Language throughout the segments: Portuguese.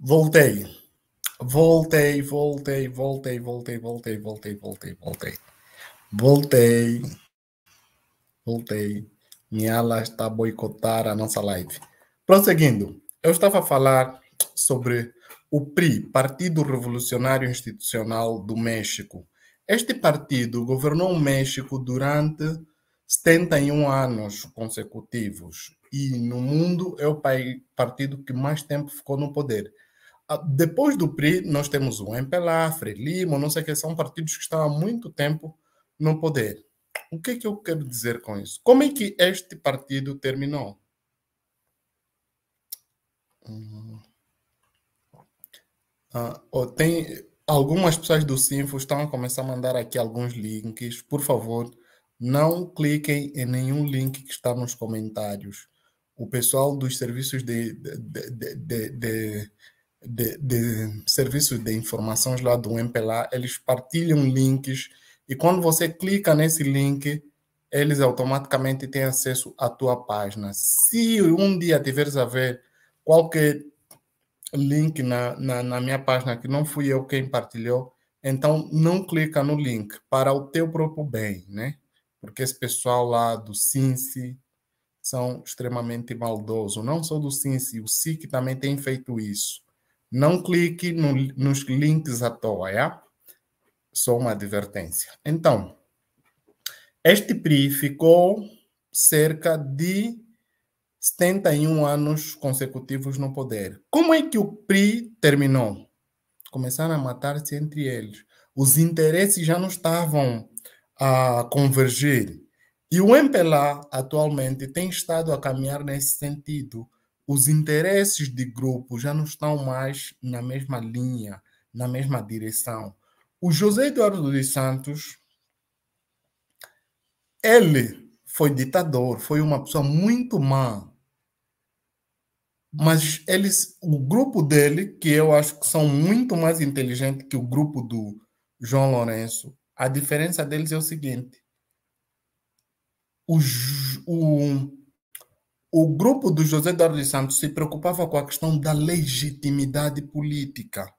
Voltei. Voltei, voltei, voltei, voltei, voltei, voltei, voltei, voltei. Voltei. Voltei. Minha ala está a boicotar a nossa live. Prosseguindo, eu estava a falar sobre o PRI, Partido Revolucionário Institucional do México. Este partido governou o México durante 71 anos consecutivos e no mundo é o partido que mais tempo ficou no poder. Ah, depois do PRI, nós temos o MPLA, Frelimo, não sei o que, são partidos que estão há muito tempo no poder. O que, é que eu quero dizer com isso? Como é que este partido terminou? Hum. Ah, oh, tem algumas pessoas do Sinfo estão a começar a mandar aqui alguns links. Por favor, não cliquem em nenhum link que está nos comentários. O pessoal dos serviços de, de, de, de de, de serviços de informações lá do MPLA, eles partilham links e quando você clica nesse link, eles automaticamente têm acesso à tua página. Se um dia tiveres a ver qualquer link na, na, na minha página que não fui eu quem partilhou, então não clica no link para o teu próprio bem, né? Porque esse pessoal lá do Cinci são extremamente maldosos. Não só do Cinci, o SIC também tem feito isso não clique no, nos links à toa, é? só uma advertência. Então, este PRI ficou cerca de 71 anos consecutivos no poder. Como é que o PRI terminou? Começaram a matar-se entre eles. Os interesses já não estavam a convergir. E o MPLA atualmente tem estado a caminhar nesse sentido os interesses de grupo já não estão mais na mesma linha, na mesma direção. O José Eduardo dos Santos, ele foi ditador, foi uma pessoa muito má. Mas eles, o grupo dele, que eu acho que são muito mais inteligentes que o grupo do João Lourenço, a diferença deles é o seguinte: o, o o grupo do José Eduardo Santos se preocupava com a questão da legitimidade política.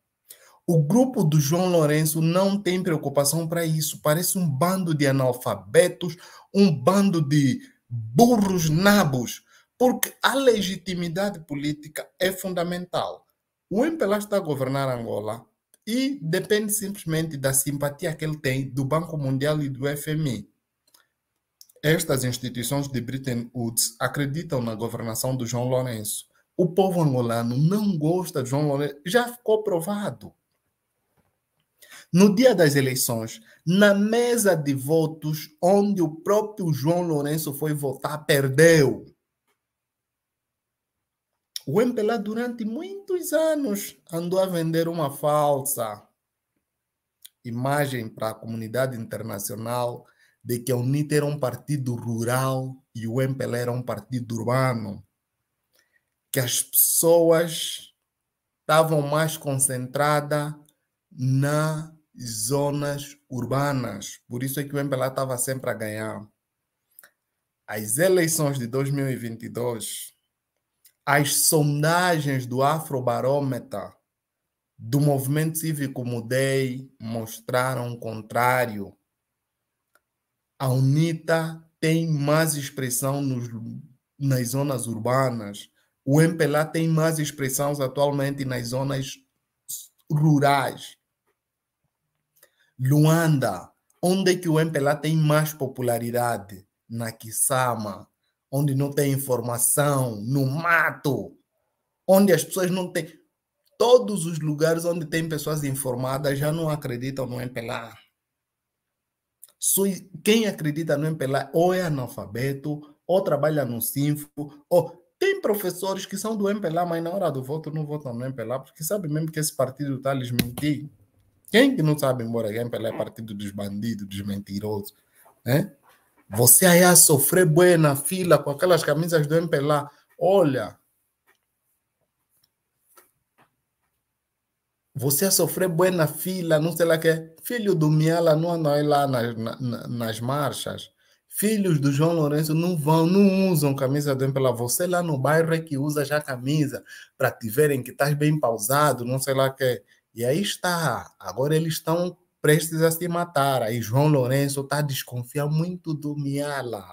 O grupo do João Lourenço não tem preocupação para isso. Parece um bando de analfabetos, um bando de burros nabos, porque a legitimidade política é fundamental. O MPLA está a governar Angola e depende simplesmente da simpatia que ele tem do Banco Mundial e do FMI. Estas instituições de Britain Woods acreditam na governação do João Lourenço. O povo angolano não gosta de João Lourenço, já ficou provado. No dia das eleições, na mesa de votos onde o próprio João Lourenço foi votar, perdeu. O MPLA durante muitos anos andou a vender uma falsa imagem para a comunidade internacional de que a UNITA era um partido rural e o MPL era um partido urbano, que as pessoas estavam mais concentradas nas zonas urbanas. Por isso é que o MPL estava sempre a ganhar. As eleições de 2022, as sondagens do Afrobarômetro do movimento cívico Mudei mostraram o contrário a UNITA tem mais expressão nos, nas zonas urbanas, o MPLA tem mais expressão atualmente nas zonas rurais. Luanda, onde é que o MPLA tem mais popularidade? Na Kisama, onde não tem informação, no mato, onde as pessoas não têm. Todos os lugares onde tem pessoas informadas já não acreditam no MPLA. Quem acredita no MPLA ou é analfabeto, ou trabalha no Sinfo, ou tem professores que são do MPLA, mas na hora do voto não votam no MPLA, porque sabe mesmo que esse partido está lhes mentindo. Quem que não sabe, embora que MPLA é partido dos bandidos, dos mentirosos, né? Você aí a sofrer na fila com aquelas camisas do MPLA. Olha, Você sofreu buena fila, não sei lá que. Filho do Miala não andam lá nas, nas marchas. Filhos do João Lourenço não vão, não usam camisa do pela Você lá no bairro é que usa já camisa para te verem que estás bem pausado, não sei lá que. E aí está. Agora eles estão prestes a se matar. Aí João Lourenço está desconfiar muito do Miala.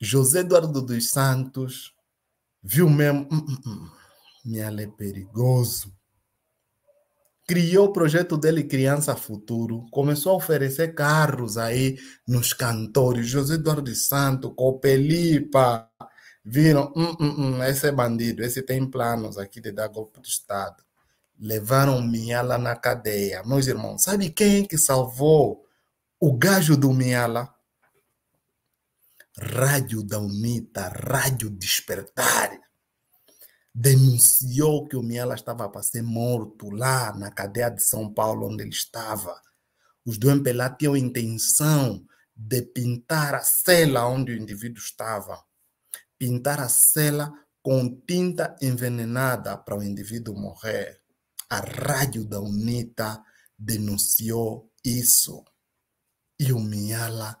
José Eduardo dos Santos viu mesmo. Hum, hum, hum. Miala é perigoso criou o projeto dele Criança Futuro, começou a oferecer carros aí nos cantores, José Eduardo Santo, Copelipa, viram, hum, hum, hum, esse é bandido, esse tem planos aqui de dar golpe do Estado. Levaram Miala na cadeia. Meus irmãos, sabe quem é que salvou o gajo do Miala? Rádio da Unita, Rádio Despertar denunciou que o Miela estava para ser morto lá na cadeia de São Paulo, onde ele estava. Os do MPLA tinham intenção de pintar a cela onde o indivíduo estava. Pintar a cela com tinta envenenada para o indivíduo morrer. A Rádio da UNITA denunciou isso. E o Miala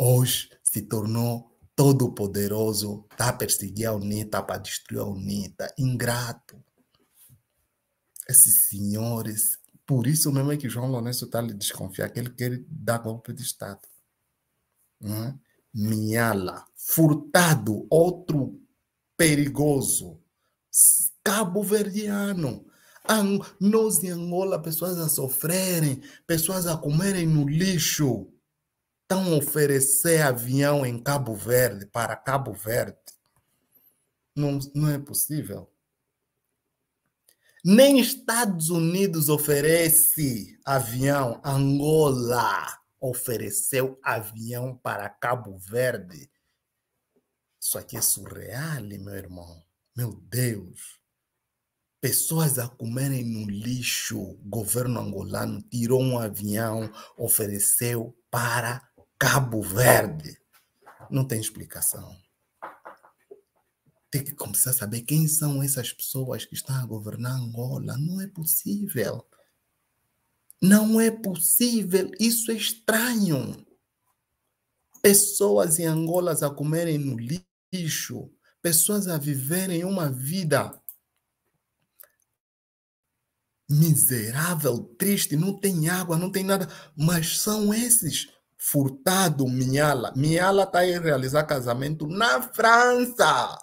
hoje se tornou todo-poderoso, está a perseguir a UNITA, para destruir a UNITA, ingrato. Esses senhores, por isso mesmo é que João Lourenço está a lhe desconfiar, que ele quer dar golpe de Estado. Hum? Miala, furtado, outro perigoso, cabo-verdiano. Nós em Angola, pessoas a sofrerem, pessoas a comerem no lixo Estão a oferecer avião em Cabo Verde, para Cabo Verde. Não, não é possível. Nem Estados Unidos oferece avião. Angola ofereceu avião para Cabo Verde. Isso aqui é surreal, meu irmão. Meu Deus. Pessoas a comerem no lixo. O governo angolano tirou um avião, ofereceu para Cabo Verde. Não tem explicação. Tem que começar a saber quem são essas pessoas que estão a governar Angola. Não é possível. Não é possível. Isso é estranho. Pessoas em Angola a comerem no lixo, pessoas a viverem uma vida miserável, triste, não tem água, não tem nada, mas são esses Furtado Miala. Miala está aí realizar casamento na França.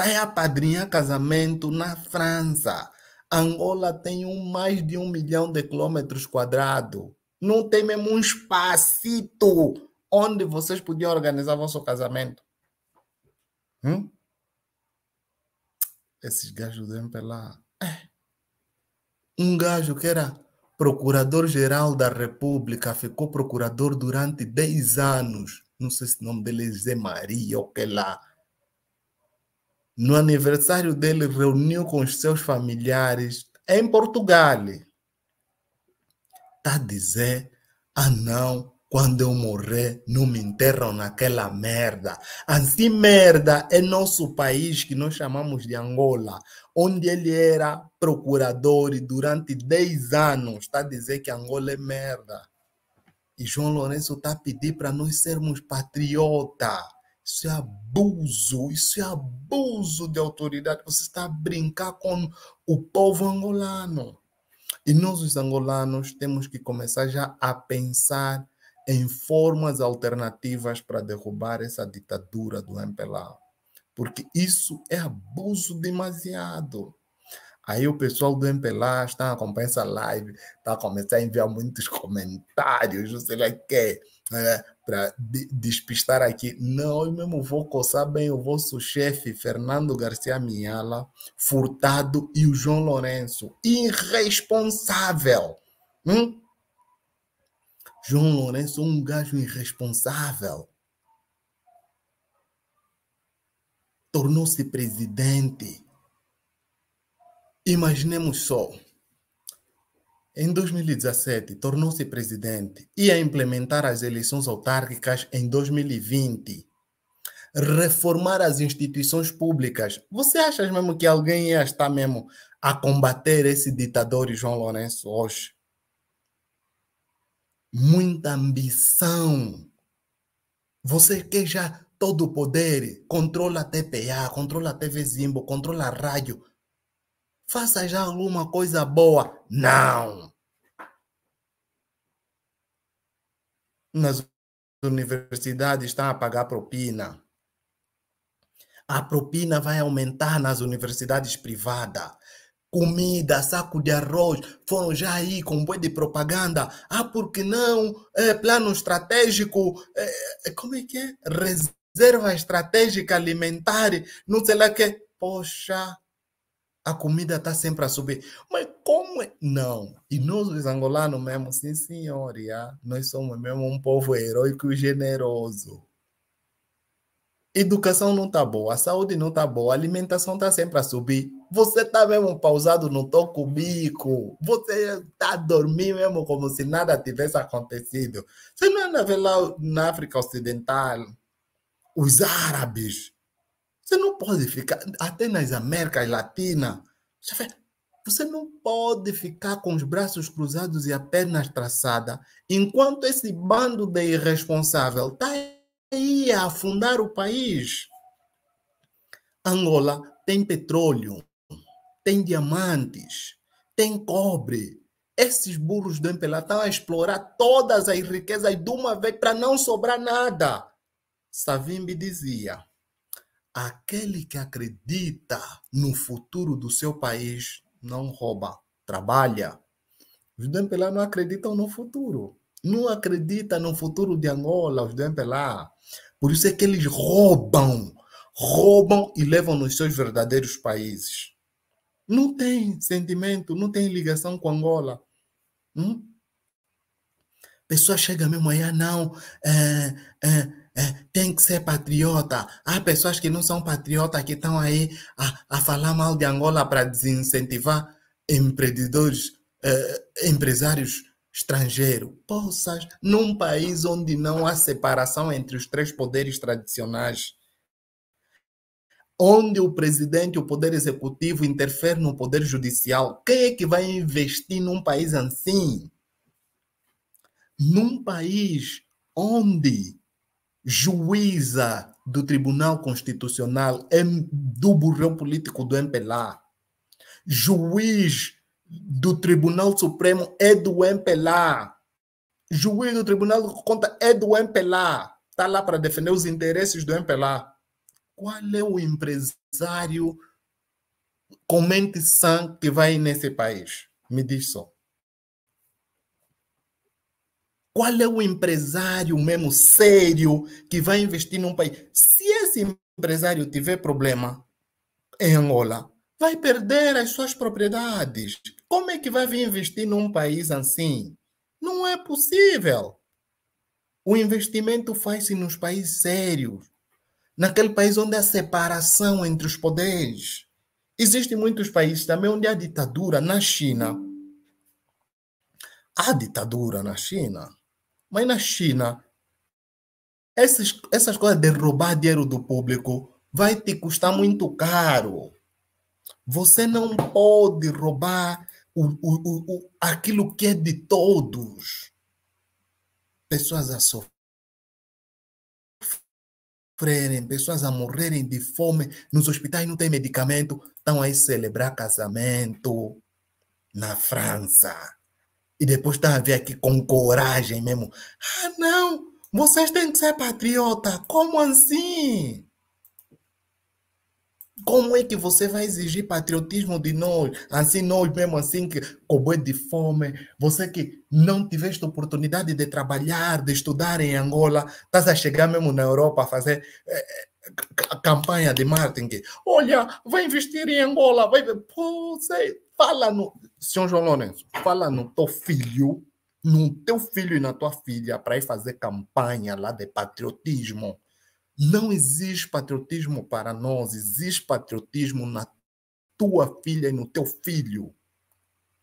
Está aí a casamento na França. Angola tem um, mais de um milhão de quilômetros quadrados. Não tem mesmo um espacito onde vocês podiam organizar vosso casamento. Hum? ¿Mm? Esses gajos do MPLA. É. Eh. Um gajo que era procurador-geral da República, ficou procurador durante 10 anos. Não sei se o nome dele é Zé Maria ou que lá. No aniversário dele, reuniu com os seus familiares em Portugal. Está a dizer, ah não, quando eu morrer, não me enterram naquela merda. Assim, merda é nosso país que nós chamamos de Angola onde ele era procurador e durante 10 anos está a dizer que Angola é merda. E João Lourenço está a pedir para nós sermos patriota. Isso é abuso, isso é abuso de autoridade. Você está a brincar com o povo angolano. E nós, os angolanos, temos que começar já a pensar em formas alternativas para derrubar essa ditadura do MPLA porque isso é abuso demasiado. Aí o pessoal do MPLA está a essa live, está a começar a enviar muitos comentários, não sei lá o que, né? para despistar aqui. Não, eu mesmo vou coçar bem o vosso chefe, Fernando Garcia Miala, Furtado e o João Lourenço. Irresponsável! Hum? João Lourenço um gajo irresponsável. tornou-se presidente. Imaginemos só. Em 2017, tornou-se presidente e a implementar as eleições autárquicas em 2020. Reformar as instituições públicas. Você acha mesmo que alguém ia estar mesmo a combater esse ditador João Lourenço hoje? Muita ambição. Você quer já todo o poder, controla a TPA, controla a TV Zimbo, controla a rádio. Faça já alguma coisa boa. Não! Nas universidades estão a pagar propina. A propina vai aumentar nas universidades privadas. Comida, saco de arroz, foram já aí com boi de propaganda. Ah, por que não? É, plano estratégico. É, é como é que é? Reserva reserva estratégica alimentar, não sei lá o que. Poxa, a comida está sempre a subir. Mas como é? Não. E nós, os angolanos mesmo, sim, senhora, nós somos mesmo um povo heróico e generoso. Educação não está boa, saúde não está boa, alimentação está sempre a subir. Você está mesmo pausado no toco bico. Você está dormindo mesmo como se nada tivesse acontecido. Você não anda a ver lá na África Ocidental, os árabes. Você não pode ficar, até nas Américas Latinas, você não pode ficar com os braços cruzados e a perna traçada, enquanto esse bando de irresponsável está aí a afundar o país. Angola tem petróleo, tem diamantes, tem cobre. Esses burros do MPLA estão a explorar todas as riquezas de uma vez para não sobrar nada. Savimbi dizia: aquele que acredita no futuro do seu país não rouba, trabalha. Os Dempelá não acreditam no futuro. Não acredita no futuro de Angola, os Dempelá. Por isso é que eles roubam. Roubam e levam nos seus verdadeiros países. Não tem sentimento, não tem ligação com Angola. Hum? Pessoa chega mesmo aí, ah, não, é, é, é, tem que ser patriota. Há pessoas que não são patriotas que estão aí a, a falar mal de Angola para desincentivar empreendedores, é, empresários estrangeiros. Poças, num país onde não há separação entre os três poderes tradicionais, onde o presidente, o poder executivo interfere no poder judicial, quem é que vai investir num país assim? Num país onde juíza do Tribunal Constitucional do burrão político do MPLA, juiz do Tribunal Supremo é do MPLA, juiz do Tribunal de Conta é do MPLA, está lá para defender os interesses do MPLA. Qual é o empresário com mente sã que vai nesse país? Me diz só. Qual é o empresário mesmo sério que vai investir num país? Se esse empresário tiver problema em Angola, vai perder as suas propriedades. Como é que vai vir investir num país assim? Não é possível. O investimento faz-se nos países sérios, naquele país onde há separação entre os poderes. Existem muitos países também onde há ditadura na China. Há ditadura na China. Mas na China, essas, essas coisas de roubar dinheiro do público vai te custar muito caro. Você não pode roubar o, o, o, aquilo que é de todos. Pessoas a sofrerem, pessoas a morrerem de fome, nos hospitais não tem medicamento, estão aí celebrar casamento na França. E depois tá a ver aqui com coragem mesmo. Ah, não, vocês têm que ser patriota. Como assim? Como é que você vai exigir patriotismo de nós? Assim, nós mesmo assim, que coboi de fome, você que não tiveste oportunidade de trabalhar, de estudar em Angola, estás a chegar mesmo na Europa a fazer é, campanha de marketing. Olha, vai investir em Angola, vai... Pô, sei Fala no. Senhor João Lourenço, fala no teu filho, no teu filho e na tua filha para ir fazer campanha lá de patriotismo. Não existe patriotismo para nós, existe patriotismo na tua filha e no teu filho.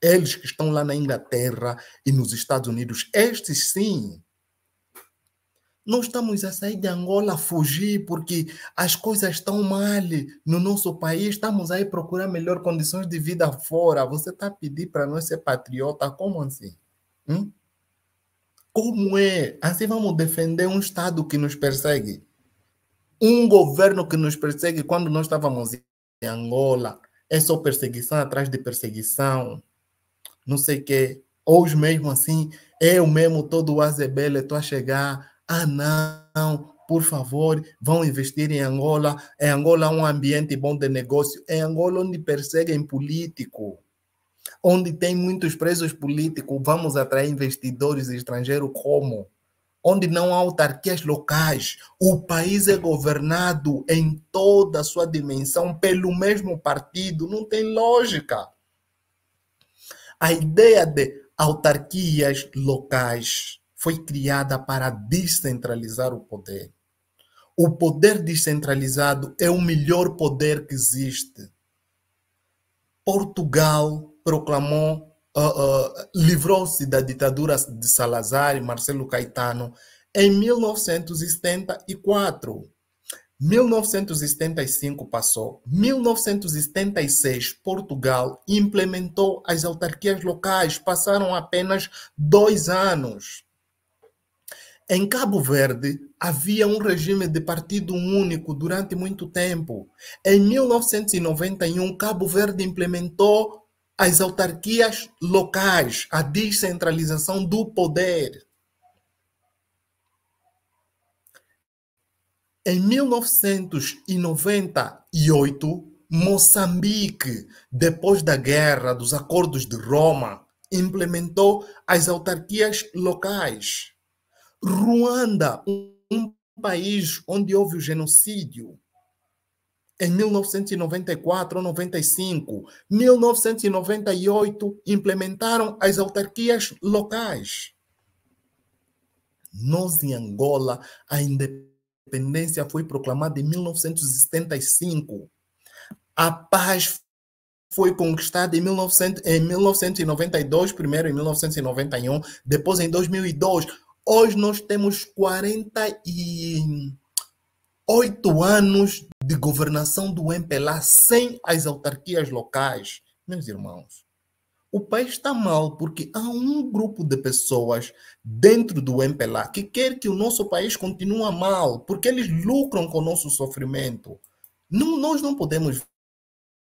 Eles que estão lá na Inglaterra e nos Estados Unidos, estes sim nós estamos a sair de Angola a fugir porque as coisas estão mal no nosso país. Estamos aí procurar melhores condições de vida fora. Você está a pedir para nós ser patriota? Como assim? Hum? Como é? Assim vamos defender um Estado que nos persegue. Um governo que nos persegue quando nós estávamos em Angola. É só perseguição atrás de perseguição. Não sei o quê. Hoje mesmo assim, eu mesmo, todo o Azebele, estou a chegar ah, não, por favor, vão investir em Angola. Em Angola é um ambiente bom de negócio. Em Angola, onde perseguem político, onde tem muitos presos políticos, vamos atrair investidores estrangeiros como? Onde não há autarquias locais. O país é governado em toda a sua dimensão pelo mesmo partido. Não tem lógica. A ideia de autarquias locais foi criada para descentralizar o poder. O poder descentralizado é o melhor poder que existe. Portugal proclamou, uh, uh, livrou-se da ditadura de Salazar e Marcelo Caetano em 1974. 1975 passou. 1976, Portugal implementou as autarquias locais. Passaram apenas dois anos. Em Cabo Verde havia um regime de partido único durante muito tempo. Em 1991, Cabo Verde implementou as autarquias locais, a descentralização do poder. Em 1998, Moçambique, depois da Guerra dos Acordos de Roma, implementou as autarquias locais. Ruanda, um país onde houve o genocídio em 1994 ou 95, 1998 implementaram as autarquias locais. Nós em Angola a independência foi proclamada em 1975. A paz foi conquistada em, 1900, em 1992, primeiro em 1991, depois em 2002 Hoje nós temos 48 anos de governação do MPLA sem as autarquias locais. Meus irmãos, o país está mal porque há um grupo de pessoas dentro do MPLA que quer que o nosso país continue mal, porque eles lucram com o nosso sofrimento. Não, nós não podemos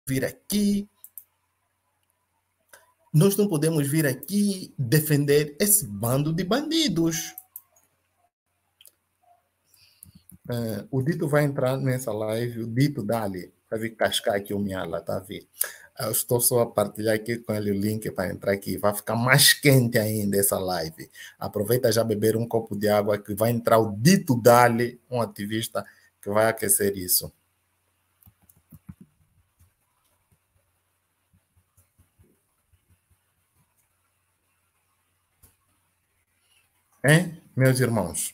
vir aqui nós não podemos vir aqui defender esse bando de bandidos. É, o Dito vai entrar nessa live, o Dito Dali, vai vir cascar aqui o Miala, tá vendo? Eu estou só a partilhar aqui com ele o link para entrar aqui. Vai ficar mais quente ainda essa live. Aproveita já beber um copo de água que vai entrar o Dito Dali, um ativista que vai aquecer isso. Hein, meus irmãos?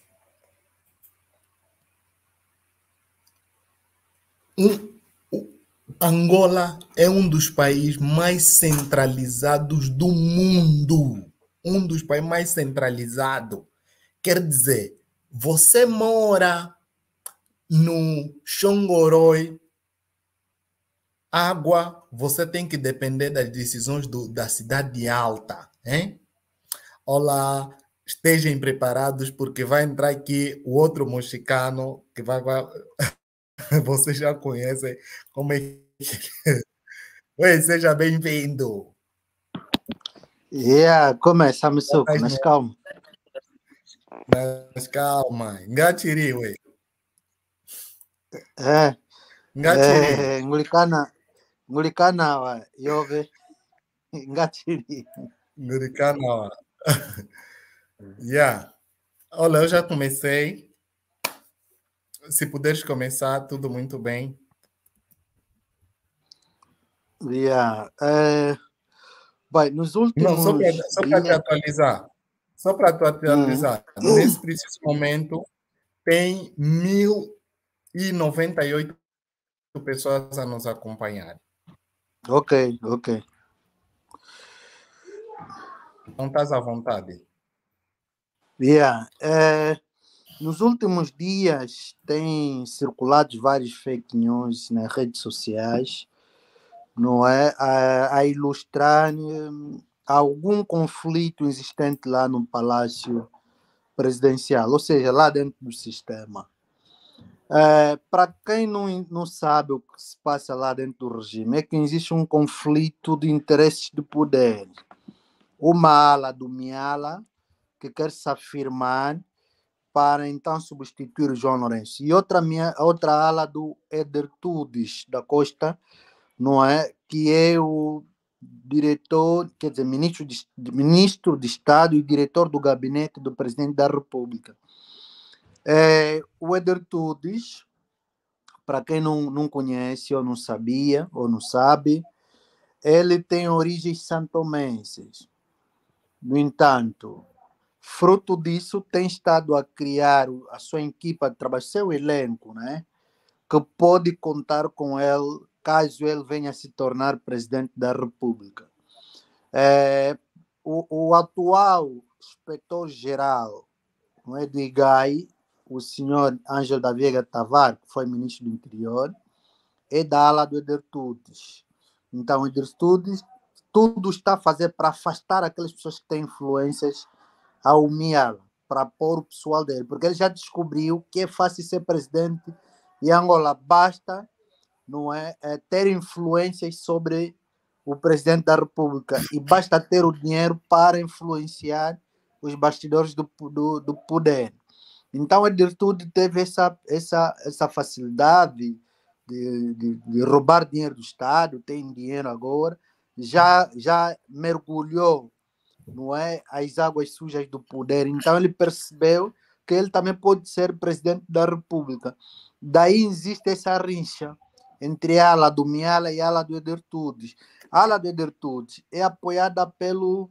Um, Angola é um dos países mais centralizados do mundo. Um dos países mais centralizados. Quer dizer, você mora no Xongoroi, água, você tem que depender das decisões do, da cidade alta. Hein? Olá, estejam preparados porque vai entrar aqui o outro mexicano que vai, vai vocês já conhecem como é que é. Oi, seja bem-vindo. Yeah, começamos só, mas calma. Mas calma, engatiri, ué. É. é engatiri. É, ngulikana, ngulikana wa, yoge. Engatiri. Ngulikana ué. Yeah. Olha, eu já comecei. Se puderes começar, tudo muito bem. Yeah. É... Bem, nos últimos. Não, só para te atualizar. Só para te atualizar. Uhum. Nesse preciso momento, tem 1.098 pessoas a nos acompanhar. Ok, ok. Não estás à vontade. Yeah. É, é, nos últimos dias têm circulado vários fake news nas redes sociais, não é? A, a ilustrar hum, algum conflito existente lá no Palácio Presidencial, ou seja, lá dentro do sistema. É, Para quem não, não sabe o que se passa lá dentro do regime, é que existe um conflito de interesses de poder. Uma ala do Miala, que quer se afirmar para então substituir o João Lourenço. E outra, minha, outra ala do Eder Tudes da Costa, não é? que é o diretor, quer dizer, ministro de, ministro de Estado e diretor do gabinete do presidente da República. É, o Eder Tudes, para quem não, não conhece ou não sabia ou não sabe, ele tem origens santomenses. No entanto, Fruto disso, tem estado a criar a sua equipa de trabalho, seu elenco, né? que pode contar com ele caso ele venha se tornar presidente da República. É, o, o, atual inspetor-geral não é, do IGAI, o senhor Ângelo da Veiga Tavar, que foi ministro do Interior, é da ala do Edertudes. Então, Edertudes, tudo está a fazer para afastar aquelas pessoas que têm influências a Umiala para pôr o pessoal dele, porque ele já descobriu que é fácil ser presidente e Angola, basta não é, é ter influências sobre o presidente da República e basta ter o dinheiro para influenciar os bastidores do, do, do poder. Então, a é virtude teve essa, essa, essa facilidade de, de, de, roubar dinheiro do Estado, tem dinheiro agora, já, já mergulhou não é as águas sujas do poder. Então ele percebeu que ele também pode ser presidente da República. Daí existe essa rincha entre a ala do Miala e a ala do Edertudes. A ala do Edertudes é apoiada pelo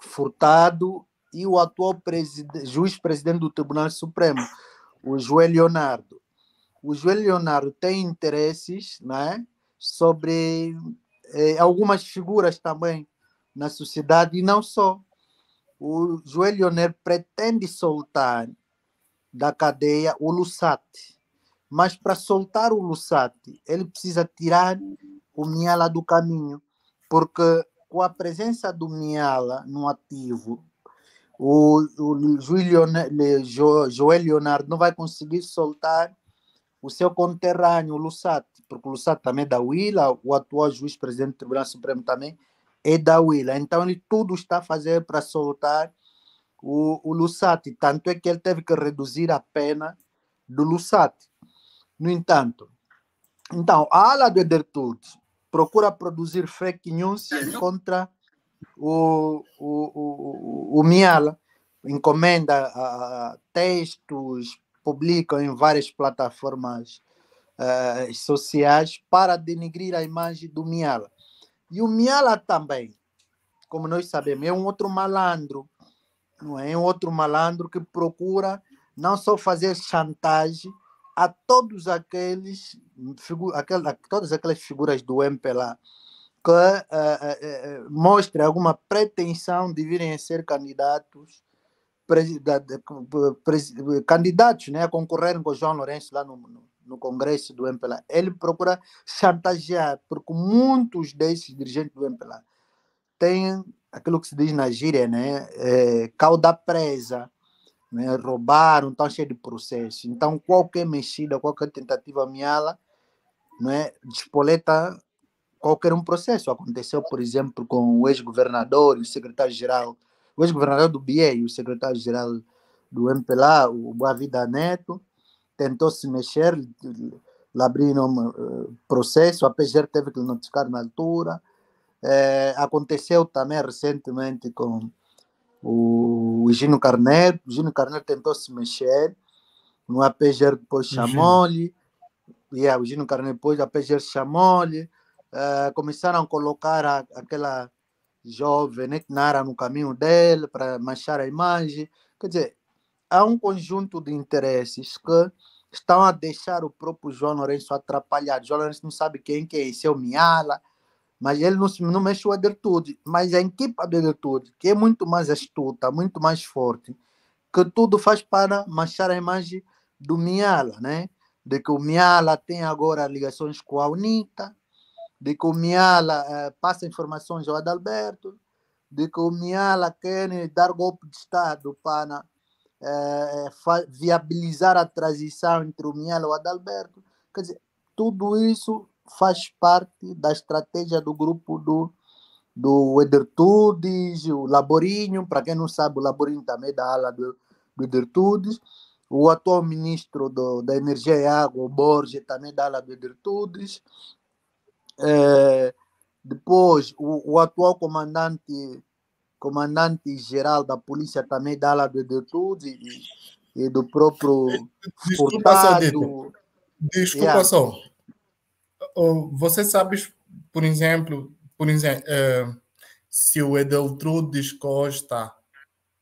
Furtado e o atual presidente, juiz-presidente do Tribunal Supremo, o Joel Leonardo. O Joel Leonardo tem interesses né, sobre eh, algumas figuras também na sociedade e não só. O Joel Leonel pretende soltar da cadeia o Lussate, mas para soltar o Lussate, ele precisa tirar o Miala do caminho, porque com a presença do Miala no ativo, o, o Joel Leonardo não vai conseguir soltar o seu conterrâneo, o Lussate, porque o Lussate também é da Willa, o atual juiz-presidente do Tribunal Supremo também e da Willa. Então ele tudo está a fazer para soltar o, o Lussati. Tanto é que ele teve que reduzir a pena do Lusati. No entanto, então, a ala do Edertude procura produzir fake news contra o, o, o, o Miala, encomenda uh, textos, publicam em várias plataformas uh, sociais para denigrir a imagem do Miala. E o Miala também, como nós sabemos, é um outro malandro, não é? é um outro malandro que procura não só fazer chantagem a todos aqueles aquel, todas aquelas figuras do MPLA que uh, uh, uh mostre alguma pretensão de virem a ser candidatos candidatos né, a concorrerem com o João Lourenço lá no, no no Congresso do MPLA. Ele procura chantagear, porque muitos desses dirigentes do MPLA têm aquilo que se diz na gíria, né? É, cauda presa, né? roubaram, estão cheios de processo. Então, qualquer mexida, qualquer tentativa miala, né? despoleta qualquer um processo. Aconteceu, por exemplo, com o ex-governador e o secretário-geral, o ex-governador do BIE e o secretário-geral do MPLA, o Boavida Neto, tentou se mexer, abrir um processo, a PGR teve que notificar na altura. É, aconteceu também recentemente com o, Gino Carneiro. O Gino Carneiro tentou se mexer, no APGR depois chamou-lhe, yeah, é, o Gino Carneiro depois, a PGR chamou-lhe, eh, começaram a colocar a, aquela jovem né, que no caminho dele para manchar a imagem. Quer dizer, há um conjunto de interesses que estão a deixar o próprio João Lourenço atrapalhado. João Lourenço não sabe quem que é, se é o Miala, mas ele não, não mexe com a Virtude. Mas a equipa da Virtude, que é muito mais astuta, muito mais forte, que tudo faz para manchar a imagem do Miala, né? De que o Miala tem agora ligações com a UNITA, de que o Miala eh, passa informações ao Adalberto, de que o Miala quer dar golpe de Estado para eh, eh, viabilizar a transição entre o Miel e o Adalberto. Quer dizer, tudo isso faz parte da estratégia do grupo do, do Edertudes, o Laborinho, para quem não sabe, o Laborinho também é da ala do, do Edertudes, o atual ministro do, da Energia e Água, o Borges, também é da ala do Edertudes, é, depois o, o, atual comandante comandante-geral da polícia também da ala de e, e, do próprio. Desculpa, Furtado. Desculpa yeah. só. Você sabe, por exemplo, por exemplo eh, se o Edeltrudes Costa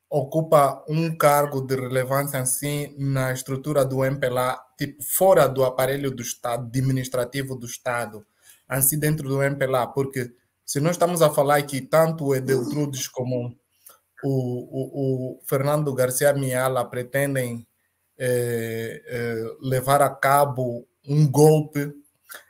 ocupa um cargo de relevância assim na estrutura do MPLA, tipo fora do aparelho do Estado, administrativo do Estado, assim dentro do MPLA, porque se nós estamos a falar que tanto o Edeltrudes como o, o, o Fernando Garcia Miala pretendem eh, eh, levar a cabo um golpe,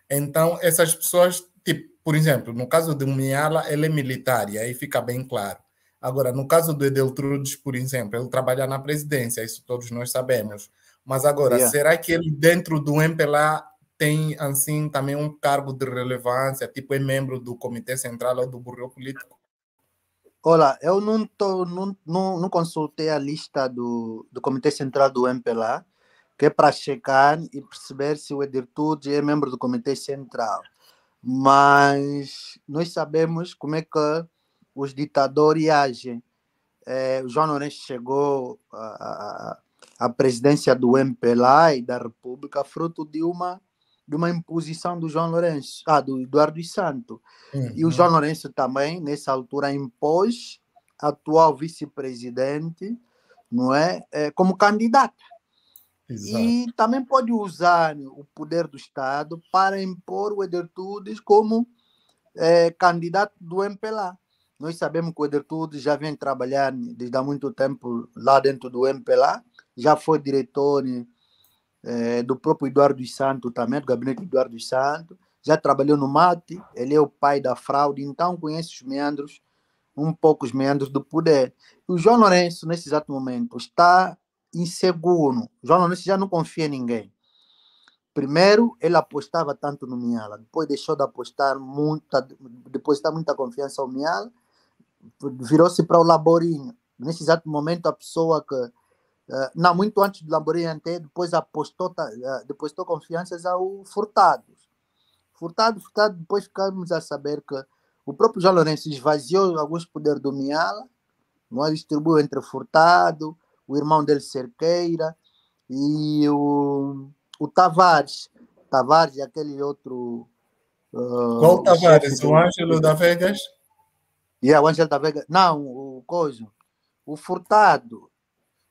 então essas pessoas, tipo, por exemplo, no caso do Miala, ele é militar, e aí fica bem claro. Agora, no caso do Edeltrudes, por exemplo, ele trabalha na presidência, isso todos nós sabemos. Mas agora, yeah. será que ele, dentro do MPLA, tem assim também um cargo de relevância, tipo é membro do Comitê Central ou do Bureau Político? Olá, eu não, tô, não, não, não consultei a lista do, do Comitê Central do MPLA, que é para checar e perceber se o Edirtude é membro do Comitê Central. Mas nós sabemos como é que os ditadores agem. É, João Lourenço chegou à presidência do MPLA e da República fruto de uma de uma imposição do João Lourenço, ah, do Eduardo Santo. Uhum. E o uhum. João Lourenço também, nessa altura, impôs atual vice-presidente, não é? é como candidato Exato. E também pode usar o poder do Estado para impor o Edertudes como é, candidato do MPLA. Nós sabemos que o Edertudes já vem trabalhando desde há muito tempo lá dentro do MPLA, já foi diretor né, eh, do próprio Eduardo dos Santos também, do gabinete do Eduardo dos Santos. Já trabalhou no mate, ele é o pai da fraude, então conhece os meandros, um pouco os meandros do poder. O João Lourenço, nesse exato momento, está inseguro. O João Lourenço já não confia em ninguém. Primeiro, ele apostava tanto no Miala, depois deixou de apostar muita, depois está muita confiança ao Miala, virou-se para o Laborinho. Nesse exato momento, a pessoa que eh, não, muito antes do Lamborghini, depois apostou, eh, depois depositou confianças ao Furtado. Furtado, Furtado, depois ficamos a saber que o próprio João Lourenço esvaziou alguns poderes do Miala, não é? distribuiu entre Furtado, o irmão dele Cerqueira e o, o Tavares. Tavares e é aquele outro. Uh, Qual Tavares? O, o Ângelo da Vegas? E yeah, o Ângelo da Vegas. Não, o Coiso. O Furtado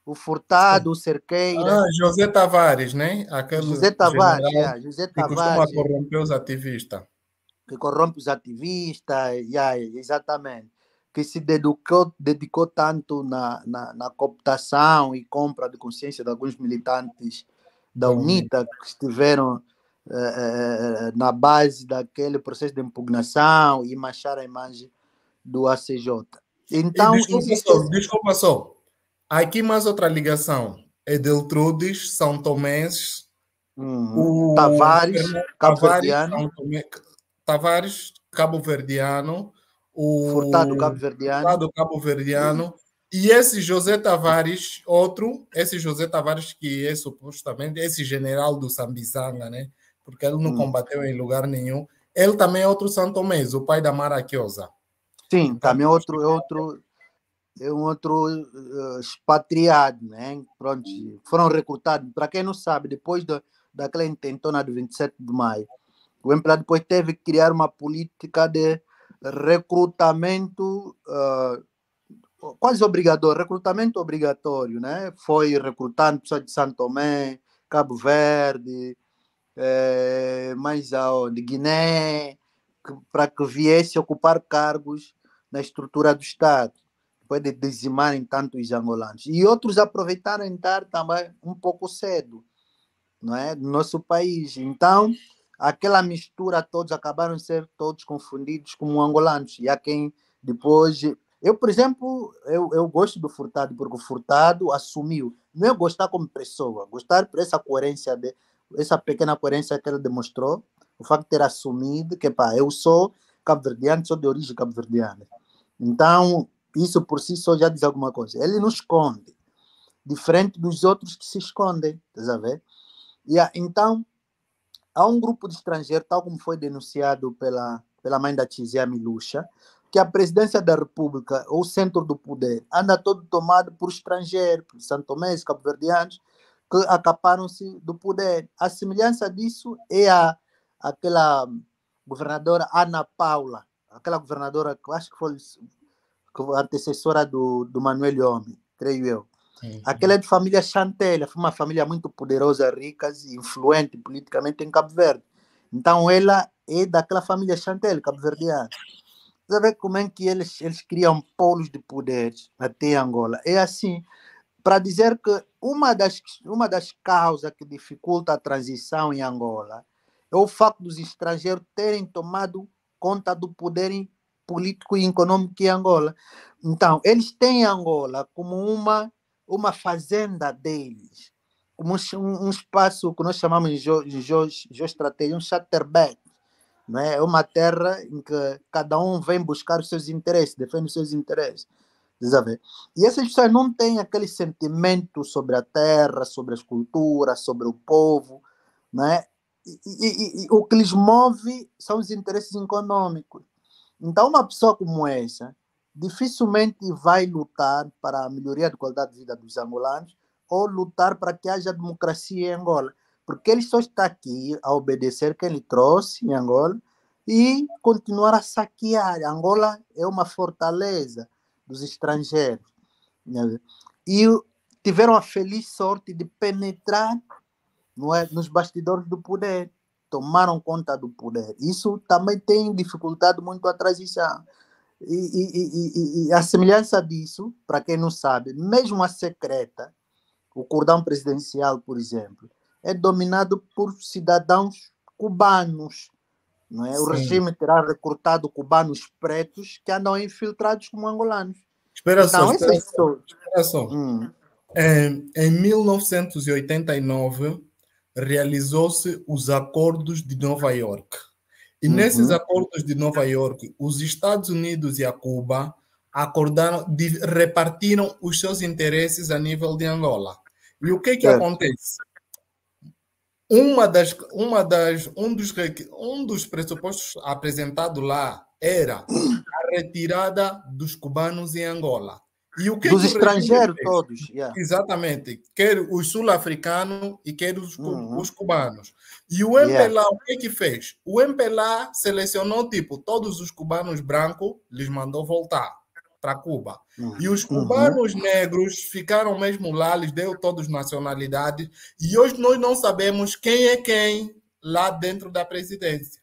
o Furtado, o Cerqueira. Ah, José Tavares, né? Aquele José Tavares, é, José Tavares. Que costuma corromper os ativistas. Que corrompe os ativistas, yeah, exatamente. Que se dedicou, dedicou tanto na, na, na cooptação e compra de consciência de alguns militantes da UNITA que estiveram eh, eh, na base daquele processo de impugnação e manchar a imagem do ACJ. Então, e desculpa, existe... só, desculpa só, Há aqui mais outra ligação. é Deltrudes, São Tomenses, uhum. o Tavares, Cabo Verdeano. Tavares, Cabo Verdeano, o Furtado Cabo Verdeano. Furtado Cabo Verdeano. Uhum. E esse José Tavares, outro, esse José Tavares que é supostamente esse general do Sambizanga, né? Porque ele não uhum. combateu em lugar nenhum. Ele também é outro santomês, o pai da Mara Sim, também é outro, é outro é um outro eh, expatriado, né? Pronto, foram recrutados. Para quem não sabe, depois do, daquela intentona do 27 de maio, o empregado depois teve que criar uma política de recrutamento uh, quase obrigatório, recrutamento obrigatório, né? Foi recrutando pessoas de São Tomé, Cabo Verde, mais eh, mais aonde? Guiné, para que viesse ocupar cargos na estrutura do Estado pode dizimarem tanto os angolanos. E outros aproveitaram entrar também um pouco cedo, não é? no nosso país. Então, aquela mistura, todos acabaram sendo ser todos confundidos como angolanos. E há quem depois. Eu, por exemplo, eu, eu gosto do Furtado, porque o Furtado assumiu. Não é gostar como pessoa, gostar por essa coerência, de, essa pequena coerência que ele demonstrou, o facto de ter assumido que, pá, eu sou cabo-verdiano, sou de origem cabo-verdiana. Então, isso por si só já diz alguma coisa. Ele não esconde, diferente dos outros que se escondem, estás a ver? E, então, há um grupo de estrangeiros, tal como foi denunciado pela, pela mãe da Tizia Milucha, que a presidência da República, ou centro do poder, anda todo tomado por estrangeiros, por santomenses, cabo-verdianos, que acaparam-se do poder. A semelhança disso é a, aquela governadora Ana Paula, aquela governadora que acho que foi antecessora do, do Manuel Homem, creio eu. Sim. Aquela é de família Chantelle foi uma família muito poderosa, rica e influente politicamente em Cabo Verde. Então ela é daquela família Chantelle cabo Verdeana. Você vê como é que eles, eles criam polos de poder até Angola. É assim, para dizer que uma das, uma das causas que dificulta a transição em Angola é o fato dos estrangeiros terem tomado conta do poder político e econômico em Angola. Então, eles têm Angola como uma, uma fazenda deles, como um, um espaço que nós chamamos de geostratégia, um chatterback. Né? É uma terra em que cada um vem buscar os seus interesses, defende os seus interesses. Sabe? E essas pessoas não têm aquele sentimento sobre a terra, sobre as culturas, sobre o povo. Né? E, e, e, o que lhes move são os interesses econômicos. Então, uma pessoa como essa dificilmente vai lutar para a melhoria da qualidade de vida dos angolanos ou lutar para que haja democracia em Angola, porque ele só está aqui a obedecer quem ele trouxe em Angola e continuar a saquear. Angola é uma fortaleza dos estrangeiros. Né? E tiveram a feliz sorte de penetrar é, nos bastidores do poder tomaram conta do poder. Isso também tem dificultado muito a transição. E, e, e, e, a semelhança disso, para quem não sabe, mesmo a secreta, o cordão presidencial, por exemplo, é dominado por cidadãos cubanos. Não é? O regime terá recrutado cubanos pretos que andam infiltrados como angolanos. Espera então, só, espera, é só. Espera só. Hum. É, em 1989, realizou-se os acordos de Nova York. E uhum. nesses acordos de Nova York, os Estados Unidos e a Cuba acordaram, de, repartiram os seus interesses a nível de Angola. E o que que é. acontece? Uma das, uma das, um, dos, um dos pressupostos apresentado lá era a retirada dos cubanos em Angola. E o que Dos estrangeiros todos. Yeah. Exatamente. Quer os sul-africanos e quer os, uhum. os, cubanos. E o MPLA, yeah. o que, é que fez? O MPLA selecionou, tipo, todos os cubanos brancos, lhes mandou voltar para Cuba. Uhum. E os uhum. cubanos uhum. negros ficaram mesmo lá, lhes deu todos nacionalidades E hoje nós não sabemos quem é quem lá dentro da presidência.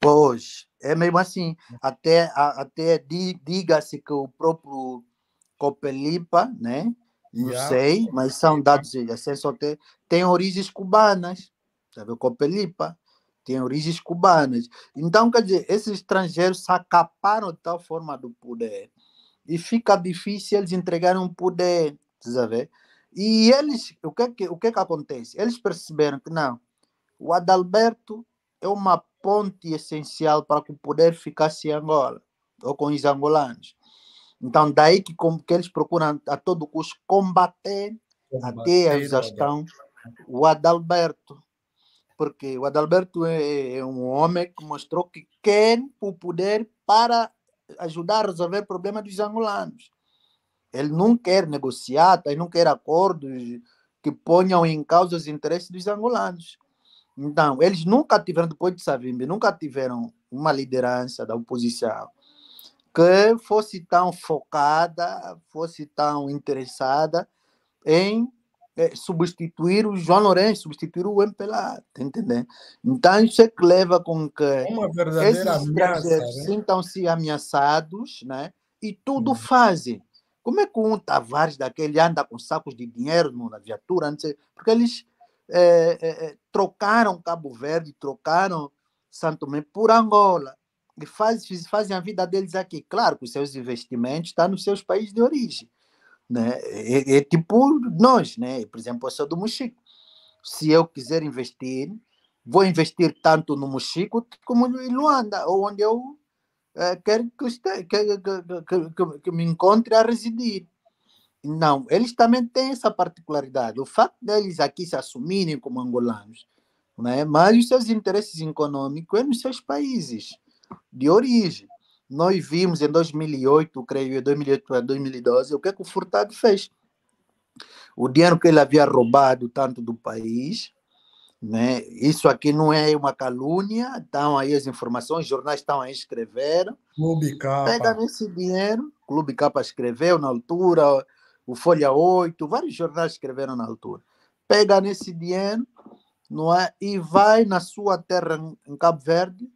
Pois, é mesmo assim. Até, até diga-se que o próprio Copelipa, né? Não yeah. sei, mas são dados de acesso até. Tem origens cubanas, sabe? Copelipa tem origens cubanas. Então, quer dizer, esses estrangeiros se acaparam de tal forma do poder e fica difícil eles entregarem um poder, sabe? E eles, o que é que, o que é que acontece? Eles perceberam que não, o Adalberto é uma ponte essencial para que o poder ficasse em Angola ou com os angolanos. Então, daí que, como, que eles procuram a todo custo combater, combater até a exaustão o Adalberto. Porque o Adalberto é, é, é um homem que mostrou que quer o poder para ajudar a resolver o problema dos angolanos. Ele não quer negociar, ele não quer acordos que ponham em causa os interesses dos angolanos. Então, eles nunca tiveram, depois de Savimbi, nunca tiveram uma liderança da oposição que fosse tão focada, fosse tão interessada em eh, substituir o João Lourenço, substituir o MPLA, tá entendendo? Então isso é que leva com que esses ameaça, né? sintam-se ameaçados, né? E tudo hum. fazem. Como é que um Tavares daquele anda com sacos de dinheiro na viatura? Não sei, porque eles é, é, trocaram Cabo Verde, trocaram Santo Tomé por Angola e faz, fazem a vida deles aqui. Claro que os seus investimentos estão nos seus países de origem. Né? É, é, tipo nós, né? por exemplo, eu sou do Mochico. Se eu quiser investir, vou investir tanto no Mochico como em Luanda, ou onde eu é, quero que, que, que, que, me encontre a residir. Não, eles também têm essa particularidade. O fato deles aqui se assumirem como angolanos, né? mas os seus interesses econômicos é nos seus países de origem. Nós vimos em 2008, creio eu, 2008 para 2012, o que, é que o Furtado fez. O dinheiro que ele havia roubado tanto do país, né? Isso aqui não é uma calúnia, estão aí as informações, os jornais estão aí escreveram. Clube Capa. Pegaram esse dinheiro, Clube Capa escreveu na altura, o Folha 8, vários jornais escreveram na altura. Pega nesse dinheiro não é? e vai na sua terra, em Cabo Verde,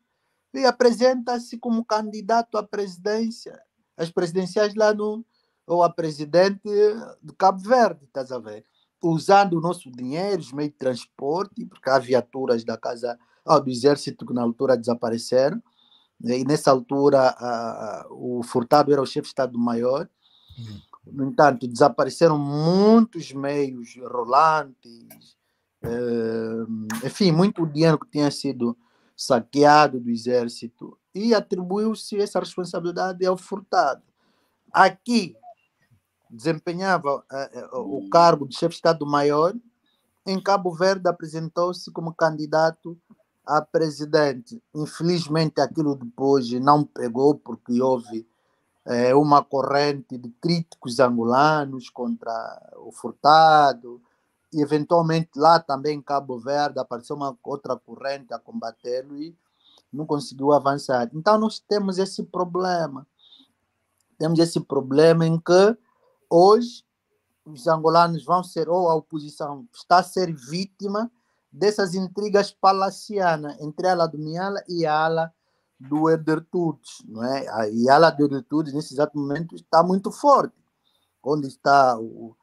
e apresenta-se como candidato à presidência, às presidenciais lá no, ou a presidente de Cabo Verde, estás a ver? Usando o nosso dinheiro, os meios de transporte, porque há viaturas da casa, oh, do exército que na altura desapareceram, né? e nessa altura a, o Furtado era o chefe de Estado-Maior, uhum. No entanto, desapareceram muitos meios rolantes, eh, enfim, muito dinheiro que tinha sido saqueado do exército e atribuiu-se essa responsabilidade ao Furtado. Aqui desempenhava eh, eh, o cargo de chefe de Estado-Maior, em Cabo Verde apresentou-se como candidato a presidente. Infelizmente, aquilo depois não pegou, porque houve eh, uma corrente de críticos angolanos contra o Furtado, e eventualmente lá também em Cabo Verde apareceu uma outra corrente a combatê-lo e não conseguiu avançar. Então nós temos esse problema. Temos esse problema em que hoje os angolanos vão ser, ou a oposição está a ser vítima dessas intrigas palacianas entre a ala do Miala e a ala do Edertudes, Tudes, não é? E a ala do Edertudes, Tudes, nesse exato momento, está muito forte, onde está o,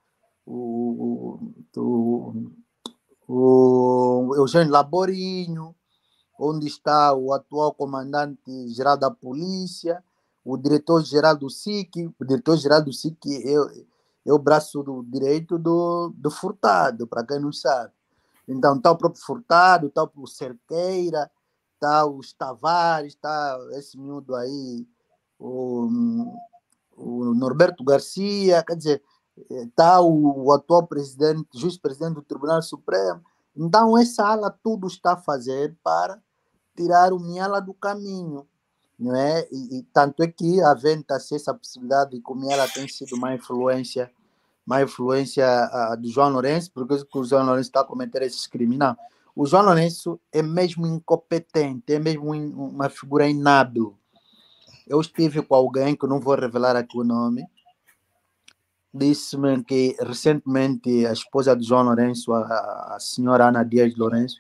o, o, o Eugênio Laborinho, onde está o atual comandante-geral da polícia, o diretor-geral do SIC. O diretor-geral do SIC é, é, o braço do direito do, do Furtado, para quem não sabe. Então, está o próprio Furtado, está o Cerqueira, está os Tavares, está esse miúdo aí, o, o Norberto Garcia, quer dizer, está o, o, atual presidente, juiz presidente do Tribunal Supremo. Então, essa ala tudo está a fazer para tirar o Miala do caminho. Não é? e, e tanto é que aventa-se assim essa possibilidade de que o Miala tem sido uma influência uma influência a, do João Lourenço, porque o João Lourenço está a cometer esses crimes. Não. O João Lourenço é mesmo incompetente, é mesmo in, uma figura inábil. Eu estive com alguém, que não vou revelar aqui o nome, disse-me que recentemente a esposa de João Lourenço, a, a senhora Ana Dias Lourenço,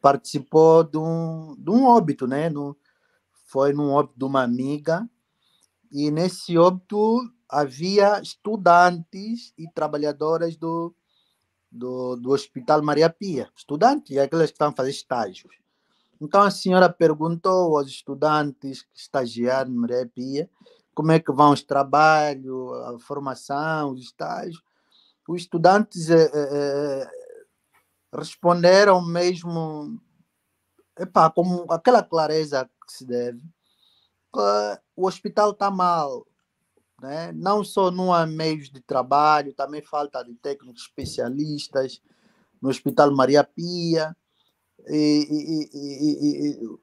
participou de um, de um óbito, né? No, foi num óbito de uma amiga, e nesse óbito havia estudantes e trabalhadoras do, do, do Hospital Maria Pia, estudantes, aquelas que estavam a fazer estágios. Então a senhora perguntou aos estudantes que estagiaram Maria Pia como é que vão os trabalhos, a formação, os estágios, os estudantes é, é, responderam mesmo epá, com aquela clareza que se deve, o hospital está mal, né? não só há meios de trabalho, também falta de técnicos especialistas no Hospital Maria Pia, e, e, e,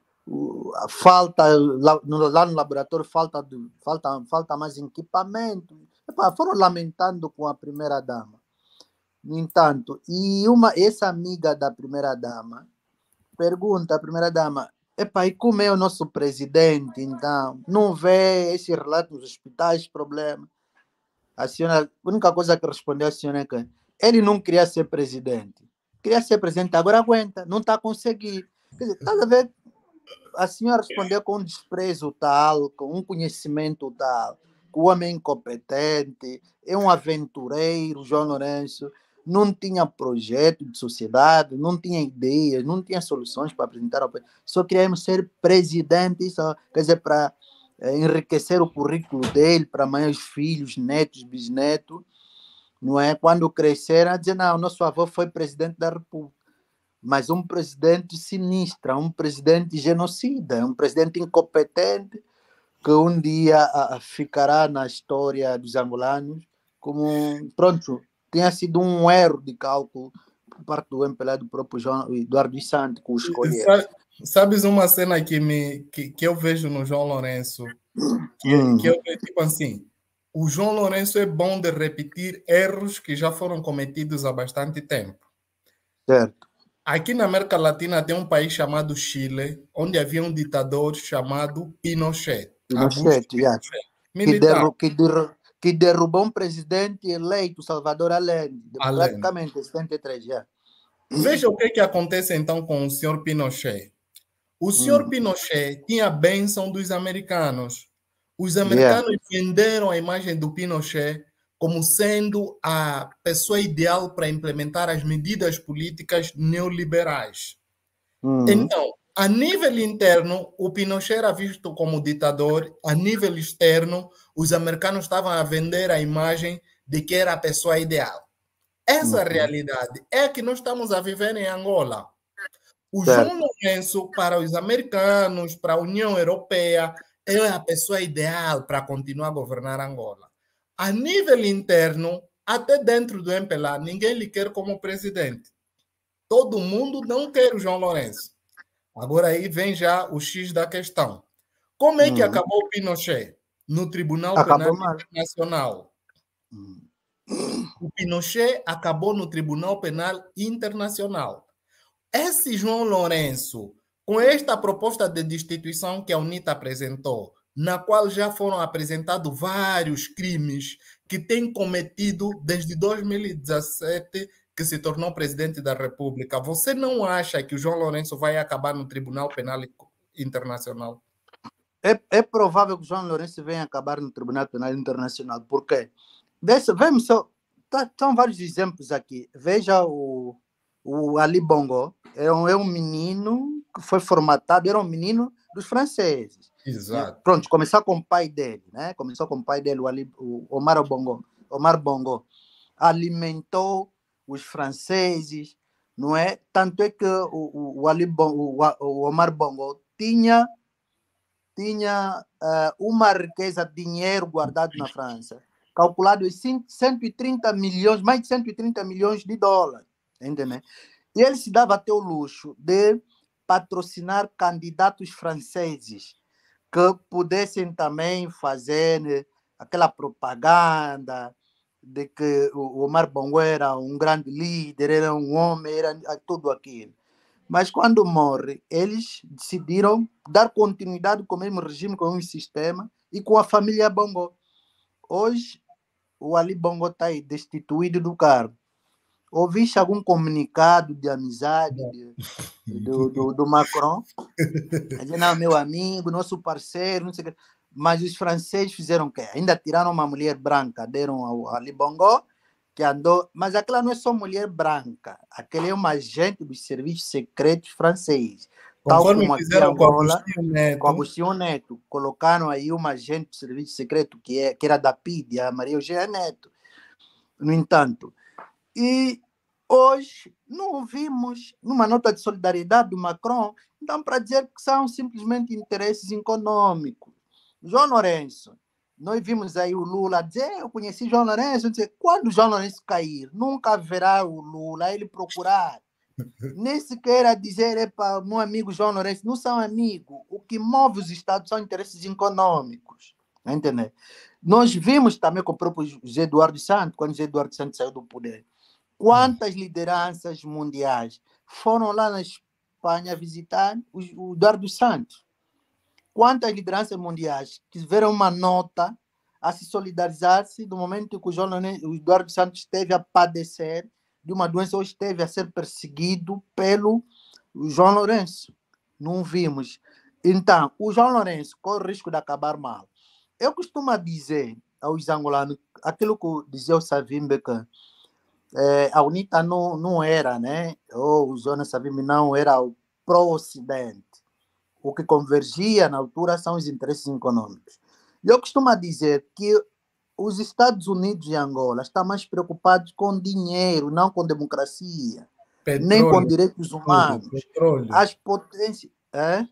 a falta lá, lá no laboratório falta falta falta mais equipamento Epá, foram lamentando com a primeira dama no entanto e uma essa amiga da primeira dama pergunta à primeira dama Epá, e como é o nosso presidente, então? Não vê esse relato nos hospitais, problema. A senhora, a única coisa que respondeu a senhora é que ele não queria ser presidente. Queria ser presidente, agora aguenta, não está conseguindo conseguir. Quer dizer, tá a ver? Assim, a senhora respondeu com um desprezo tal, com um conhecimento tal, o homem é incompetente, é um aventureiro, João Lourenço, não tinha projeto de sociedade, não tinha ideias, não tinha soluções para apresentar ao país. Só queríamos ser presidente, só, quer dizer, para eh, enriquecer o currículo dele, para amanhã os filhos, netos, bisnetos, não é? Quando crescer, a dizer, não, nosso avô foi presidente da República mas um presidente sinistra, um presidente genocida, um presidente incompetente que um dia ficará na história dos angolanos como, pronto, tenha sido um erro de cálculo por parte do MPLA do próprio João Eduardo Santos que escolheu. Sabes uma cena que, me, que, que eu vejo no João Lourenço? Que, hum. que eu vejo tipo assim: o João Lourenço é bom de repetir erros que já foram cometidos há bastante tempo. Certo. Aqui na América Latina tem um país chamado Chile, onde havia um ditador chamado Pinochet. Pinochet, Militar. Que, derru que, derrubou um presidente eleito, Salvador Allende, praticamente em 73, Veja o que, é que acontece então com o senhor Pinochet. O senhor hum. Pinochet tinha a bênção dos americanos. Os americanos yeah. venderam a imagem do Pinochet como sendo a pessoa ideal para implementar as medidas políticas neoliberais. Uhum. Então, a nível interno, o Pinochet era visto como ditador, a nível externo, os americanos estavam a vender a imagem de que era a pessoa ideal. Essa uhum. realidade é que nós estamos a viver em Angola. O certo. João Lourenço, para os americanos, para a União Europeia, é a pessoa ideal para continuar a governar Angola a nível interno, até dentro do MPLA, ninguém lhe quer como presidente. Todo mundo não quer o João Lourenço. Agora aí vem já o X da questão. Como é que hum. acabou o Pinochet no Tribunal acabou Penal mais. Internacional? Hum. O Pinochet acabou no Tribunal Penal Internacional. Esse João Lourenço, com esta proposta de destituição que a UNITA apresentou, na qual já foram apresentados vários crimes que tem cometido desde 2017 que se tornou presidente da República. Você não acha que o João Lourenço vai acabar no Tribunal Penal Internacional? É, é provável que o João Lourenço venha acabar no Tribunal Penal Internacional. Por quê? veja vemos só. Tá, são vários exemplos aqui. Veja o, o Ali Bongo. É um, é um menino que foi formatado, era um menino dos franceses. Exato. Pronto, começou com o pai dele, né? Começou com o pai dele, o, Ali, o Omar Bongo. Omar Bongo alimentou os franceses, não é? Tanto é que o, o, Ali Bongo, o Omar Bongo tinha tinha uh, uma riqueza, de dinheiro guardado na França, calculado em 130 milhões, mais de 130 milhões de dólares, entendeu? E ele se dava até o luxo de patrocinar candidatos franceses que pudessem também fazer né, aquela propaganda de que o Omar Bongo era um grande líder, era um homem, era tudo aquilo. Mas quando morre, eles decidiram dar continuidade com o mesmo regime, com o mesmo sistema e com a família Bongo. Hoje, o Ali Bongo está destituído do cargo. Ouviste algum comunicado de amizade de, do, do, do, Macron? Dizer, não, meu amigo, nosso parceiro, não sei o Mas os franceses fizeram o quê? Ainda tiraram uma mulher branca, deram ao, a Libongo, que andou. Mas aquela não é só mulher branca, aquela é uma agente dos serviços secretos franceses. Conforme tal como fizeram com Agostinho Neto. Com Agostinho Neto. Colocaram aí uma agente do serviço secreto, que, é, que era da PID, a Maria Eugênia Neto. No entanto, e hoje não ouvimos numa nota de solidariedade do Macron, então para dizer que são simplesmente interesses econômicos. João Lourenço, nós vimos aí o Lula dizer, eu conheci João Lourenço, dizer, quando João Lourenço cair, nunca haverá o Lula, ele procurar. Nem sequer a dizer, para meu amigo João Lourenço, não são amigos. O que move os Estados são interesses econômicos. Entendeu? Nós vimos também com o próprio José Eduardo Santos, quando José Eduardo Santos saiu do poder Quantas lideranças mundiais foram lá na Espanha visitar o Eduardo Santos? Quantas lideranças mundiais tiveram uma nota a se solidarizar-se do momento que o, João o Eduardo Santos esteve a padecer de uma doença ou esteve a ser perseguido pelo João Lourenço? Não vimos. Então, o João Lourenço corre o risco de acabar mal. Eu costumo dizer aos angolanos aquilo que dizia o Savim que é, a UNITA não, não era, né? ou Zona Savimbi não era o pró-Ocidente. O que convergia na altura são os interesses econômicos. E eu costumo dizer que os Estados Unidos e Angola estão mais preocupados com dinheiro, não com democracia, petróleo, nem com direitos humanos. Petróleo. As potências. É?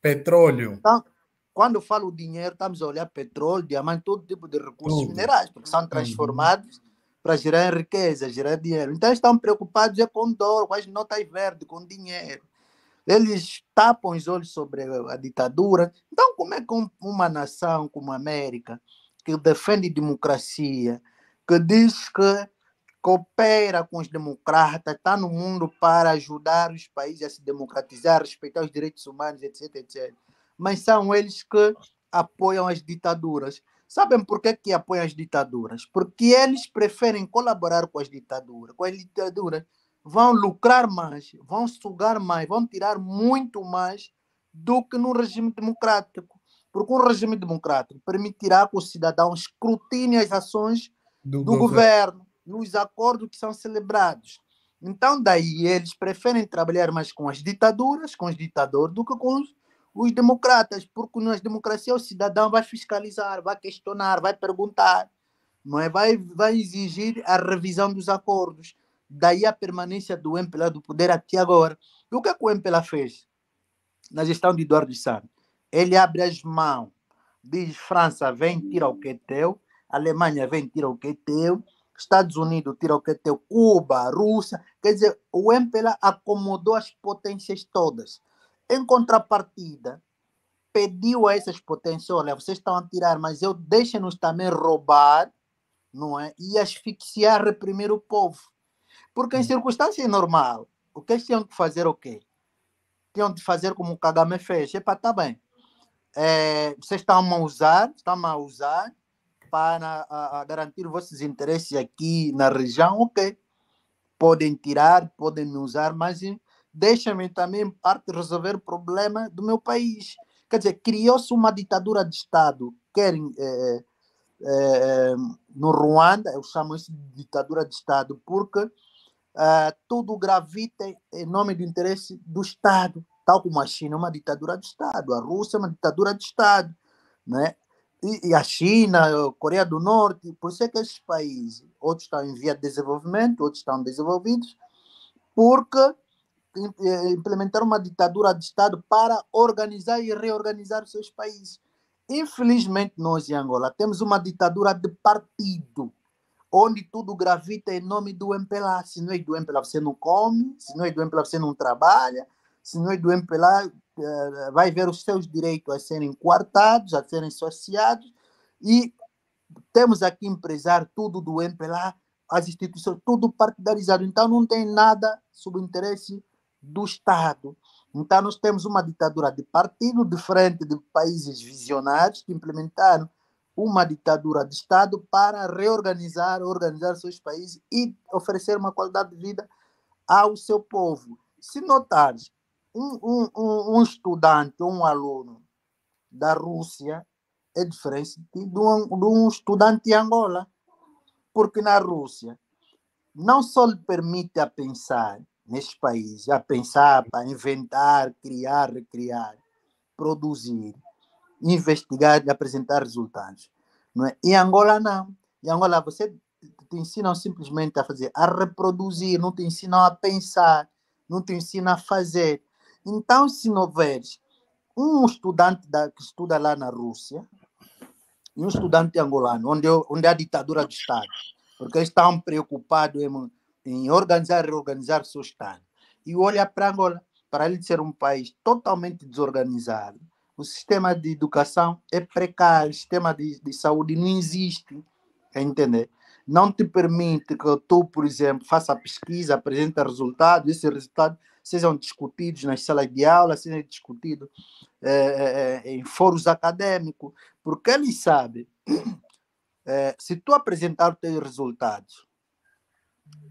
Petróleo. Então, quando falo dinheiro, estamos a olhar petróleo, diamante, todo tipo de recursos tudo. minerais, porque são uhum. transformados para gerar riqueza, gerar dinheiro. Então estão preocupados é com dor, com as notas verdes, com dinheiro. Eles tapam os olhos sobre a ditadura. Então, como é que uma nação como a América, que defende democracia, que diz que coopera com os democratas, está no mundo para ajudar os países a se democratizar, respeitar os direitos humanos, etc, etc. Mas são eles que apoiam as ditaduras. Sabem por que, que apoiam as ditaduras? Porque eles preferem colaborar com as ditaduras. Com as ditaduras vão lucrar mais, vão sugar mais, vão tirar muito mais do que no regime democrático. Porque o regime democrático permitirá que o cidadão escrutine as ações do, do governo. governo, nos acordos que são celebrados. Então, daí, eles preferem trabalhar mais com as ditaduras, com os ditadores, do que com os os democratas, porque nas democracias o cidadão vai fiscalizar, vai questionar, vai perguntar, não é? vai, vai exigir a revisão dos acordos. Daí a permanência do MPLA do poder até agora. E o que, é que o MPLA fez na gestão de Eduardo Santos? Ele abre as mãos, diz: França, vem, tira o que é teu, Alemanha, vem, tira o que é teu, Estados Unidos tira o que é teu, Cuba, Rússia. Quer dizer, o MPLA acomodou as potências todas. Em contrapartida, pediu a essas potências: olha, vocês estão a tirar, mas eu deixem-nos também roubar não é? e asfixiar, reprimir o povo. Porque em hum. circunstância normal, o que eles tinham que fazer o quê? Tinham de fazer como o Kagame fez. para estar tá bem. É, vocês estão a usar, estão a usar para a, a garantir os vossos interesses aqui na região, ok. Podem tirar, podem usar, mas deixa-me também parte resolver o problema do meu país. Quer dizer, criou-se uma ditadura de Estado. Querem, é, é, no Ruanda, eu chamo isso de ditadura de Estado, porque é, tudo gravita em nome do interesse do Estado, tal como a China é uma ditadura de Estado, a Rússia é uma ditadura de Estado, né? E, e a China, a Coreia do Norte, por isso é que esses países, outros estão em via de desenvolvimento, outros estão desenvolvidos, porque eh, implementar uma ditadura de Estado para organizar e reorganizar os seus países. Infelizmente, nós em Angola temos uma ditadura de partido, onde tudo gravita em nome do MPLA. Se não é do MPLA, você não come, se não é do MPLA, você não trabalha, se não é do MPLA, eh, vai ver os seus direitos a serem coartados, a serem associados. E temos aqui empresário, tudo do MPLA, as instituições, tudo partidarizado. Então, não tem nada sob interesse do Estado. Então, nós temos uma ditadura de partido, de frente de países visionários que implementaram uma ditadura de Estado para reorganizar, organizar seus países e oferecer uma qualidade de vida ao seu povo. Se notares, um, um, um, um estudante, um aluno da Rússia é diferente de um, de um estudante de Angola, porque na Rússia não só lhe permite a pensar, neste país a pensar, a inventar, criar, recriar, produzir, investigar e apresentar resultados. Não é? Em Angola, não. Em Angola, você te ensinam simplesmente a fazer, a reproduzir, não te ensinam a pensar, não te ensinam a fazer. Então, se não veres um estudante da, que estuda lá na Rússia e um estudante angolano, onde, eu, onde a ditadura do Estado, porque eles estão preocupados em em organizar e reorganizar seu Estado. E olha para Angola, para ele ser um país totalmente desorganizado, o sistema de educação é precário, o sistema de, de saúde não existe, entender? Não te permite que tu, por exemplo, faça pesquisa, apresente resultados, esses resultados sejam discutidos nas salas de aula, sejam discutidos é, é, em foros acadêmicos, porque eles sabem, é, se tu apresentar os teus resultados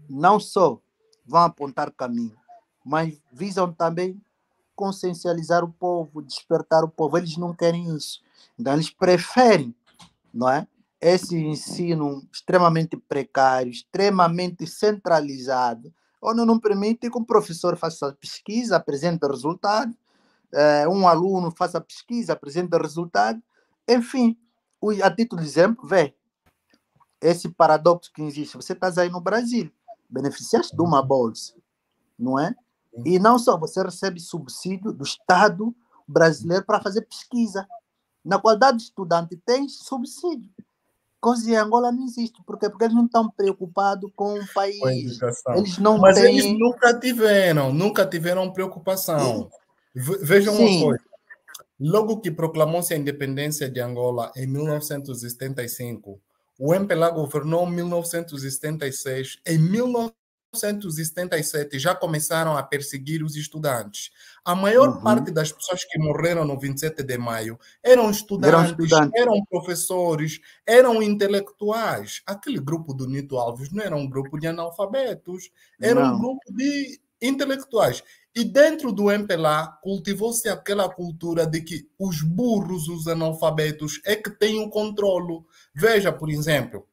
não só vão apontar caminho, mas visam também consciencializar o povo, despertar o povo. Eles não querem isso. Então, eles preferem não é? esse ensino extremamente precário, extremamente centralizado, onde não permite que um professor faça pesquisa, apresente o resultado, eh, um aluno faça pesquisa, apresente o resultado. Enfim, a título de exemplo, vê esse paradoxo que existe. Você está aí no Brasil beneficiaste de uhum. uma bolsa, não é? E não só, você recebe subsídio do Estado brasileiro para fazer pesquisa. Na qualidade de estudante, tem subsídio. Coisa em Angola não existe. Por quê? Porque eles não estão preocupados com o país. Com eles não Mas têm... eles nunca tiveram, nunca tiveram preocupação. Sim. Vejam Sim. uma coisa. Logo que proclamou-se a independência de Angola em 1975, o MPLA governou em 1976. Em 1977 já começaram a perseguir os estudantes. A maior uhum. parte das pessoas que morreram no 27 de maio eram estudantes, eram, eram professores, eram intelectuais. Aquele grupo do Nito Alves não era um grupo de analfabetos, era não. um grupo de intelectuais. E dentro do MPLA cultivou-se aquela cultura de que os burros, os analfabetos, é que têm o controle. Veja, por exemplo,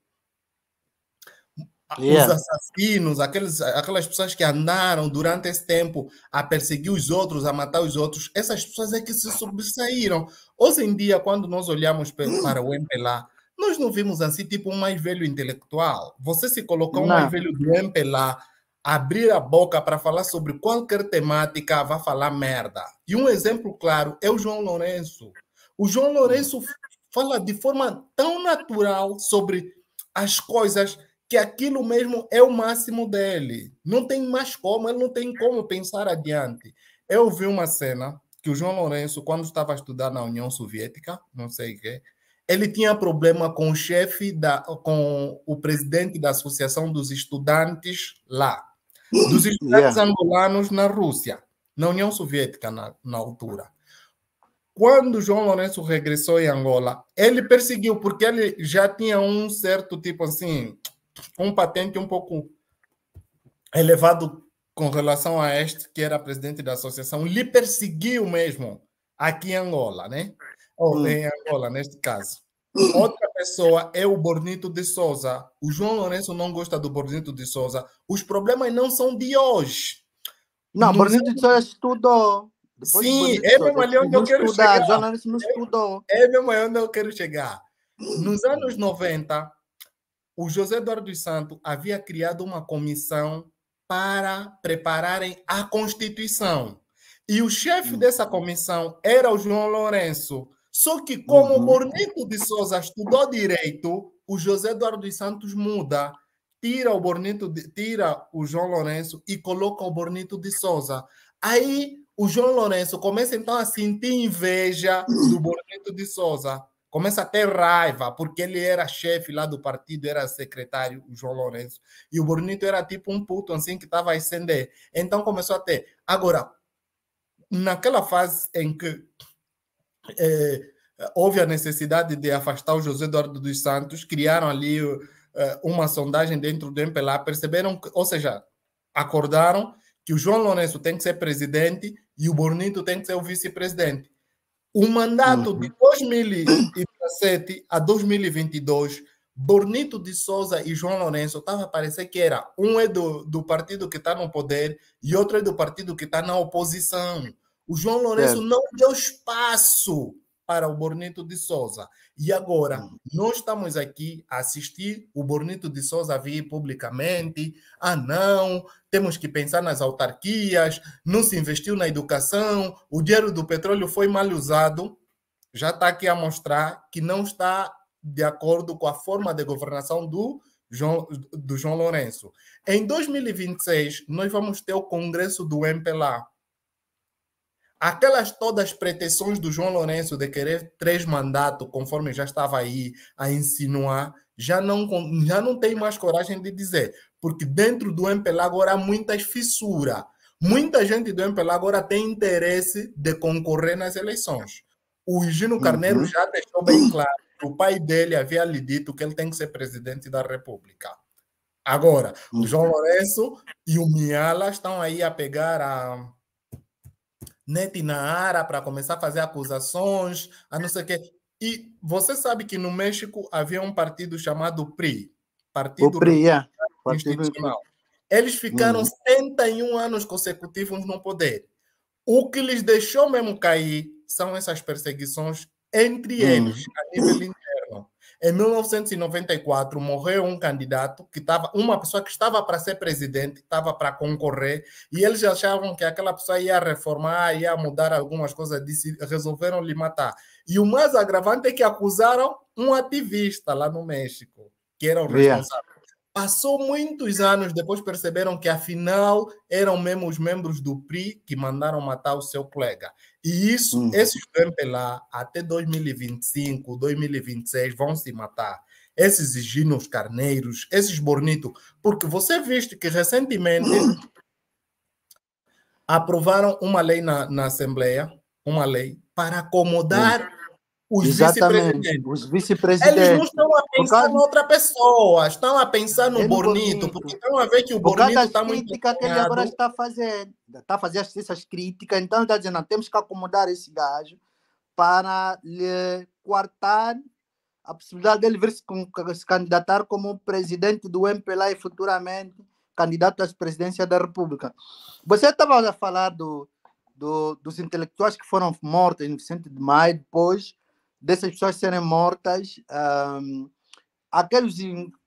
yeah. os assassinos, aqueles, aquelas pessoas que andaram durante esse tempo a perseguir os outros, a matar os outros, essas pessoas é que se sobressaíram. Hoje em dia, quando nós olhamos hum. para o MPLA, nós não vimos assim, tipo, um mais velho intelectual. Você se colocou um mais velho do MPLA abrir a boca para falar sobre qualquer temática, vai falar merda. E um exemplo claro é o João Lourenço. O João Lourenço fala de forma tão natural sobre as coisas que aquilo mesmo é o máximo dele. Não tem mais como, ele não tem como pensar adiante. Eu vi uma cena que o João Lourenço, quando estava a estudar na União Soviética, não sei o quê, ele tinha problema com o chefe, da, com o presidente da Associação dos Estudantes lá dos estudantes yeah. angolanos na Rússia, na União Soviética na, na altura. Quando João Lourenço regressou em Angola, ele perseguiu, porque ele já tinha um certo tipo assim, um patente um pouco elevado com relação a este, que era presidente da associação, lhe perseguiu mesmo aqui em Angola, né? Ou hum. em Angola, neste caso. Outra pessoa é o Bornito de Souza. O João Lourenço não gosta do Bornito de Souza. Os problemas não são de hoje. Não, não Bornito de Souza estudou. Depois Sim, é mesmo ali onde eu quero estudar, chegar. Lourenço não estudou. É, é mesmo onde eu quero chegar. Nos anos 90, o José Eduardo Santos havia criado uma comissão para prepararem a Constituição. E o chefe hum. dessa comissão era o João Lourenço. Só que, como uhum. o Bornito de Souza estudou direito, o José Eduardo dos Santos muda, tira o Bornito, de, tira o João Lourenço e coloca o Bornito de Souza. Aí o João Lourenço começa então a sentir inveja do Bornito de Souza. Começa a ter raiva, porque ele era chefe lá do partido, era secretário, o João Lourenço. E o Bornito era tipo um puto, assim, que estava a ascender. Então começou a ter. Agora, naquela fase em que é, houve a necessidade de afastar o José Eduardo dos Santos, criaram ali uh, uma sondagem dentro do MPLA, perceberam, que, ou seja, acordaram que o João Lourenço tem que ser presidente e o Bornito tem que ser o vice-presidente. O mandato uhum. de 2017 a 2022, Bornito de Souza e João Lourenço estava a parecer que era um é do, do partido que está no poder e outro é do partido que está na oposição. O João Lourenço é. não deu espaço para o Bornito de Souza. E agora, hum. nós estamos aqui a assistir o Bornito de Souza vir publicamente. Ah, não, temos que pensar nas autarquias, não se investiu na educação, o dinheiro do petróleo foi mal usado. Já está aqui a mostrar que não está de acordo com a forma de governação do João, do João Lourenço. Em 2026, nós vamos ter o congresso do MPLA aquelas todas pretensões do João Lourenço de querer três mandatos, conforme já estava aí a insinuar, já não, já não tem mais coragem de dizer, porque dentro do MPLA agora há muitas fissuras. Muita gente do MPLA agora tem interesse de concorrer nas eleições. O Higino Carneiro uhum. já deixou bem claro que o pai dele havia lhe dito que ele tem que ser presidente da República. Agora, o uhum. João Lourenço e o Miala estão aí a pegar a, net na área para começar a fazer acusações, a não ser que. E você sabe que no México havia um partido chamado PRI, Partido o PRI, é. Eles ficaram hum. 71 anos consecutivos no poder. O que lhes deixou mesmo cair são essas perseguições entre hum. eles, a nível interno. Em 1994 morreu um candidato que estava, uma pessoa que estava para ser presidente, estava para concorrer, e eles achavam que aquela pessoa ia reformar, ia mudar algumas coisas, disse, resolveram lhe matar. E o mais agravante é que acusaram um ativista lá no México, que era o responsável. Yeah. Passou muitos anos, depois perceberam que afinal eram mesmo os membros do PRI que mandaram matar o seu colega. E isso, hum. esses estudantes lá, até 2025, 2026, vão se matar. Esses higinos carneiros, esses bornitos. Porque você viste que recentemente aprovaram uma lei na, na Assembleia, uma lei, para acomodar hum os vice-presidentes. vice Eles não estão a pensar causa... em outra pessoa, estão a pensar no, é Bornito, Bonito. porque estão a ver que o Por Bornito está muito. crítica que ele agora está fazendo, está fazendo essas críticas, então está dizendo, temos que acomodar esse gajo para lhe quartar a possibilidade dele vir se, se candidatar como presidente do MPLA e futuramente candidato à presidência da República. Você estava a falar do, do, dos intelectuais que foram mortos em Vicente de Maio, depois dessas pessoas serem mortas, um, aqueles,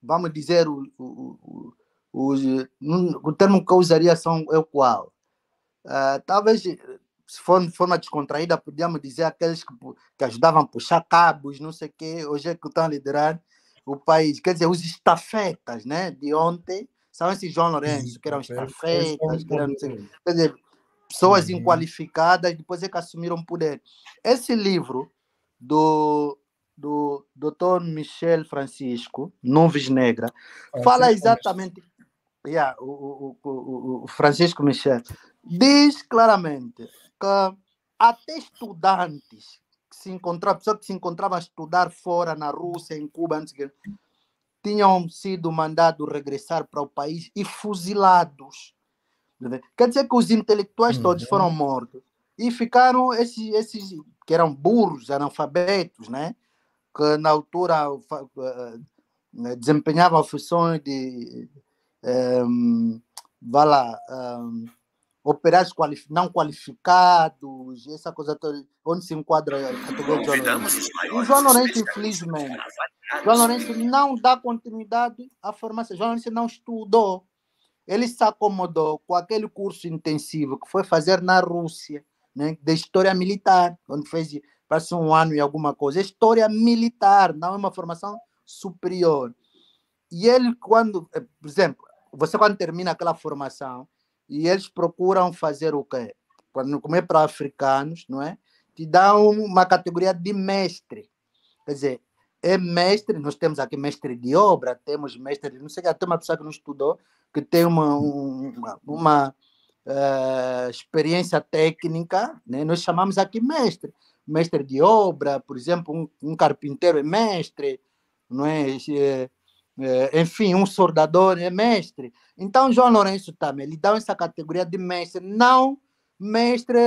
vamos dizer, o, o, o, o, termo que eu usaria são, é o qual? Uh, talvez, se for de forma descontraída, podíamos dizer aqueles que, que ajudavam a puxar cabos, não sei o quê, hoje é que estão a liderar o país. Quer dizer, os estafetas né, de ontem, são esses João Lourenço, que eram estafetas, que eram, não sei, quer dizer, pessoas uhum. inqualificadas, depois é que assumiram poder. Esse livro, do, do Dr. Michel Francisco, Nuves Negra, Francisco é, fala exatamente. Yeah, o, o, o, o Francisco Michel diz claramente que até estudantes que se encontravam, pessoas que se encontravam a estudar fora na Rússia, em Cuba, antes que, tinham sido mandados regressar para o país e fuzilados. Quer dizer que os intelectuais uhum. todos foram mortos e ficaram esses, esses que eram burros, analfabetos, né? que na altura eh, eh, desempenhavam funções de um, eh, vá lá, um, operários quali não qualificados, essa coisa toda, onde se enquadra a categoria de João Lourenço. O João Lourenço, infelizmente, João Lourenço não dá continuidade à formação. João Lourenço não estudou. Ele se acomodou com aquele curso intensivo que foi fazer na Rússia né, da história militar, onde fez parece um ano e alguma coisa. É história militar, não é uma formação superior. E ele, quando, eh, por exemplo, você quando termina aquela formação e eles procuram fazer o quê? Quando comer é para africanos, não é? Te dão uma categoria de mestre. Quer dizer, é mestre, nós temos aqui mestre de obra, temos mestre, não sei, até uma pessoa que não estudou, que tem uma, uma, uma eh, experiência técnica, né? nós chamamos aqui mestre, mestre de obra, por exemplo, um, um carpinteiro é mestre, não é? Eh, eh, enfim, um soldador é mestre. Então, João Lourenço também, lhe dá essa categoria de mestre, não mestre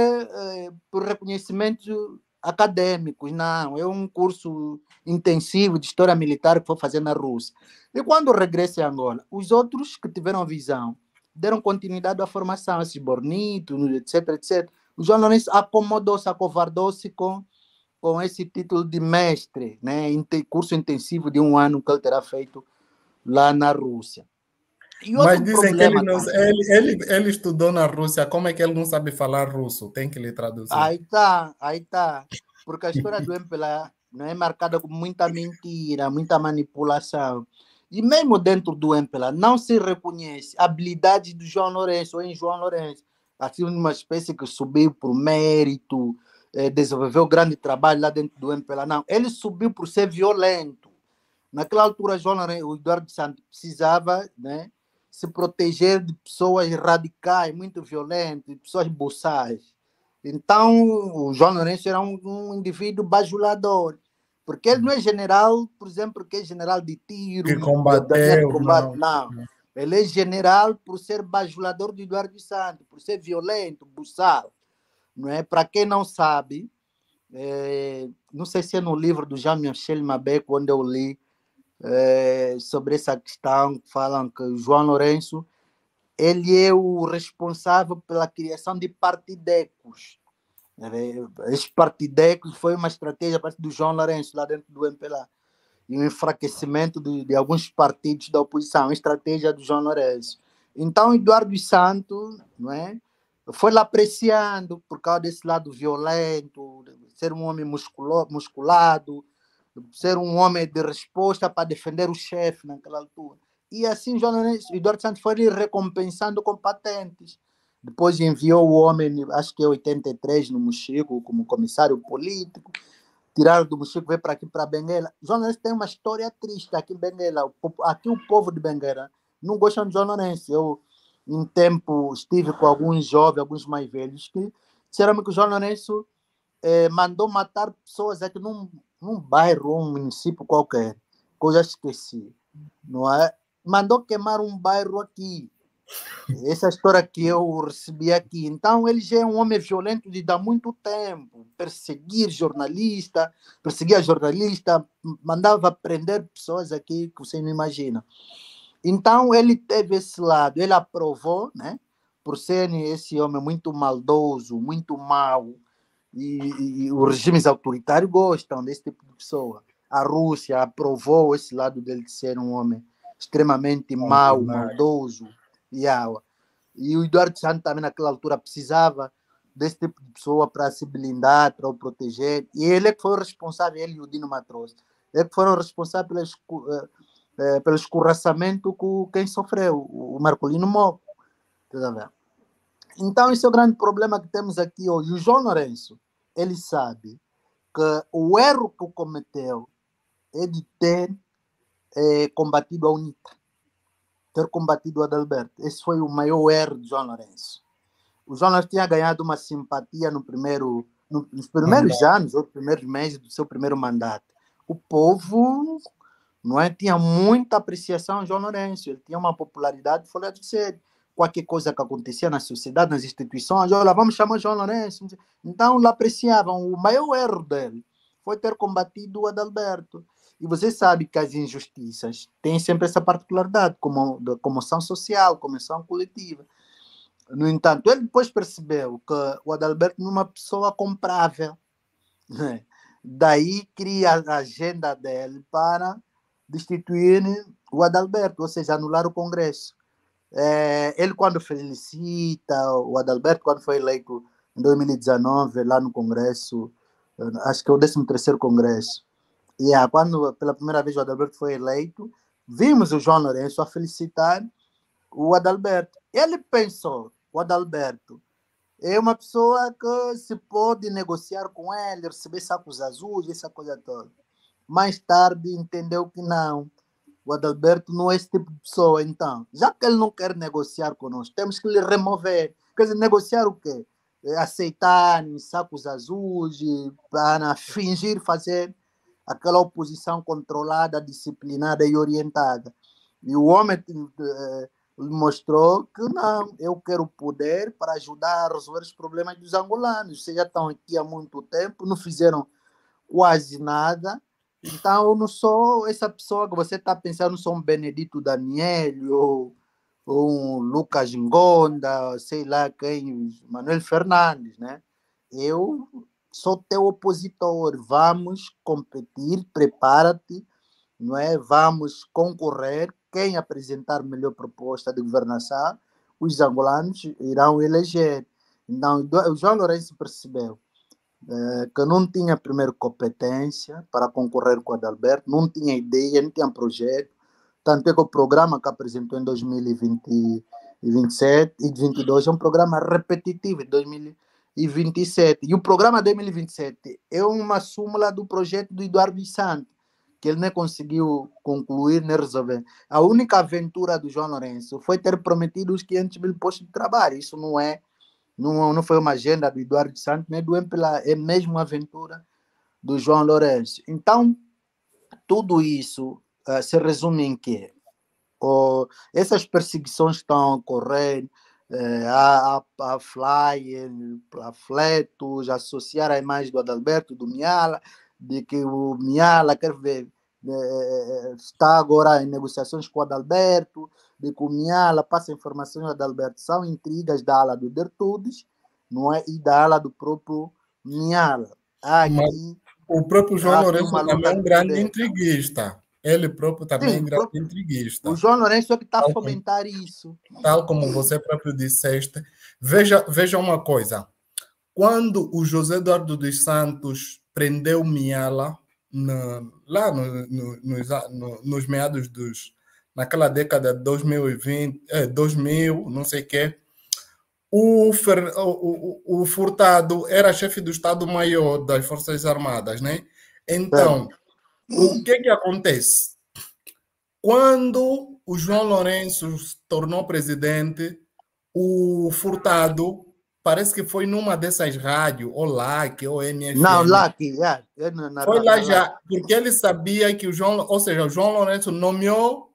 por reconhecimento acadêmicos, não, é um curso intensivo de história militar que vou fazer na Rússia. E quando regressei em Angola, os outros que tiveram visão deram continuidade à formação, esses Bornito, etc, etc. O João Lourenço acomodou-se, acovardou-se com, com esse título de mestre, né, curso intensivo de um ano que ele terá feito lá na Rússia. Mas dizem que ele, não, ele, ele, ele, estudou na Rússia, como é que ele não sabe falar russo? Tem que lhe traduzir. Aí tá, aí tá. Porque a história do MPLA não né, é marcada com muita mentira, muita manipulação. E mesmo dentro do MPLA, não se reconhece a habilidade do João Lourenço ou em João Lourenço. Assim, uma espécie que subiu por mérito, eh, desenvolveu grande trabalho lá dentro do MPLA. Não, ele subiu por ser violento. Naquela altura, João Lourenço, o Eduardo Santos precisava né, se proteger de pessoas radicais, muito violentas, de pessoas boçais. Então, o João Lourenço era um, um indivíduo bajulador porque ele não é uhum. general, por exemplo, que é general de tiro. Que combateu. De combate, não. não. Uhum. Ele é general por ser bajulador de Eduardo Santos, por ser violento, buçal. Não é? Para quem não sabe, é, não sei se é no livro do Jean-Michel Mabeco, quando eu li é, sobre essa questão, falam que o João Lourenço ele é o responsável pela criação de partidecos esse partideco foi uma estratégia a parte do João Lourenço, lá dentro do MPLA. E o enfraquecimento de, de alguns partidos da oposição, estratégia do João Lourenço. Então, Eduardo Santos não é, foi lá apreciando por causa desse lado violento, ser um homem musculo, musculado, ser um homem de resposta para defender o chefe naquela altura. E assim, João Lourenço, Eduardo Santos foi lhe recompensando com patentes. Depois enviou o homem, acho que é 83, no Mochico, como comissário político. Tiraram do Mochico, veio para aqui, para Benguela. Jornalista tem uma história triste aqui em Benguela. Aqui o povo de Benguela não gosta de jornalista. Eu, em tempo, estive com alguns jovens, alguns mais velhos, que disseram que o João eh, mandou matar pessoas aqui num, num bairro, um município qualquer, que eu já esqueci. Não é? Mandou queimar um bairro aqui essa história que eu recebi aqui. Então, ele já é um homem violento de dar muito tempo. Perseguir jornalista, perseguia jornalista, mandava prender pessoas aqui que você não imagina. Então, ele teve esse lado, ele aprovou, né? Por ser esse homem muito maldoso, muito mau, e, e, e, os regimes autoritários gostam desse tipo de pessoa. A Rússia aprovou esse lado dele de ser um homem extremamente mau, maldoso, Yeah. E o Eduardo Santos também naquela altura precisava desse tipo de pessoa para se blindar, para o proteger. E ele é que foi o responsável, ele e o Dino Matroso, é foram responsáveis pelo, escu eh, eh, pelo escorraçamento com quem sofreu, o Marcolino Moco. então, esse é o grande problema que temos aqui hoje. O João Lourenço, ele sabe que o erro que cometeu é de ter eh, combatido a UNITA ter combatido o Adalberto. Esse foi o maior erro de João Lourenço. O João Lourenço tinha ganhado uma simpatia no primeiro, no, nos primeiros mandato. anos, ou primeiros meses do seu primeiro mandato. O povo não é, tinha muita apreciação ao João Lourenço. Ele tinha uma popularidade folha de sede. Qualquer coisa que acontecia na sociedade, nas instituições, olha, vamos chamar João Lourenço. Então, lá apreciavam. O maior erro dele foi ter combatido o Adalberto. E você sabe que as injustiças têm sempre essa particularidade, como comoção social, comoção coletiva. No entanto, ele depois percebeu que o Adalberto não é uma pessoa comprável. Né? Daí cria a agenda dele para destituir o Adalberto, ou seja, anular o Congresso. É, ele, quando felicita o Adalberto, quando foi eleito em 2019, lá no Congresso, acho que é o 13 Congresso, Yeah, é, quando pela primeira vez o Adalberto foi eleito, vimos o João Lourenço a felicitar o Adalberto. Ele pensou, o Adalberto é uma pessoa que se pode negociar com ele, receber sacos azuis, essa coisa toda. Mais tarde entendeu que não. O Adalberto não é esse tipo de pessoa, então. Já que ele não quer negociar conosco, temos que lhe remover. Quer dizer, negociar o quê? Aceitar sacos azuis, para fingir fazer aquela oposição controlada, disciplinada e orientada. E o homem eh, mostrou que não, eu quero poder para ajudar a resolver os problemas dos angolanos. Vocês já estão aqui há muito tempo, não fizeram quase nada. Então, eu não sou essa pessoa que você está pensando, sou um Benedito Daniel ou, ou um Lucas Ngonda, sei lá quem, Manuel Fernandes, né? Eu sou teu opositor, vamos competir, prepara-te, não é? Vamos concorrer, quem apresentar melhor proposta de governação, os angolanos irão eleger. Então, o João Lourenço percebeu eh, que não tinha primeiro competência para concorrer com o Adalberto, não tinha ideia, não tinha projeto, tanto é que o programa que apresentou em 2027 e 2022 é um programa repetitivo em 2020 2027. E o programa 2027 é uma súmula do projeto do Eduardo dos Santos, que ele nem conseguiu concluir nem resolver. A única aventura do João Lourenço foi ter prometido os 500 mil postos de trabalho. Isso não é não, não foi uma agenda do Eduardo Santos, nem do MPLA, é mesmo uma aventura do João Lourenço. Então, tudo isso uh, se resume em quê? Oh, essas perseguições estão ocorrendo, é, a, a, a Flyer, a Fletos, associar a imagem do Adalberto, do Miala, de que o Miala quer ver, é, é, é, está agora em negociações com o Adalberto, de que o Miala passa informações ao Adalberto. São intrigas da ala do Dertudes não é? e da ala do próprio Miala. Aqui, o próprio João Lourenço é um grande intriguista ele próprio também Sim, é grande intriguista. Tá? O João Lourenço é que está a fomentar como, isso. Tal como você próprio disseste. Veja, veja uma coisa. Quando o José Eduardo dos Santos prendeu Miala, lá no, no, nos, no, nos meados dos. naquela década de 2020, eh, 2000, não sei quê, o quê, o, o, o Furtado era chefe do Estado-Maior das Forças Armadas, né? Então. É o que que acontece? Quando o João Lourenço se tornou presidente, o Furtado parece que foi numa dessas rádios, ou LAC, ou MFM. Não, LAC, yeah. É, é foi lá já, porque ele sabia que o João, ou seja, o João Lourenço nomeou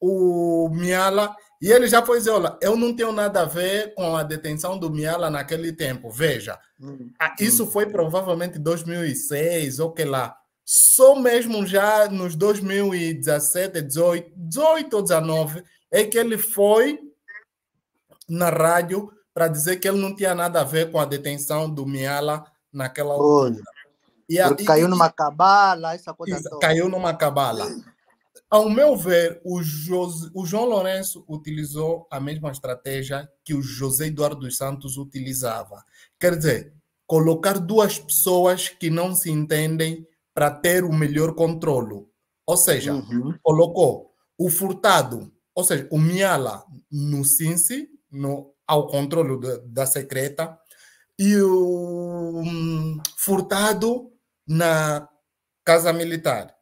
o Miala e ele já foi dizer, olha, eu não tenho nada a ver com a detenção do Miala naquele tempo, veja. Hum, ah, isso hum. foi provavelmente 2006 ou que lá. Só mesmo já nos 2017, 18, 18 ou 19, é que ele foi na rádio para dizer que ele não tinha nada a ver com a detenção do Miala naquela Olha, E, a, e caiu numa cabala, essa coisa isso, Caiu numa cabala. Ao meu ver, o, José, o, João Lourenço utilizou a mesma estratégia que o José Eduardo dos Santos utilizava. Quer dizer, colocar duas pessoas que não se entendem para ter o melhor controlo. Ou seja, uhum. colocou o Furtado, ou seja, o Miala no Cinci, no, ao controlo da secreta, e o um, Furtado na Casa Militar.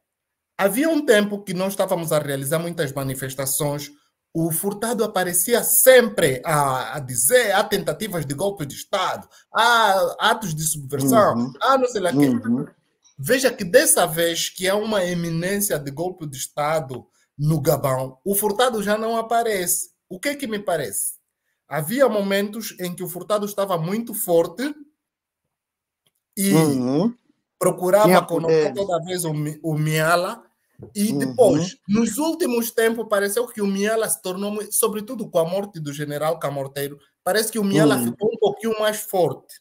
Havia um tempo que não estávamos a realizar muitas manifestações. O Furtado aparecia sempre a, a dizer há tentativas de golpe de Estado, há atos de subversão, uhum. há não sei lá uhum. quê. Veja que dessa vez que há é uma eminência de golpe de Estado no Gabão, o Furtado já não aparece. O que é que me parece? Havia momentos em que o Furtado estava muito forte e uhum. procurava colocar toda vez o, o Miala. E uhum. depois, uhum. nos últimos tempos, pareceu que o Miala se tornou, sobretudo com a morte do general Camorteiro, parece que o Miala uhum. ficou um pouquinho mais forte.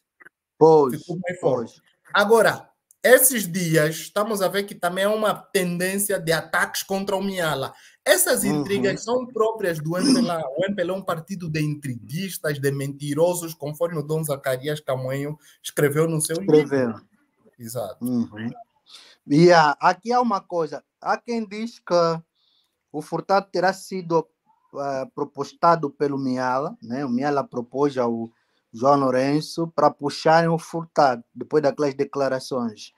Pois, ficou mais forte. Pois. Agora, esses dias estamos a ver que também é uma tendência de ataques contra o Miala. Essas uhum. intrigas uhum. são próprias do MPLA. O MPLA é um partido de intriguistas, de mentirosos, conforme o Dom Zacarias Camanho escreveu no seu Escreveu. livro. Exato. Uhum. E yeah, aqui há uma coisa. Há quem diz que o Furtado terá sido uh, propostado pelo Miala. Né? O Miala propôs ao João Lourenço para puxarem o Furtado, depois daquelas declarações.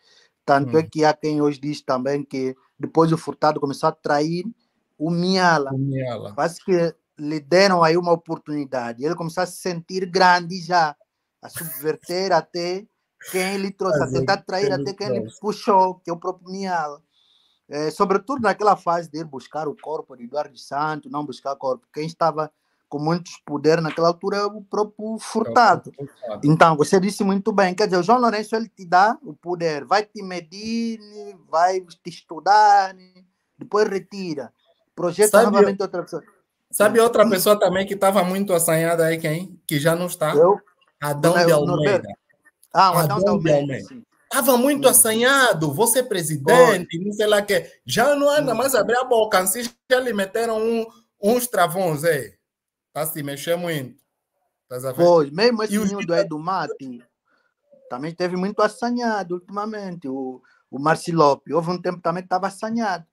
Tanto é hum. é que há quem hoje diz também que depois o Furtado começou a trair o Miala. O Miala. Parece que lhe deram aí uma oportunidade. Ele começou a se sentir grande já, a subverter até quem ele trouxe, a tentar trair até quem ele puxou, que é o próprio Miala. É, sobretudo naquela fase de ir buscar o corpo de Eduardo Santos, não buscar o corpo. Quem estava com muito poder naquela altura, o próprio é Furtado. Então, você disse muito bem, quer dizer, o João Lourenço ele te dá o poder, vai te medir, vai te estudar, depois retira. Projeta sabe, novamente outra pessoa. Sabe outra pessoa também que estava muito assanhada aí, quem? Que já não está? Eu? Adão eu, de Almeida. Ah, Adão, Adão de Almeida. Almeida. Estava muito assanhado, assanhado, você é presidente, oh. não sei lá o que. Já não anda mais a abrir a boca, assim já lhe meteram um, uns travões, é a se mexer muito. Pois, mesmo esse menino do Edu Mate também teve muito assanhado ultimamente. O, o Marci Lopes, houve um tempo também que estava assanhado.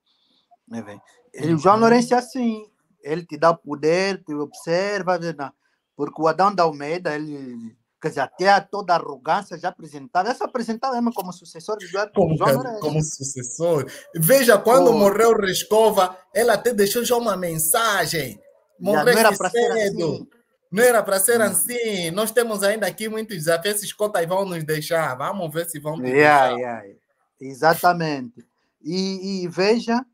Né, ele, o João uhum. Lourenço é assim. Ele te dá o poder, te observa. Não. Porque o Adão da Almeida, ele quer dizer, até toda a arrogância já apresentada, essa é apresentada mesmo como sucessor de João como, é, Lourenço. Como sucessor. Veja, quando morreu morreu Rescova, ela até deixou já uma mensagem não era para ser assim. Não era para ser hum. assim. Nós temos ainda aqui muitos desafios. Esses cotas vão nos deixar. Vamos ver se vão nos yeah, deixar. Yeah. Exatamente. E, e, veja,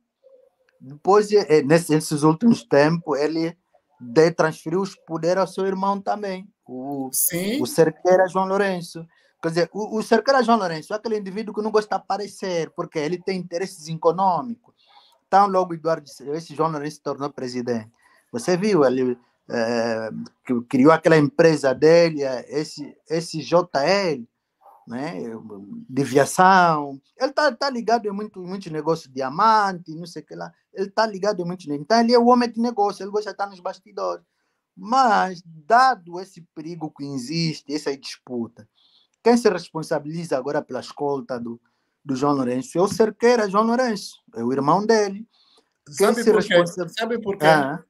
depois, eh, nesses últimos tempos, ele de, transferiu os poderes ao seu irmão também, o, Sim. o Cerqueira João Lourenço. Quer dizer, o, o Cerqueira João Lourenço é aquele indivíduo que não gosta de aparecer, porque ele tem interesses econômicos. Então, logo Eduardo, esse João Lourenço se tornou presidente. Você viu, ele é, criou aquela empresa dele, é, esse, esse JL, né? de viação. Ele está tá ligado em muito, muito negócio de diamante, não sei o que lá. Ele está ligado em muito negócio. Então, ele é o homem de negócio, ele gosta de estar nos bastidores. Mas, dado esse perigo que existe, essa disputa, quem se responsabiliza agora pela escolta do, do João Lourenço é o Cerqueira é João Lourenço, é o irmão dele. Quem sabe, por quê? sabe por quê? Ah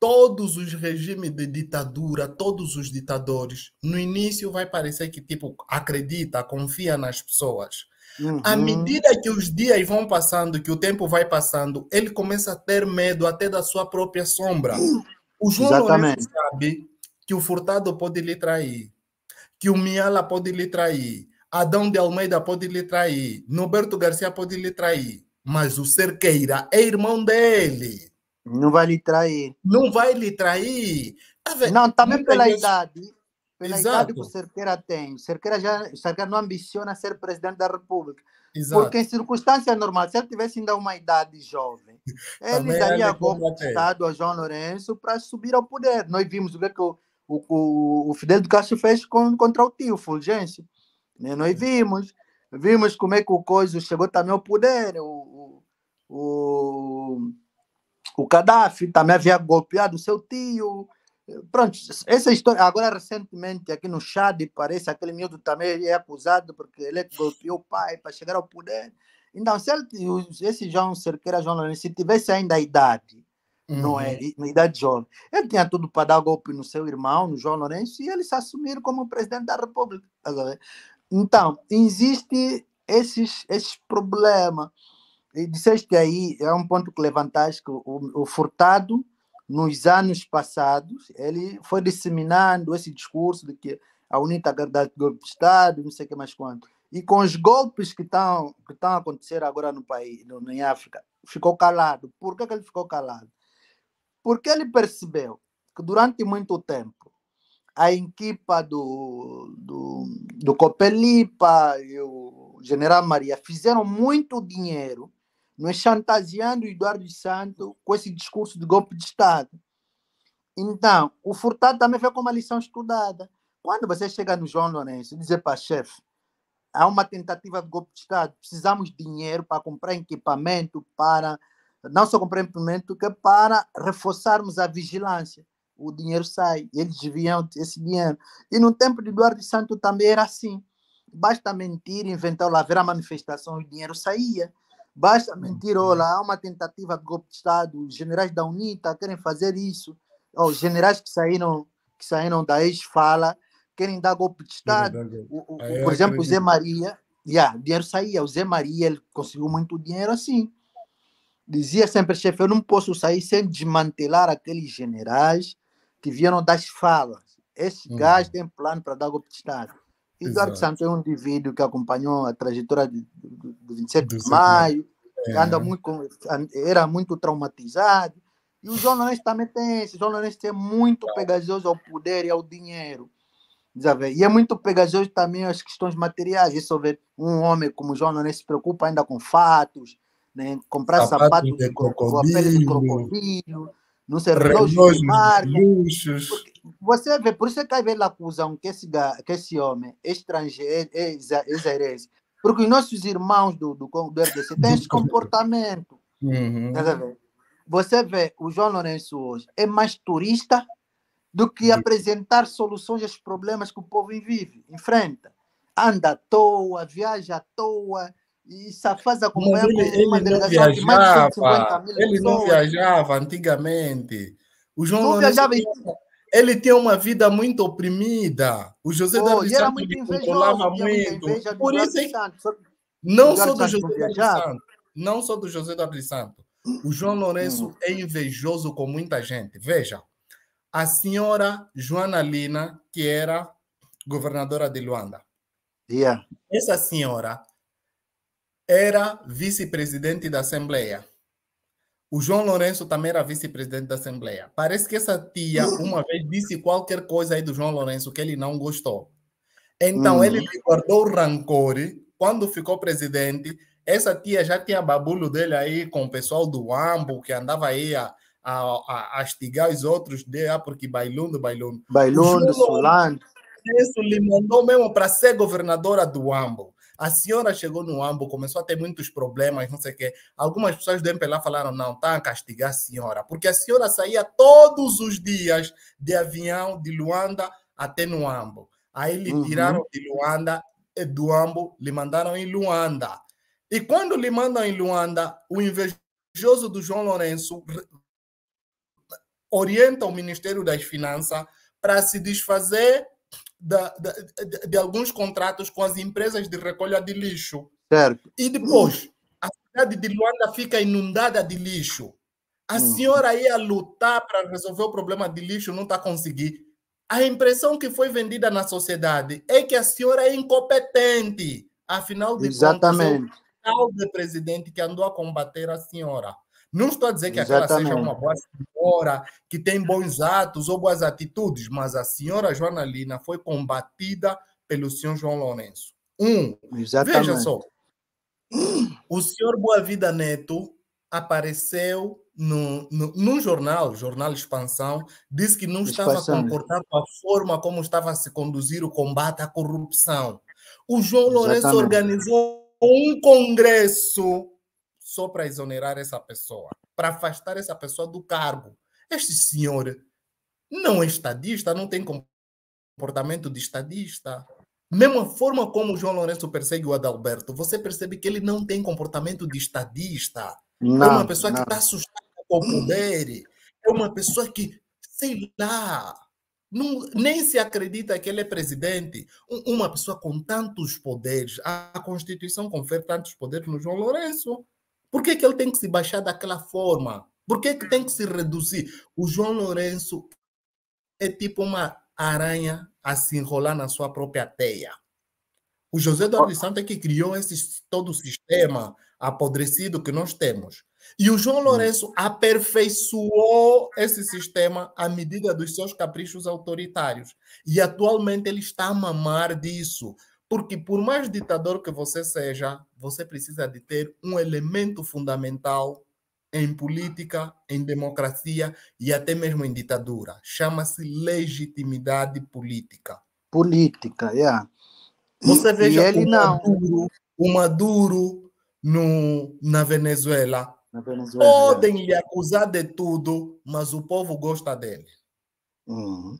todos os regimes de ditadura, todos os ditadores, no início vai parecer que tipo acredita, confia nas pessoas. Uhum. À medida que os dias vão passando, que o tempo vai passando, ele começa a ter medo até da sua própria sombra. O João sabe que o Furtado pode lhe trair, que o Miala pode lhe trair, Adão de Almeida pode lhe trair, Norberto Garcia pode lhe trair, mas o Cerqueira é irmão dele. Não vai lhe trair. Não vai lhe trair. Ah, véio, não, também pela idade. Pela Exato. idade que o Cerqueira tem. O Cerqueira, já, o Cerqueira não ambiciona ser presidente da República. Exato. Porque em circunstância normal, se ele tivesse ainda uma idade jovem, ele daria é golpe de Estado a João Lourenço para subir ao poder. Nós vimos o que o, o, o Fidel do Castro fez com, contra o tio Fulgêncio. Né, nós vimos. Vimos como é que o Coiso chegou também ao poder. O, o, o o Gaddafi também havia golpeado o seu tio. Pronto, essa história. Agora, recentemente, aqui no Chad, parece aquele miúdo também é acusado porque ele golpeou o pai para chegar ao poder. Então, se ele, esse João Cerqueira, João Lourenço, se tivesse ainda a idade, uhum. não é, na idade jovem, ele tinha tudo para dar golpe no seu irmão, no João Lourenço, e ele se assumir como presidente da República. Então, existe esses, esses problemas. E disseste aí, é um ponto que levantaste, que o, o Furtado, nos anos passados, ele foi disseminando esse discurso de que a UNITA é golpe de Estado, não sei o que mais quanto. E com os golpes que estão que estão acontecendo agora no país, no, em África, ficou calado. Por que, que ele ficou calado? Porque ele percebeu que durante muito tempo a equipa do, do, do Copelipa e o general Maria fizeram muito dinheiro não chantageando o Eduardo Santos com esse discurso de golpe de Estado. Então, o Furtado também foi com uma lição estudada. Quando você chega no João Lourenço e dizer para chefe, há uma tentativa de golpe de Estado, precisamos de dinheiro para comprar equipamento, para não só comprar equipamento, que para reforçarmos a vigilância. O dinheiro sai, eles deviam esse dinheiro. E no tempo de Eduardo Santos também era assim. Basta mentir, inventar, lá haverá manifestação, o dinheiro saía. Basta uhum. mentirola, há uma tentativa de golpe de Estado, os generais da UNITA querem fazer isso, os generais que saíram, que saíram da ex-fala querem dar golpe de é Estado. O, o, por exemplo, o Zé Maria, yeah, dinheiro saía, o Zé Maria ele conseguiu muito dinheiro assim. Dizia sempre, chefe, eu não posso sair sem desmantelar aqueles generais que vieram das falas. Esse uhum. gajo gás tem plano para dar golpe de Estado. Eduardo Santos é um indivíduo que acompanhou a trajetória do, 27 de maio, é. anda muito, era muito traumatizado. E o João jornalistas também esse. O João jornalistas é muito tá. pegajoso ao poder e ao dinheiro. E é muito pegajoso também as questões materiais. Isso ver um homem como o jornalista se preocupa ainda com fatos, né? comprar sapatos, sapatos de, de crocodilo, a pele de crocodilo, não sei, relógios de marca. Luxos você vê, por isso é que às vezes acusam que esse, que esse homem é estrangeiro, é israelense, porque os nossos irmãos do, do, do RDC têm esse comportamento. Uhum. Você vê, o João Lourenço hoje é mais turista do que uhum. apresentar soluções aos problemas que o povo vive, enfrenta. Anda à toa, viaja à toa, e Safaz acompanha ele, ele uma delegação de mais de 150 mil pessoas. Ele não viajava antigamente. O João não Lourenço viajava. Ele tinha uma vida muito oprimida. O José oh, Dardo Santos muito controlava muito. Por isso é não só do José da Santos, não só do José Dardo Santos. O João Lourenço hum. é invejoso com muita gente. Veja, a senhora Joana Lina, que era governadora de Luanda. Yeah. Essa senhora era vice-presidente da Assembleia. O João Lourenço também era vice-presidente da Assembleia. Parece que essa tia uhum. uma vez disse qualquer coisa aí do João Lourenço que ele não gostou. Então hum. ele guardou rancor. Quando ficou presidente, essa tia já tinha babulo dele aí com o pessoal do AMBO, que andava aí a, a, a astigar os outros, de, ah, porque Bailundo, Bailundo. Bailundo, Solano. Isso lhe mandou mesmo para ser governadora do AMBO a senhora chegou no AMBO, começou a ter muitos problemas, não sei o quê. Algumas pessoas do MPLA falaram, não, está a castigar a senhora, porque a senhora saía todos os dias de avião de Luanda até no AMBO. Aí lhe uhum. tiraram de Luanda, eh, do AMBO, lhe mandaram em Luanda. E quando lhe mandam em Luanda, o invejoso do João Lourenço orienta o Ministério das Finanças para se desfazer da, da, de, de, alguns contratos com as empresas de recolha de lixo. Certo. E depois, a cidade de Luanda fica inundada de lixo. A hum. senhora ia lutar para resolver o problema de lixo, não está conseguindo. A impressão que foi vendida na sociedade é que a senhora é incompetente. Afinal de Exatamente. contas, o tal de presidente que andou a combater a senhora. Não estou a dizer que Exatamente. aquela seja uma boa senhora, que tem bons atos ou boas atitudes, mas a senhora Joana Lina foi combatida pelo senhor João Lourenço. Um, Exatamente. veja só, o senhor Boa Vida Neto apareceu no, no, num jornal, jornal Expansão, disse que não Expansão. estava comportando com a forma como estava se conduzir o combate à corrupção. O João Lourenço Exatamente. organizou um congresso só para exonerar essa pessoa, para afastar essa pessoa do cargo. Este senhor não é estadista, não tem comportamento de estadista. Mesma forma como o João Lourenço persegue o Adalberto, você percebe que ele não tem comportamento de estadista. Não, é uma pessoa não. que está assustada com o poder. É uma pessoa que, sei lá, não, nem se acredita que ele é presidente. uma pessoa com tantos poderes. A Constituição confere tantos poderes no João Lourenço. Por que, que ele tem que se baixar daquela forma? Por que, que tem que se reduzir? O João Lourenço é tipo uma aranha a se enrolar na sua própria teia. O José do Santo é que criou esse, todo o sistema apodrecido que nós temos. E o João Lourenço aperfeiçoou esse sistema à medida dos seus caprichos autoritários. E atualmente ele está a mamar disso. Porque por mais ditador que você seja, você precisa de ter um elemento fundamental em política, em democracia e até mesmo em ditadura. Chama-se legitimidade política. Política, é. Yeah. Você veja ele o Maduro, não. o Maduro no, na Venezuela. na Venezuela. Podem lhe acusar de tudo, mas o povo gosta dele. Uhum.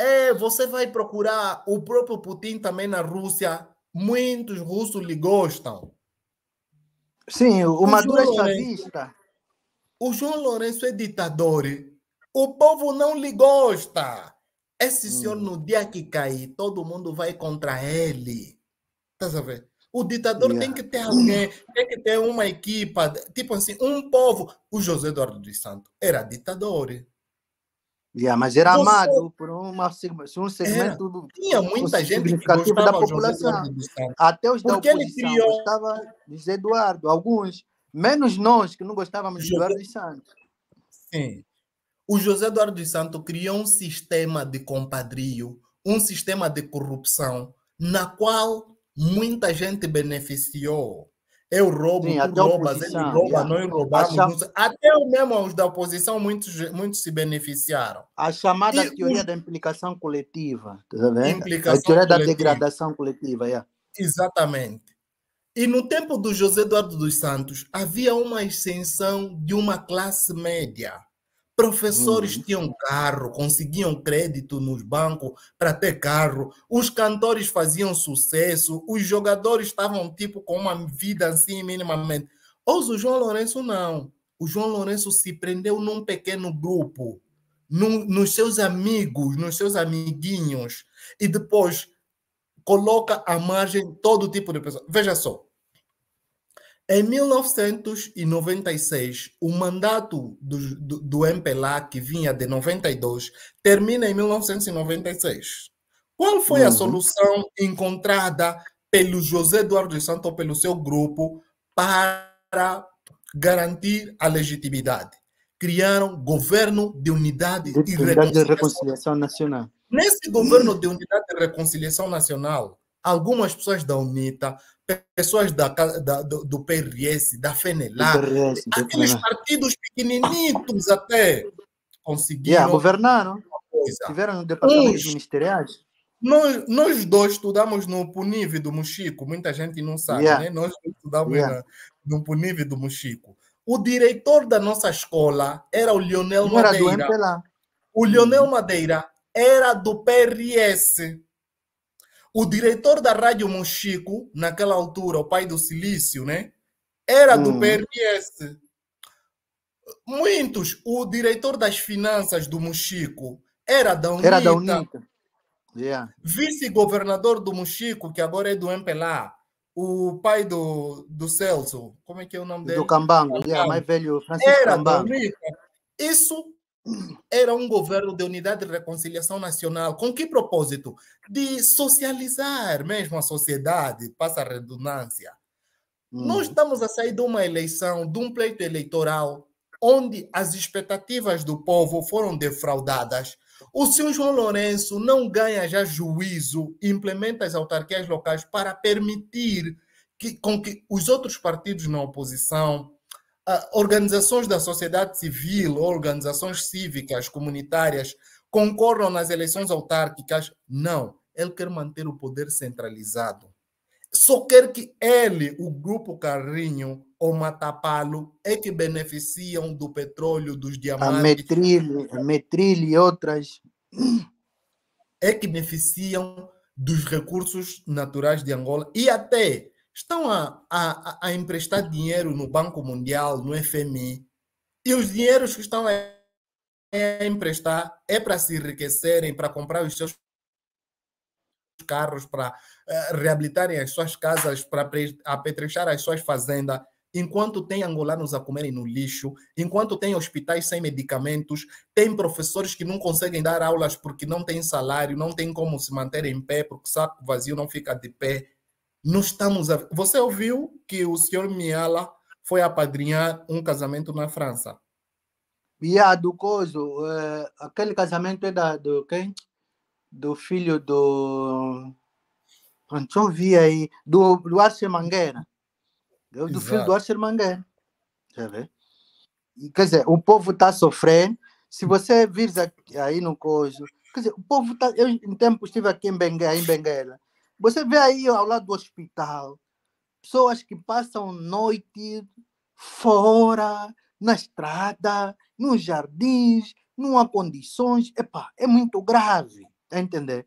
É, você vai procurar o próprio Putin também na Rússia. Muitos russos lhe gostam. Sim, o, o Maduro é chavista. O João Lourenço é ditador. O povo não lhe gosta. Esse hum. senhor, no dia que cair, todo mundo vai contra ele. Tá sabendo? O ditador yeah. tem que ter alguém, tem que ter uma equipa, tipo assim, um povo. O José Eduardo dos Santos era ditador. Yeah, mas era Você... amado por uma, um é, segmento do, tinha muita gente significativo da população. Até os Porque da oposição criou... de José Eduardo, alguns, menos nós que não gostávamos José... de Eduardo dos Santos. Sim. O José Eduardo dos Santos criou um sistema de compadrio, um sistema de corrupção, na qual muita gente beneficiou. Eu roubo, Sim, tu roubas, ele rouba, yeah. É. nós roubamos. Cham... Até mesmo os da oposição, muitos, muitos se beneficiaram. A chamada e teoria da implicação coletiva, tá vendo? É implicação a teoria coletiva. da degradação coletiva, yeah. É. Exatamente. E no tempo do José Eduardo dos Santos, havia uma ascensão de uma classe média Professores uhum. tinham carro, conseguiam crédito nos bancos para ter carro, os cantores faziam sucesso, os jogadores estavam tipo com uma vida assim minimamente. Ou o João Lourenço não. O João Lourenço se prendeu num pequeno grupo, nos seus amigos, nos seus amiguinhos, e depois coloca à margem todo tipo de pessoa. Veja só, em 1996, o mandato do, do, do MPLA, que vinha de 92, termina em 1996. Qual foi uhum. a solução encontrada pelo José Eduardo de Santos ou pelo seu grupo para garantir a legitimidade? Criaram governo de unidade, de, e, reconciliação. e reconciliação nacional. Nesse governo de unidade e reconciliação nacional, algumas pessoas da UNITA, pessoas da, da do, do, PRS, da Fenelar, aqueles partidos pequeninitos até conseguiram. Yeah, governaram. Estiveram no departamento Uns, ministeriais. Nós, nós dois estudamos no Punive do Muxico, muita gente não sabe, yeah. né? Nós estudamos yeah. no Punive do Muxico. O diretor da nossa escola era o Lionel Madeira. O Lionel Madeira era do PRS. O diretor da Rádio Mochico, naquela altura, o pai do Silício, né? Era do hum. PRS. Muitos, o diretor das finanças do Mochico era da UNITA. Era da UNITA. Yeah. Vice-governador do Mochico, que agora é do MPLA. O pai do, do Celso, como é que é o nome dele? Do Cambango, Cambango. Yeah, mais velho, Francisco era Cambango. Da UNITA. Isso era um governo de unidade e reconciliação nacional. Com que propósito? De socializar mesmo a sociedade, passa a redundância. Hum. Nós estamos a sair de uma eleição, de um pleito eleitoral, onde as expectativas do povo foram defraudadas. O senhor João Lourenço não ganha já juízo, implementa as autarquias locais para permitir que, com que os outros partidos na oposição ah, organizações da sociedade civil, organizações cívicas, comunitárias, concorram nas eleições autárquicas. Não. Ele quer manter o poder centralizado. Só quer que ele, o grupo Carrinho ou Matapalo, é que beneficiam do petróleo, dos diamantes. A Metrilho, e outras. É que beneficiam dos recursos naturais de Angola e até estão a, a, a emprestar dinheiro no Banco Mundial, no FMI, e os dinheiros que estão a emprestar é para se enriquecerem, para comprar os seus carros, para eh, reabilitarem as suas casas, para apetrechar as suas fazendas, enquanto tem angolanos a comerem no lixo, enquanto tem hospitais sem medicamentos, tem professores que não conseguem dar aulas porque não têm salário, não tem como se manter em pé, porque saco vazio não fica de pé. Nós estamos a... Você ouviu que o senhor Miala foi apadrinhar um casamento na França? Yeah, do Coso. Uh, aquele casamento é da, do quem? Do filho do. Pronto, eu vi aí. Do, do Arcer Mangueira. Do Exato. filho do Arcer Mangueira. Quer ver? Quer dizer, o povo está sofrendo. Se você vir aí no Coso. Quer dizer, o povo está. Eu, em tempo, estive aqui em Benguela, em Benguela. Você vê aí ao lado do hospital pessoas que passam noite fora, na estrada, nos jardins, não há condições. Epá, é muito grave, tá entender?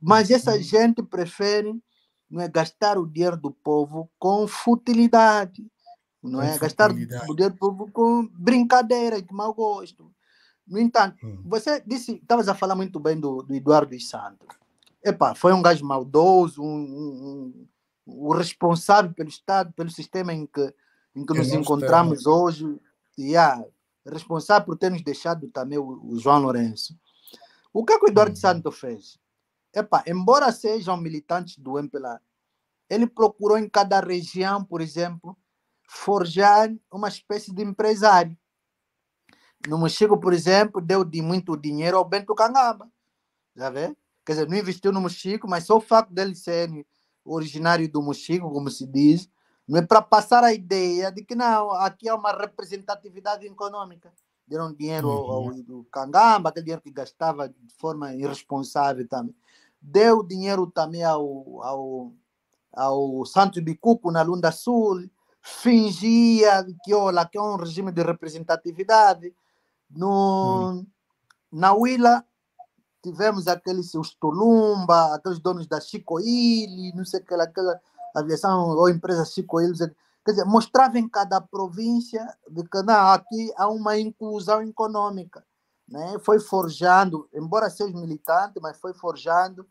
Mas essa uhum. gente prefere não é, gastar o dinheiro do povo com futilidade, não é? Gastar o dinheiro do povo com brincadeiras de mau gosto. No entanto, hum. você disse, estavas a falar muito bem do, do Eduardo dos Santos. Epá, foi um gajo maldoso, um, um, um, o responsável pelo Estado, pelo sistema em que, em que nos é encontramos tenho. hoje. Yeah, responsável por ter nos deixado também o, o João Lourenço. O que é que o Eduardo hum. Santos fez? Epá, embora sejam militantes do MPLA, ele procurou em cada região, por exemplo, forjar uma espécie de empresário. No Mochico, por exemplo, deu de muito dinheiro ao Bento Cangaba. Já vê? quer dizer, não investiu no Mochico, mas só o fato dele ser originário do Mochico, como se diz, não é para passar a ideia de que não, aqui é uma representatividade econômica. Deram dinheiro uhum. ao, ao Cangamba, uhum. aquele dinheiro que gastava de forma irresponsável também. Deu dinheiro também ao, ao, ao Santos Bicuco, na Lunda Sul. Fingia que, olha, que é um regime de representatividade. No, uhum. Na Willa, tivemos aqueles os Tolumba, aqueles donos da Chico não sei aquela, aquela aviação ou empresa Chico Ilha, quer dizer, mostrava em cada província de que não, aqui há uma inclusão econômica. Né? Foi forjando, embora seus militantes mas foi forjando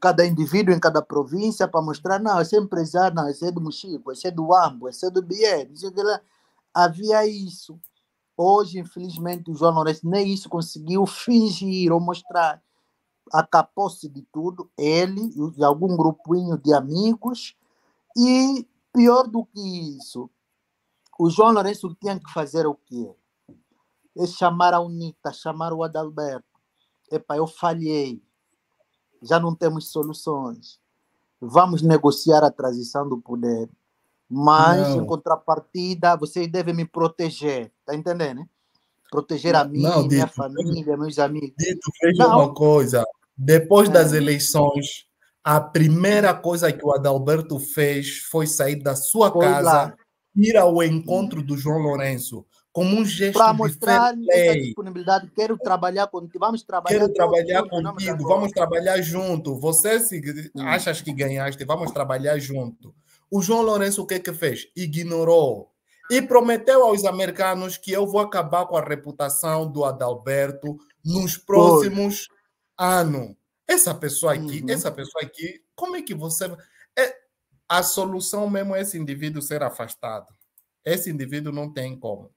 cada indivíduo em cada província para mostrar, não, esse é empresário, não, esse é do Mochico, esse é do Ambo, esse é do Bié, havia isso. Hoje, infelizmente, o João Lourenço nem isso conseguiu fingir ou mostrar. Acabou-se de tudo, ele e algum grupinho de amigos. E pior do que isso, o João Lourenço tinha que fazer o quê? É chamar a UNITA, chamar o Adalberto. Epa, eu falhei. Já não temos soluções. Vamos negociar a transição do poder. Mas, não. em contrapartida, vocês devem me proteger Tá entendendo, né? Proteger a mim, não, minha dito, família, meus amigos. Dito, veja uma coisa. Depois é. das eleições, a primeira coisa que o Adalberto fez foi sair da sua foi casa, lá. ir ao encontro do João Lourenço, como um gesto Para mostrar essa disponibilidade, quero trabalhar contigo, vamos trabalhar. Quero trabalhar contigo, vamos trabalhar junto. Você se achas que ganhaste, vamos trabalhar junto. O João Lourenço o que que fez? Ignorou e prometeu aos americanos que eu vou acabar com a reputação do Adalberto nos próximos anos. Essa pessoa aqui, uhum. essa pessoa aqui, como é que você. É, a solução mesmo é esse indivíduo ser afastado. Esse indivíduo não tem como.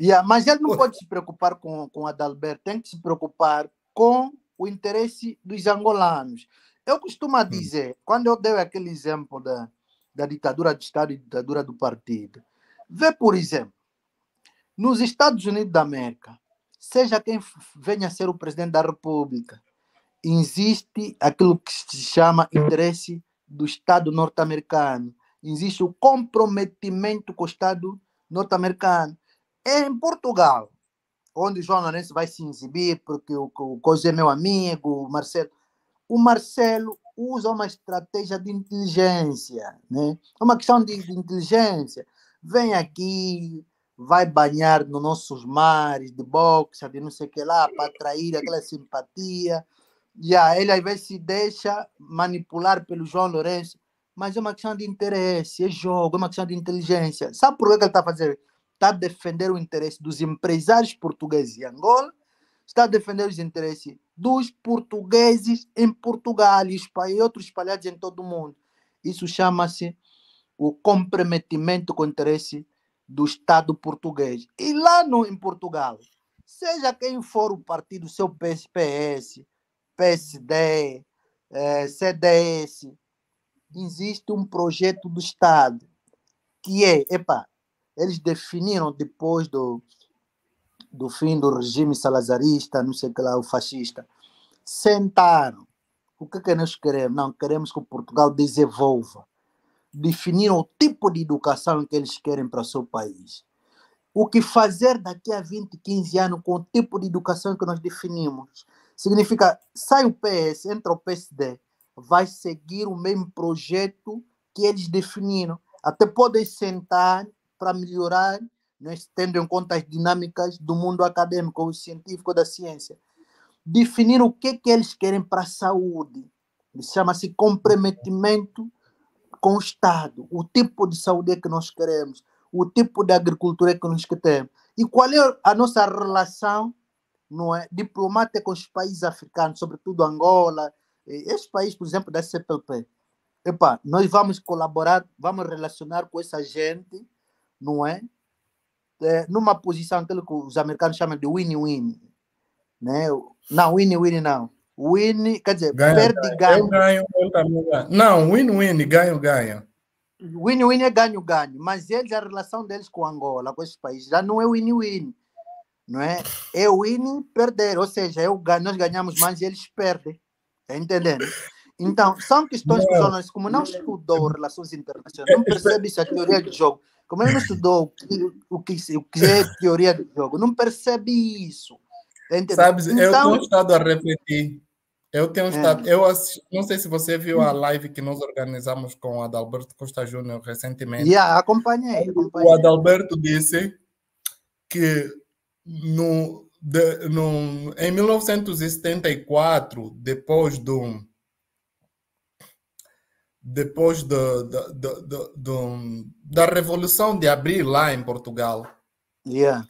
Yeah, mas ele não pode se preocupar com, com Adalberto, tem que se preocupar com o interesse dos angolanos. Eu costumo hum. dizer, hum. quando eu dei aquele exemplo da, da ditadura do Estado e ditadura do partido, Vê, por exemplo, nos Estados Unidos da América, seja quem venha a ser o presidente da República, existe aquilo que se chama interesse do Estado norte-americano, existe o comprometimento com o Estado norte-americano. Em Portugal, onde o João Lourenço vai se exibir, porque o, o é meu amigo, o Marcelo. O Marcelo usa uma estratégia de inteligência, né? É uma questão de, de inteligência vem aqui, vai banhar nos nossos mares de boxe, de não sei o que lá, para atrair aquela simpatia. Já, ele às vezes se deixa manipular pelo João Lourenço, mas é uma questão de interesse, é jogo, é uma questão de inteligência. Sabe por que ele está fazendo? Está a defender o interesse dos empresários portugueses em Angola, está a defender os interesses dos portugueses em Portugal e outros espalhados em todo o mundo. Isso chama-se o comprometimento com o interesse do Estado português. E lá no, em Portugal, seja quem for o partido, seu PSPS, PSD, eh, CDS, existe um projeto do Estado que é, epa, eles definiram depois do, do fim do regime salazarista, não sei o que lá, o fascista, sentaram. O que, é que nós queremos? Não, queremos que o Portugal desenvolva definiram o tipo de educação que eles querem para o seu país. O que fazer daqui a 20, 15 anos com o tipo de educação que nós definimos? Significa, sai o PS, entra o PSD, vai seguir o mesmo projeto que eles definiram. Até podem sentar para melhorar, né, tendo em conta as dinâmicas do mundo acadêmico, ou científico da ciência. Definir o que, que eles querem para a saúde. Chama-se comprometimento com o Estado, o tipo de saúde que nós queremos, o tipo de agricultura que nós queremos e qual é a nossa relação não é, diplomática com os países africanos, sobretudo Angola, eh, esse país, por exemplo, da CPLP. Epa, nós vamos colaborar, vamos relacionar com essa gente, não é? é numa posição, aquilo que os americanos chamam de win-win. Né? Não, win-win não. Win, quer dizer, ganho, perde ganho. Eu ganho, eu ganho. Não, win-win, ganho-ganho. Win-win é ganho-ganho, mas eles, a relação deles com Angola, com esse país, já não é win-win. Não é? É win perder, ou seja, eu nós ganhamos mais e eles perdem. Está entendendo? Então, são questões pessoais. Como não estudou relações internacionais, não percebe isso, a teoria de jogo. Como ele não estudou o que, o que, o que é teoria de jogo, não percebe isso. Entendeu? Sabes, então... eu tenho estado a repetir. Eu tenho é. estado. É. Eu assisti, não sei se você viu a live que nós organizamos com o Adalberto Costa Júnior recentemente. Yeah, acompanhei, acompanhei. O Adalberto disse que no, de, no, em 1974, depois do depois do, do, do, da Revolução de Abril lá em Portugal, yeah.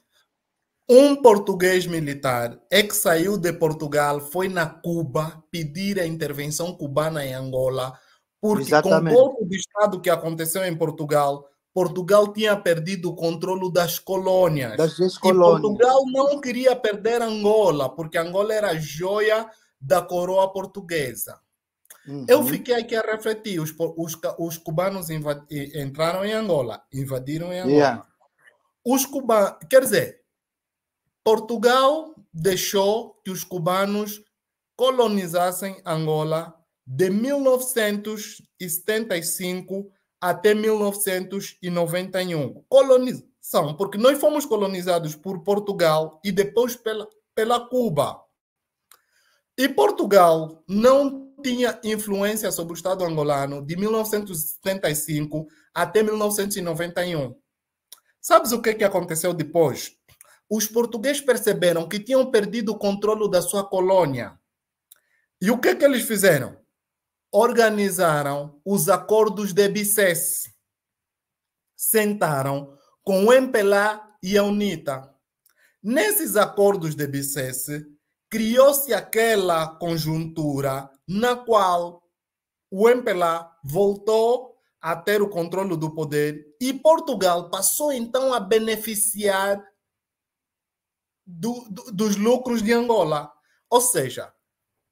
Um português militar é que saiu de Portugal, foi na Cuba pedir a intervenção cubana em Angola, porque Exatamente. com o golpe de Estado que aconteceu em Portugal, Portugal tinha perdido o controle das colônias. Das colônias E Portugal não queria perder Angola, porque Angola era a joia da coroa portuguesa. Uhum. Eu fiquei aqui a refletir. Os, os, os cubanos entraram em Angola, invadiram em Angola. Yeah. Os cubanos, quer dizer, Portugal deixou que os cubanos colonizassem Angola de 1975 até 1991. Colonização, porque nós fomos colonizados por Portugal e depois pela, pela Cuba. E Portugal não tinha influência sobre o Estado angolano de 1975 até 1991. Sabes o que, que aconteceu depois? os portugueses perceberam que tinham perdido o controle da sua colônia. E o que, é que eles fizeram? Organizaram os acordos de Bicesse. Sentaram com o MPLA e a UNITA. Nesses acordos de Bicesse, criou-se aquela conjuntura na qual o MPLA voltou a ter o controle do poder e Portugal passou então a beneficiar do, do, dos lucros de Angola. Ou seja,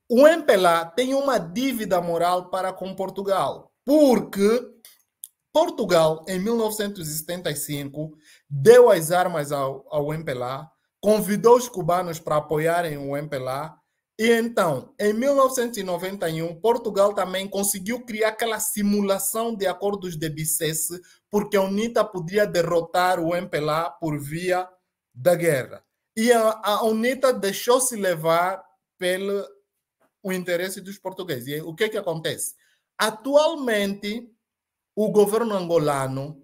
o MPLA tem uma dívida moral para com Portugal, porque Portugal, em 1975, deu as armas ao, ao MPLA, convidou os cubanos para apoiarem o MPLA, e então, em 1991, Portugal também conseguiu criar aquela simulação de acordos de Bicesse, porque a UNITA podia derrotar o MPLA por via da guerra. E a, a UNITA deixou-se levar pelo o interesse dos portugueses. E o que é que acontece? Atualmente, o governo angolano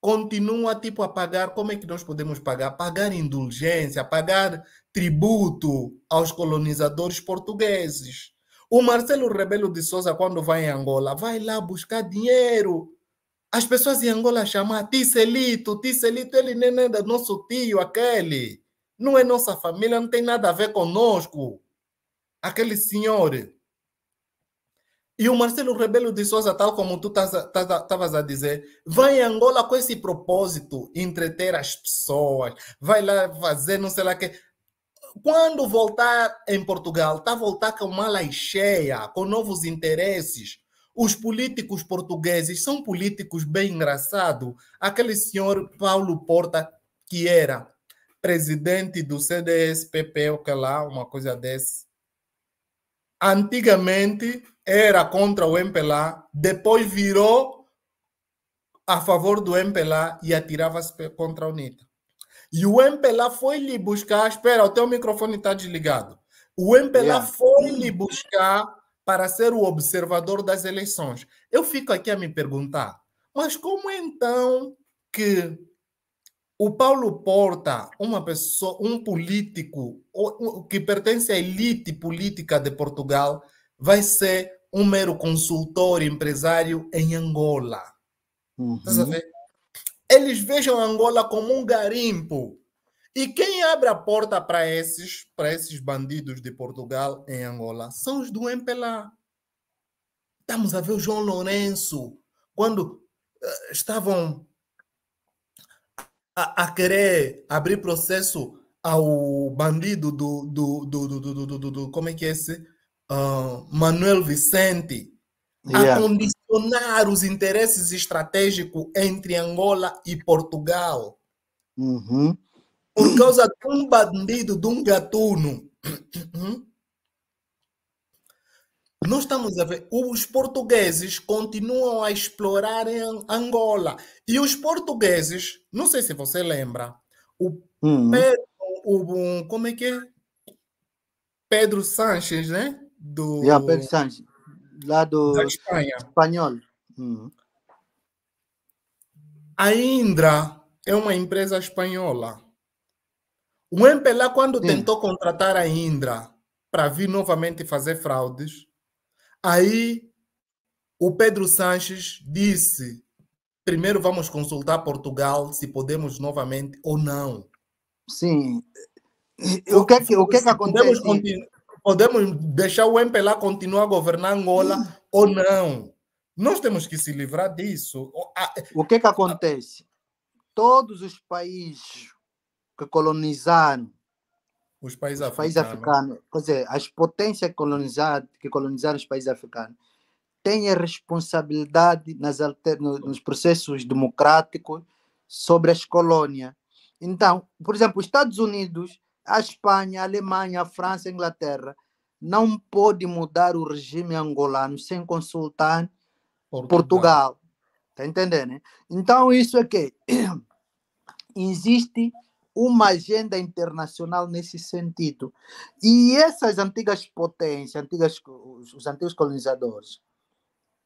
continua tipo a pagar, como é que nós podemos pagar? Pagar indulgência, pagar tributo aos colonizadores portugueses. O Marcelo Rebelo de Souza, quando vai em Angola, vai lá buscar dinheiro. As pessoas em Angola chamam Ticelito, Ticelito, ele nem é do nosso tio, aquele. Não é nossa família, não tem nada a ver conosco. Aquele senhor. E o Marcelo Rebelo de Souza, tal como tu estavas a dizer, vai em Angola com esse propósito, entreter as pessoas, vai lá fazer não sei lá o que. Quando voltar em Portugal, está a voltar com mala cheia, com novos interesses. Os políticos portugueses são políticos bem engraçados. Aquele senhor Paulo Porta, que era presidente do CDS-PP ou que lá, uma coisa dessa, antigamente era contra o MPLA, depois virou a favor do MPLA e atirava-se contra a UNITA. E o MPLA foi lhe buscar, espera, o teu microfone está desligado. O MPLA yeah. foi lhe buscar para ser o observador das eleições. Eu fico aqui a me perguntar, mas como então que o Paulo Porta, uma pessoa, um político que pertence à elite política de Portugal, vai ser um mero consultor empresário em Angola. Uhum. Eles vejam Angola como um garimpo. E quem abre a porta para esses, para esses bandidos de Portugal em Angola são os do MPLA. Estamos a ver o João Lourenço, quando uh, estavam a, a querer abrir processo ao bandido do, do, do, do, do, do, do, do como é que é esse? Uh, Manuel Vicente, yeah. a condicionar os interesses estratégicos entre Angola e Portugal. Uhum. Por causa de um bandido, de um gatuno. Uhum nós estamos a ver, os portugueses continuam a explorar Angola. E os portugueses, não sei se você lembra, o, uhum. Pedro, o como é que é? Pedro Sanches, né? Do, yeah, Pedro Sanches, lá do da Espanha. espanhol. Uhum. A Indra é uma empresa espanhola. O MPLA, quando Sim. tentou contratar a Indra para vir novamente fazer fraudes, Aí o Pedro Sanches disse: primeiro vamos consultar Portugal se podemos novamente ou não. Sim. O que, é o que, é que acontece? Podemos, podemos deixar o lá continuar a governar Angola Sim. ou não. Nós temos que se livrar disso. O que, é que acontece? Todos os países que colonizaram os países, os países africanos. africanos. Quer dizer, as potências colonizadas, que colonizaram os países africanos têm a responsabilidade nas alter, nos processos democráticos sobre as colônias. Então, por exemplo, os Estados Unidos, a Espanha, a Alemanha, a França, a Inglaterra não pode mudar o regime angolano sem consultar Portugal. Portugal. Tá entendendo? Né? Então, isso é que existe uma agenda internacional nesse sentido. E essas antigas potências, antigas, os, os antigos colonizadores,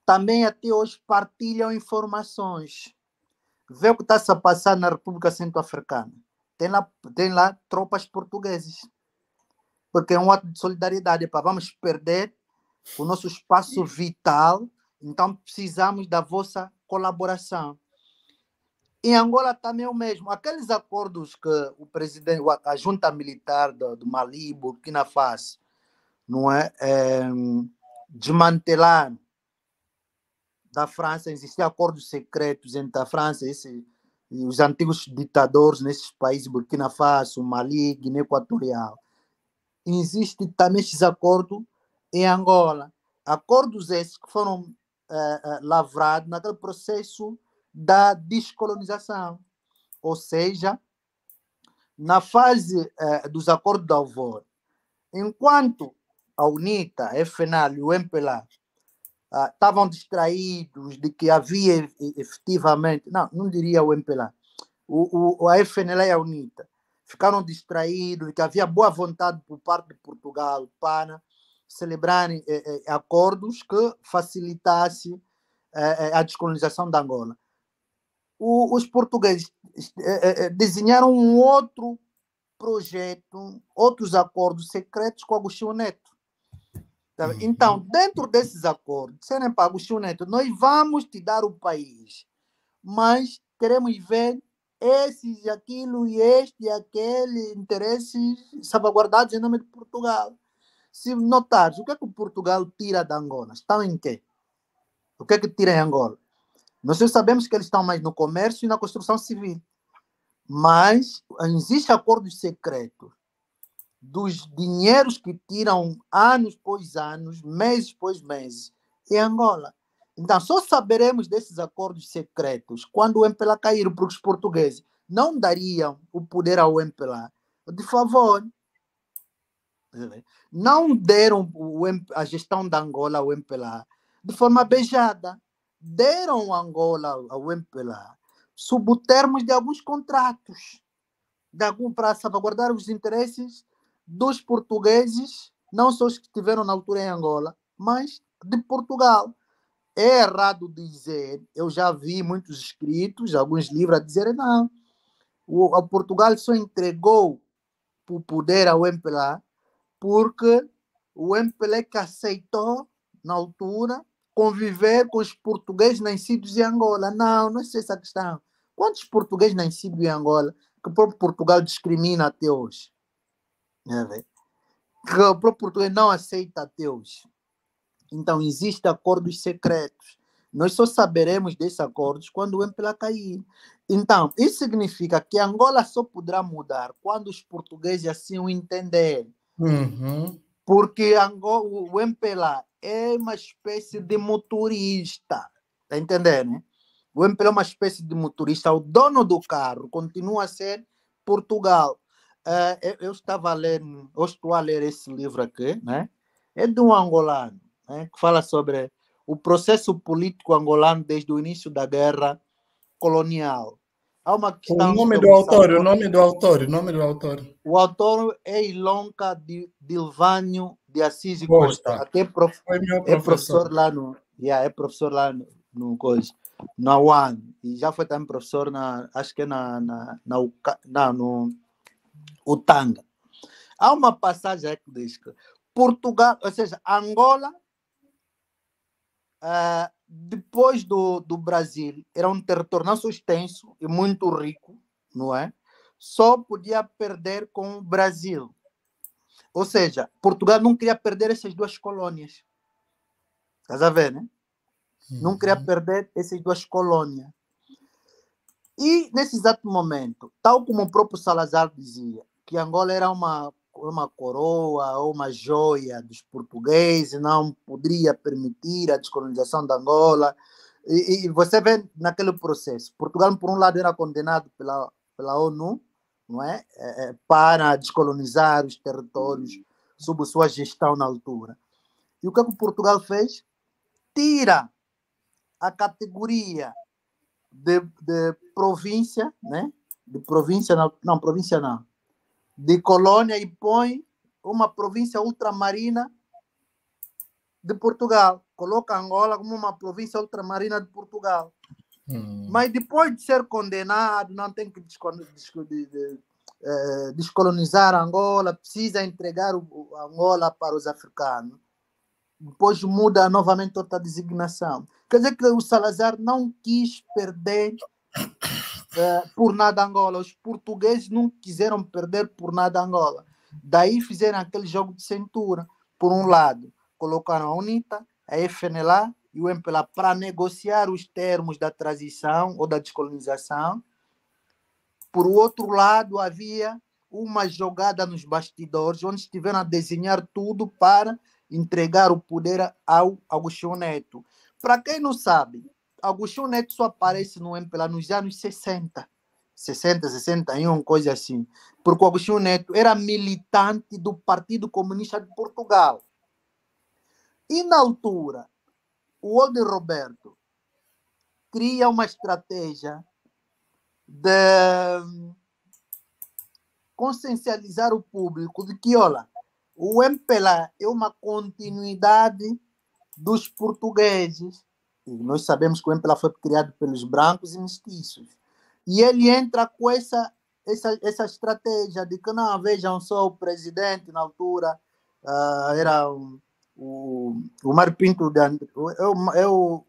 também até hoje partilham informações. Vê o que está a passar na República Centro-Africana. Tem lá, tem lá tropas portuguesas. Porque é um ato de solidariedade. Pá, vamos perder o nosso espaço vital, então precisamos da vossa colaboração. Em Angola também tá é o mesmo. Aqueles acordos que o presidente, a junta militar do, do Mali, Burkina Faso, não é, é desmantelar da França, existiam acordos secretos entre a França esse, e os antigos ditadores nesses países, Burkina Faso, Mali, Guiné Equatorial. Existem também esses acordos em Angola. Acordos esses que foram é, é, lavrados naquele processo da descolonização. Ou seja, na fase eh, dos acordos da Alvor, enquanto a UNITA, a FNAL e o MPLA ah, estavam ah, distraídos de que havia efetivamente, não, não diria o MPLA, o, o, a FNL e a UNITA ficaram distraídos de que havia boa vontade por parte de Portugal para celebrarem eh, eh, acordos que facilitassem eh, eh, a descolonização da Angola o, os portugueses eh, eh, eh, desenharam um outro projeto, outros acordos secretos com Agostinho Neto. Tá então, uhum. dentro desses acordos, serem para Agostinho Neto, nós vamos te dar o país, mas queremos ver esses, aquilo e este e aquele interesses salvaguardados em nome de Portugal. Se notares, o que é que Portugal tira da Angola? Estão em quê? O que é que tira em Angola? Nós sabemos que eles estão mais no comércio e na construção civil. Mas existe acordos secretos dos dinheiros que tiram anos após anos, meses após meses, em Angola. Então, só saberemos desses acordos secretos quando o MPLA cair, porque os portugueses não dariam o poder ao MPLA. De favor, não deram a gestão da Angola ao MPLA de forma beijada deram a Angola, ao MPLA, subtermos de alguns contratos para salvaguardar os interesses dos portugueses, não só os que tiveram na altura em Angola, mas de Portugal. É errado dizer, eu já vi muitos escritos, alguns livros a dizerem, não, o, Portugal só entregou o poder ao MPLA porque o MPLA que aceitou, na altura, conviver com os portugueses nascidos em Angola. Não, não é essa a questão. Quantos portugueses nascidos em Angola que o próprio Portugal discrimina até hoje? É, que o próprio português não aceita ateus. Então, existem acordos secretos. Nós só saberemos desses acordos quando o MPLA cair. Então, isso significa que Angola só poderá mudar quando os portugueses assim o entenderem. Uhum. Porque Angola, o MPLA é uma espécie de motorista, tá entendendo? Né? O MPLA é uma espécie de motorista, é o dono do carro continua a ser Portugal. Uh, eu, eu, estava lendo, eu estou a ler esse livro aqui, né? É de um angolano, né? que fala sobre o processo político angolano desde o início da guerra colonial. Há uma questão o nome do autor, o nome do autor, o nome do autor. O autor é Ilonca Dilvânio de, de Assis Costa. Costa. Até é prof... é professor lá no, yeah, é professor lá no, no na UAN e já foi também professor na, acho que é na na, na, Uca, na no Utanga. Há uma passagem que diz que Portugal, ou seja, Angola eh, depois do, do Brasil, era um território não sustenso extenso e muito rico, não é? Só podia perder com o Brasil. Ou seja, Portugal não queria perder essas duas colônias. Estás a ver, né? Uhum. Não queria uhum. perder essas duas colônias. E, nesse exato momento, tal como o próprio Salazar dizia, que Angola era uma uma coroa ou uma joia dos portugueses, não poderia permitir a descolonização da Angola. E, e, você vê naquele processo, Portugal, por um lado, era condenado pela, pela ONU não é? é? é para descolonizar os territórios sob sua gestão na altura. E o que, é que Portugal fez? Tira a categoria de, de província, né? de província, não, não província não, de colônia e põe uma província ultramarina de Portugal. Coloca Angola como uma província ultramarina de Portugal. Hum. Mas depois de ser condenado, não tem que eh, descolonizar Angola, precisa entregar Angola para os africanos. Depois muda novamente outra designação. Quer dizer que o Salazar não quis perder eh, por nada Angola. Os portugueses não quiseram perder por nada Angola. Daí fizeram aquele jogo de cintura, por um lado. Colocaram a UNITA, a FNLA e o MPLA para negociar os termos da transição ou da descolonização. Por outro lado, havia uma jogada nos bastidores, onde estiveram a desenhar tudo para entregar o poder ao Agostinho Neto. Para quem não sabe, Agostinho Neto só aparece no MPLA nos anos 60. 60, 61, coisa assim. Porque o Agostinho Neto era militante do Partido Comunista de Portugal. E na altura, o Ode Roberto cria uma estratégia de hum, consciencializar o público de que, olha, o MPLA é uma continuidade dos portugueses nós sabemos que o MPLA foi criado pelos brancos e mestiços. E ele entra com essa, essa, essa estratégia de que, não, vejam só, o presidente na altura uh, era o, o, o Mário Pinto de Andrade, eu, eu,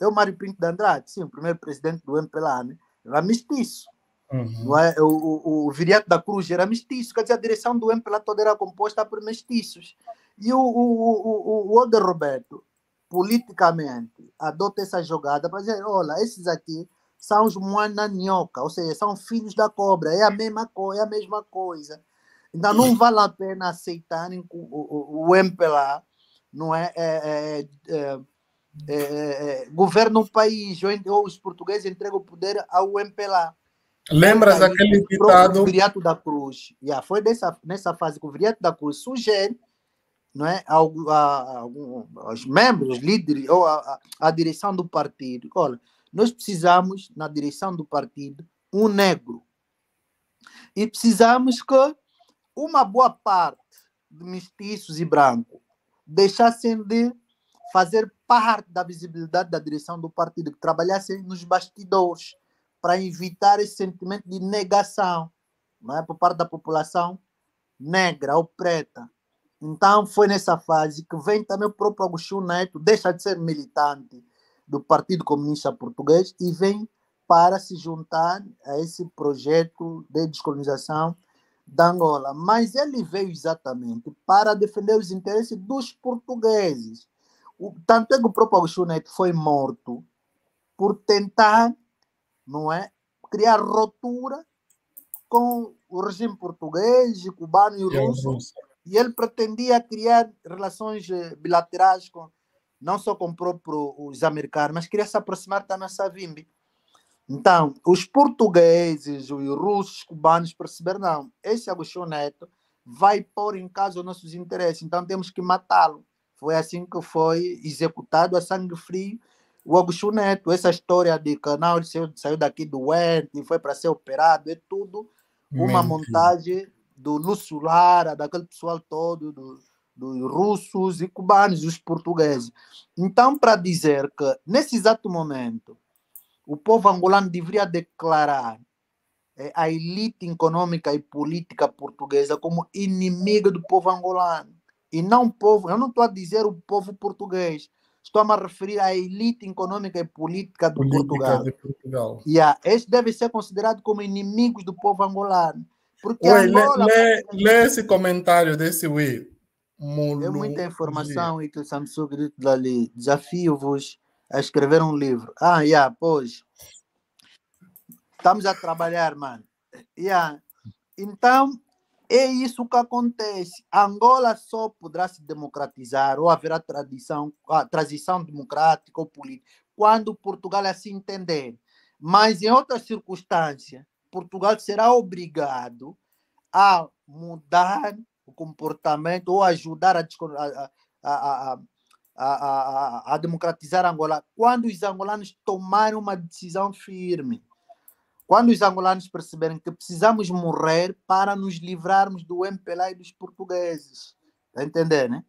eu, Mário Pinto de Andrade, sim, o primeiro presidente do MPLA, né? era mestiço. Uhum. É? O, o, o Viriato da Cruz era mestiço, quer dizer, a direção do MPLA toda era composta por mestiços. E o, o, o, o, o Oder Roberto politicamente adota essa jogada para dizer, olha, esses aqui são os muananhoca, ou seja, são filhos da cobra, é a mesma coisa, é a mesma coisa. Então não vale a pena aceitarem o, o, o MPLA, não é, é, é, é governa o país, ou, os portugueses entregam o poder ao MPLA. Lembras aí, aquele ditado? O Viriato da Cruz, yeah, foi nessa, nessa fase que o Viriato da Cruz sugere não é, a, a, a, aos membros, líderes, ou à direção do partido: olha, nós precisamos, na direção do partido, um negro. E precisamos que uma boa parte de mestiços e brancos deixassem de fazer parte da visibilidade da direção do partido, que trabalhassem nos bastidores para evitar esse sentimento de negação não é? por parte da população negra ou preta. Então foi nessa fase que vem também o próprio Agostinho Neto, deixa de ser militante do Partido Comunista Português e vem para se juntar a esse projeto de descolonização da Angola. Mas ele veio exatamente para defender os interesses dos portugueses. O, tanto é que o próprio Agostinho Neto foi morto por tentar não é, criar rotura com o regime português, cubano e russo. É e ele pretendia criar relações eh, bilaterais com, não só com próprio, os americanos, mas queria se aproximar também da Savimbi. Então, os portugueses, os russos, os cubanos perceberam, não, esse Agostinho Neto vai pôr em casa os nossos interesses, então temos que matá-lo. Foi assim que foi executado a sangue frio o Agostinho Neto. Essa história de canal, ele saiu daqui doente, foi para ser operado, é tudo uma Mentira. montagem do Lúcio Lara, daquele pessoal todo, do, dos russos e cubanos os portugueses. Então, para dizer que, nesse exato momento, o povo angolano deveria declarar eh, a elite econômica e política portuguesa como inimiga do povo angolano. E não o povo, eu não estou a dizer o povo português, estou a me referir à elite econômica e política do política Portugal. De Portugal. Yeah, este deve ser considerado como inimigos do povo angolano. Porque Ué, Angola, lê, lê, esse comentário desse Will. Mulu... É muita informação e que o Samsung dito dali. Desafio-vos a escrever um livro. Ah, yeah, pois. Estamos a trabalhar, mano. Yeah. Então, é isso que acontece. A Angola só poderá se democratizar ou haverá tradição, ah, transição democrática ou política quando Portugal assim entender. Mas em outras circunstâncias, Portugal será obrigado a mudar o comportamento ou ajudar a, a, a, a democratizar Angola quando os angolanos tomarem uma decisão firme. Quando os angolanos perceberem que precisamos morrer para nos livrarmos do MPLA e dos portugueses. Está entendendo? Né?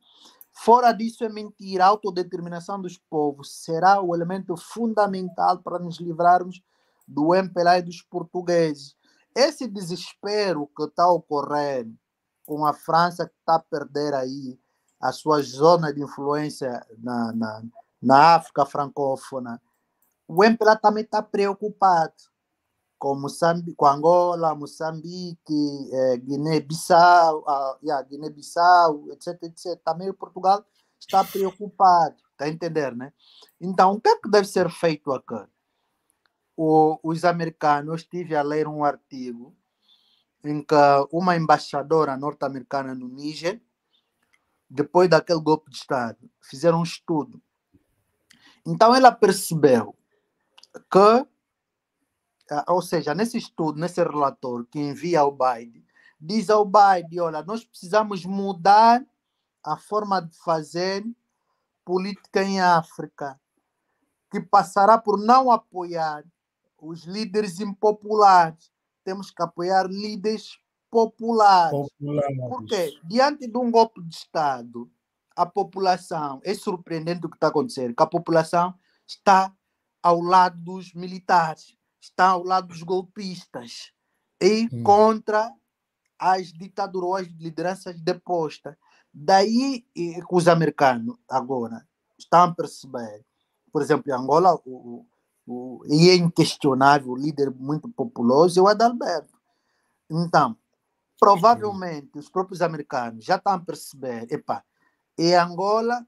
Fora disso, é mentira. A autodeterminação dos povos será o elemento fundamental para nos livrarmos do MPLA e dos portugueses. Esse desespero que está ocorrendo com a França que está a perder aí a sua zona de influência na, na, na África francófona, o MPLA também está preocupado com, Moçambique, com Angola, Moçambique, eh, Guiné-Bissau, ah, yeah, Guiné-Bissau, etc, etc. Também o Portugal está preocupado, está a entender, né? Então, o que é que deve ser feito aqui? o, os americanos, estive a ler um artigo em que uma embaixadora norte-americana no Níger, depois daquele golpe de Estado, fizeram um estudo. Então ela percebeu que, eh, ou seja, nesse estudo, nesse relatório que envia ao Biden, diz ao Biden: olha, nós precisamos mudar a forma de fazer política em África, que passará por não apoiar os líderes impopulares. Temos que apoiar líderes populares. populares. Porque, diante de um golpe de Estado, a população, é surpreendente o que está acontecendo, que a população está ao lado dos militares, está ao lado dos golpistas e hum. contra as ditaduras, ou as lideranças depostas. Daí os americanos agora estão a perceber, por exemplo, em Angola, o, o, e é inquestionável, o líder muito populoso, é o Adalberto. Então, provavelmente os próprios americanos já estão a perceber, epá, em Angola,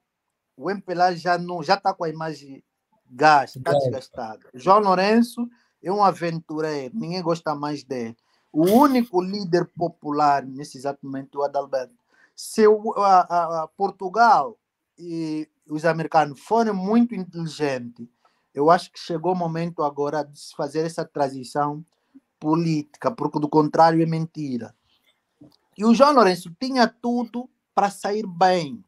o MPLA já não já está com a imagem gasta, está desgastada. João Lourenço é um aventureiro, ninguém gosta mais dele. O único líder popular nesse exato momento é o Adalberto. Se o, a, a, a Portugal e os americanos forem muito inteligentes eu acho que chegou o momento agora de se fazer essa transição política, porque do contrário é mentira. E o João Lourenço tinha tudo para sair bem.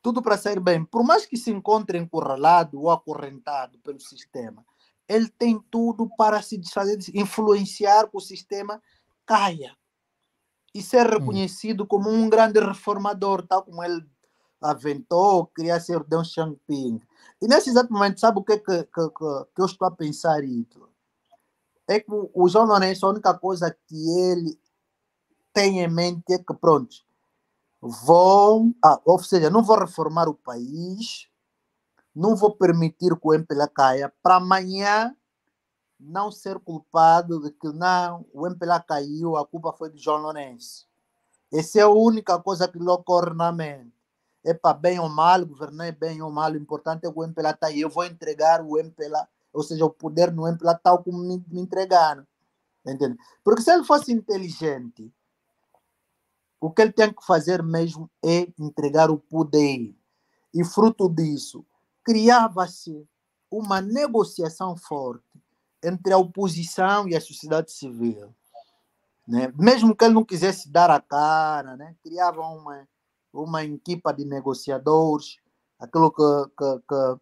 Tudo para sair bem. Por mais que se encontre encurralado ou acorrentado pelo sistema, ele tem tudo para se desfazer, influenciar que o sistema caia e ser hum. reconhecido como um grande reformador, tal como ele aventou queria ser Deng Xiaoping. E nesse exato momento, sabe o que, que, que, que eu estou a pensar, isso É que o João Lourenço, a única coisa que ele tem em mente é que, pronto, vão, ah, ou seja, não vou reformar o país, não vou permitir que o MPLA caia, para amanhã não ser culpado de que não, o MPLA caiu, a culpa foi de João Lourenço. Essa é a única coisa que lhe ocorre na mente. É para bem ou mal, governei bem ou mal, o importante é que o MPLA está aí, eu vou entregar o MPLA, ou seja, o poder no MPLA tal como me, me entregaram. Entende? Porque se ele fosse inteligente, o que ele tem que fazer mesmo é entregar o poder. E fruto disso, criava-se uma negociação forte entre a oposição e a sociedade civil. Né? Mesmo que ele não quisesse dar a cara, né? criava uma, uma equipa de negociadores, aquilo que, que, que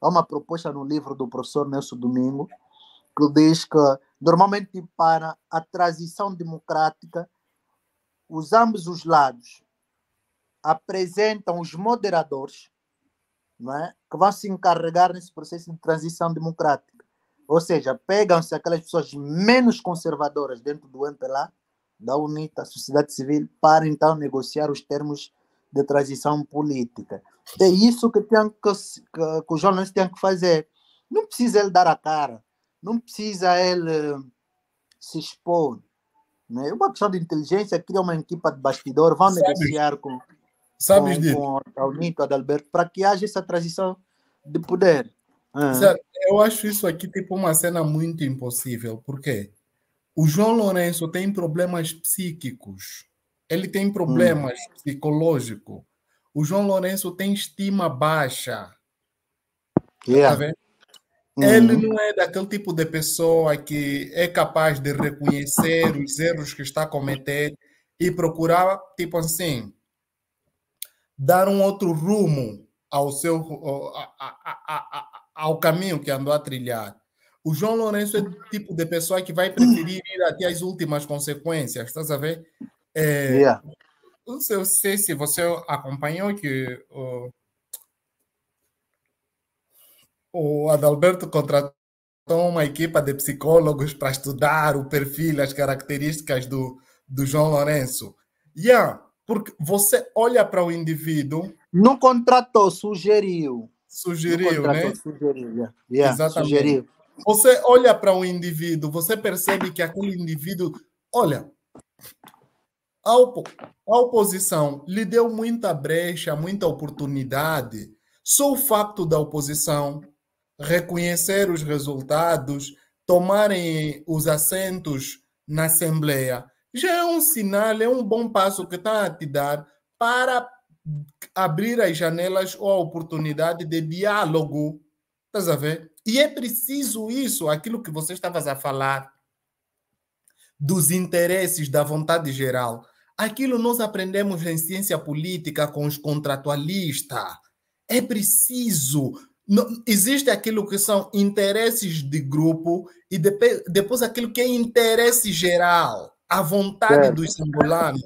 há uma proposta no livro do professor Nelson Domingo, que diz que normalmente para a transição democrática, os ambos os lados apresentam os moderadores não é? que vão se encarregar nesse processo de transição democrática. Ou seja, pegam-se aquelas pessoas menos conservadoras dentro do MPLA, da UNITA, a sociedade civil, para então negociar os termos de transição política. É isso que, tem que, que, que o jornalista tem que fazer. Não precisa ele dar a cara, não precisa ele eh, se expor. Né? É uma questão de inteligência, cria uma equipa de bastidor, vão negociar com, Sabes com, de... com o Calmito, Adalberto, para que haja essa transição de poder. Uhum. Eu acho isso aqui tipo uma cena muito impossível, porque o João Lourenço tem problemas psíquicos. Ele tem hum. problemas hum. psicológicos. O João Lourenço tem estima baixa. Yeah. Tá hum. Ele não é daquele tipo de pessoa que é capaz de reconhecer os erros que está cometendo e procurar, tipo assim, dar um outro rumo ao seu ao caminho que andou a trilhar. O João Lourenço é o tipo de pessoa que vai preferir ir até as últimas consequências, estás a ver? É, yeah. Eu sei se você acompanhou que o, o Adalberto contratou uma equipa de psicólogos para estudar o perfil, as características do, do João Lourenço. Yeah, porque você olha para o indivíduo. Não contratou, sugeriu. Sugeriu, né? Sugeriu, yeah. Exatamente. Sugeriu. Você olha para o um indivíduo, você percebe que aquele indivíduo. Olha, a, op a oposição lhe deu muita brecha, muita oportunidade. Só o facto da oposição reconhecer os resultados, tomarem os assentos na Assembleia, já é um sinal, é um bom passo que está a te dar para abrir as janelas ou a oportunidade de diálogo. Estás a ver? E é preciso isso, aquilo que você estavas a falar, dos interesses, da vontade geral. Aquilo nós aprendemos em ciência política com os contratualistas. É preciso. Não, existe aquilo que são interesses de grupo e depois, depois aquilo que é interesse geral, a vontade é. dos angolanos.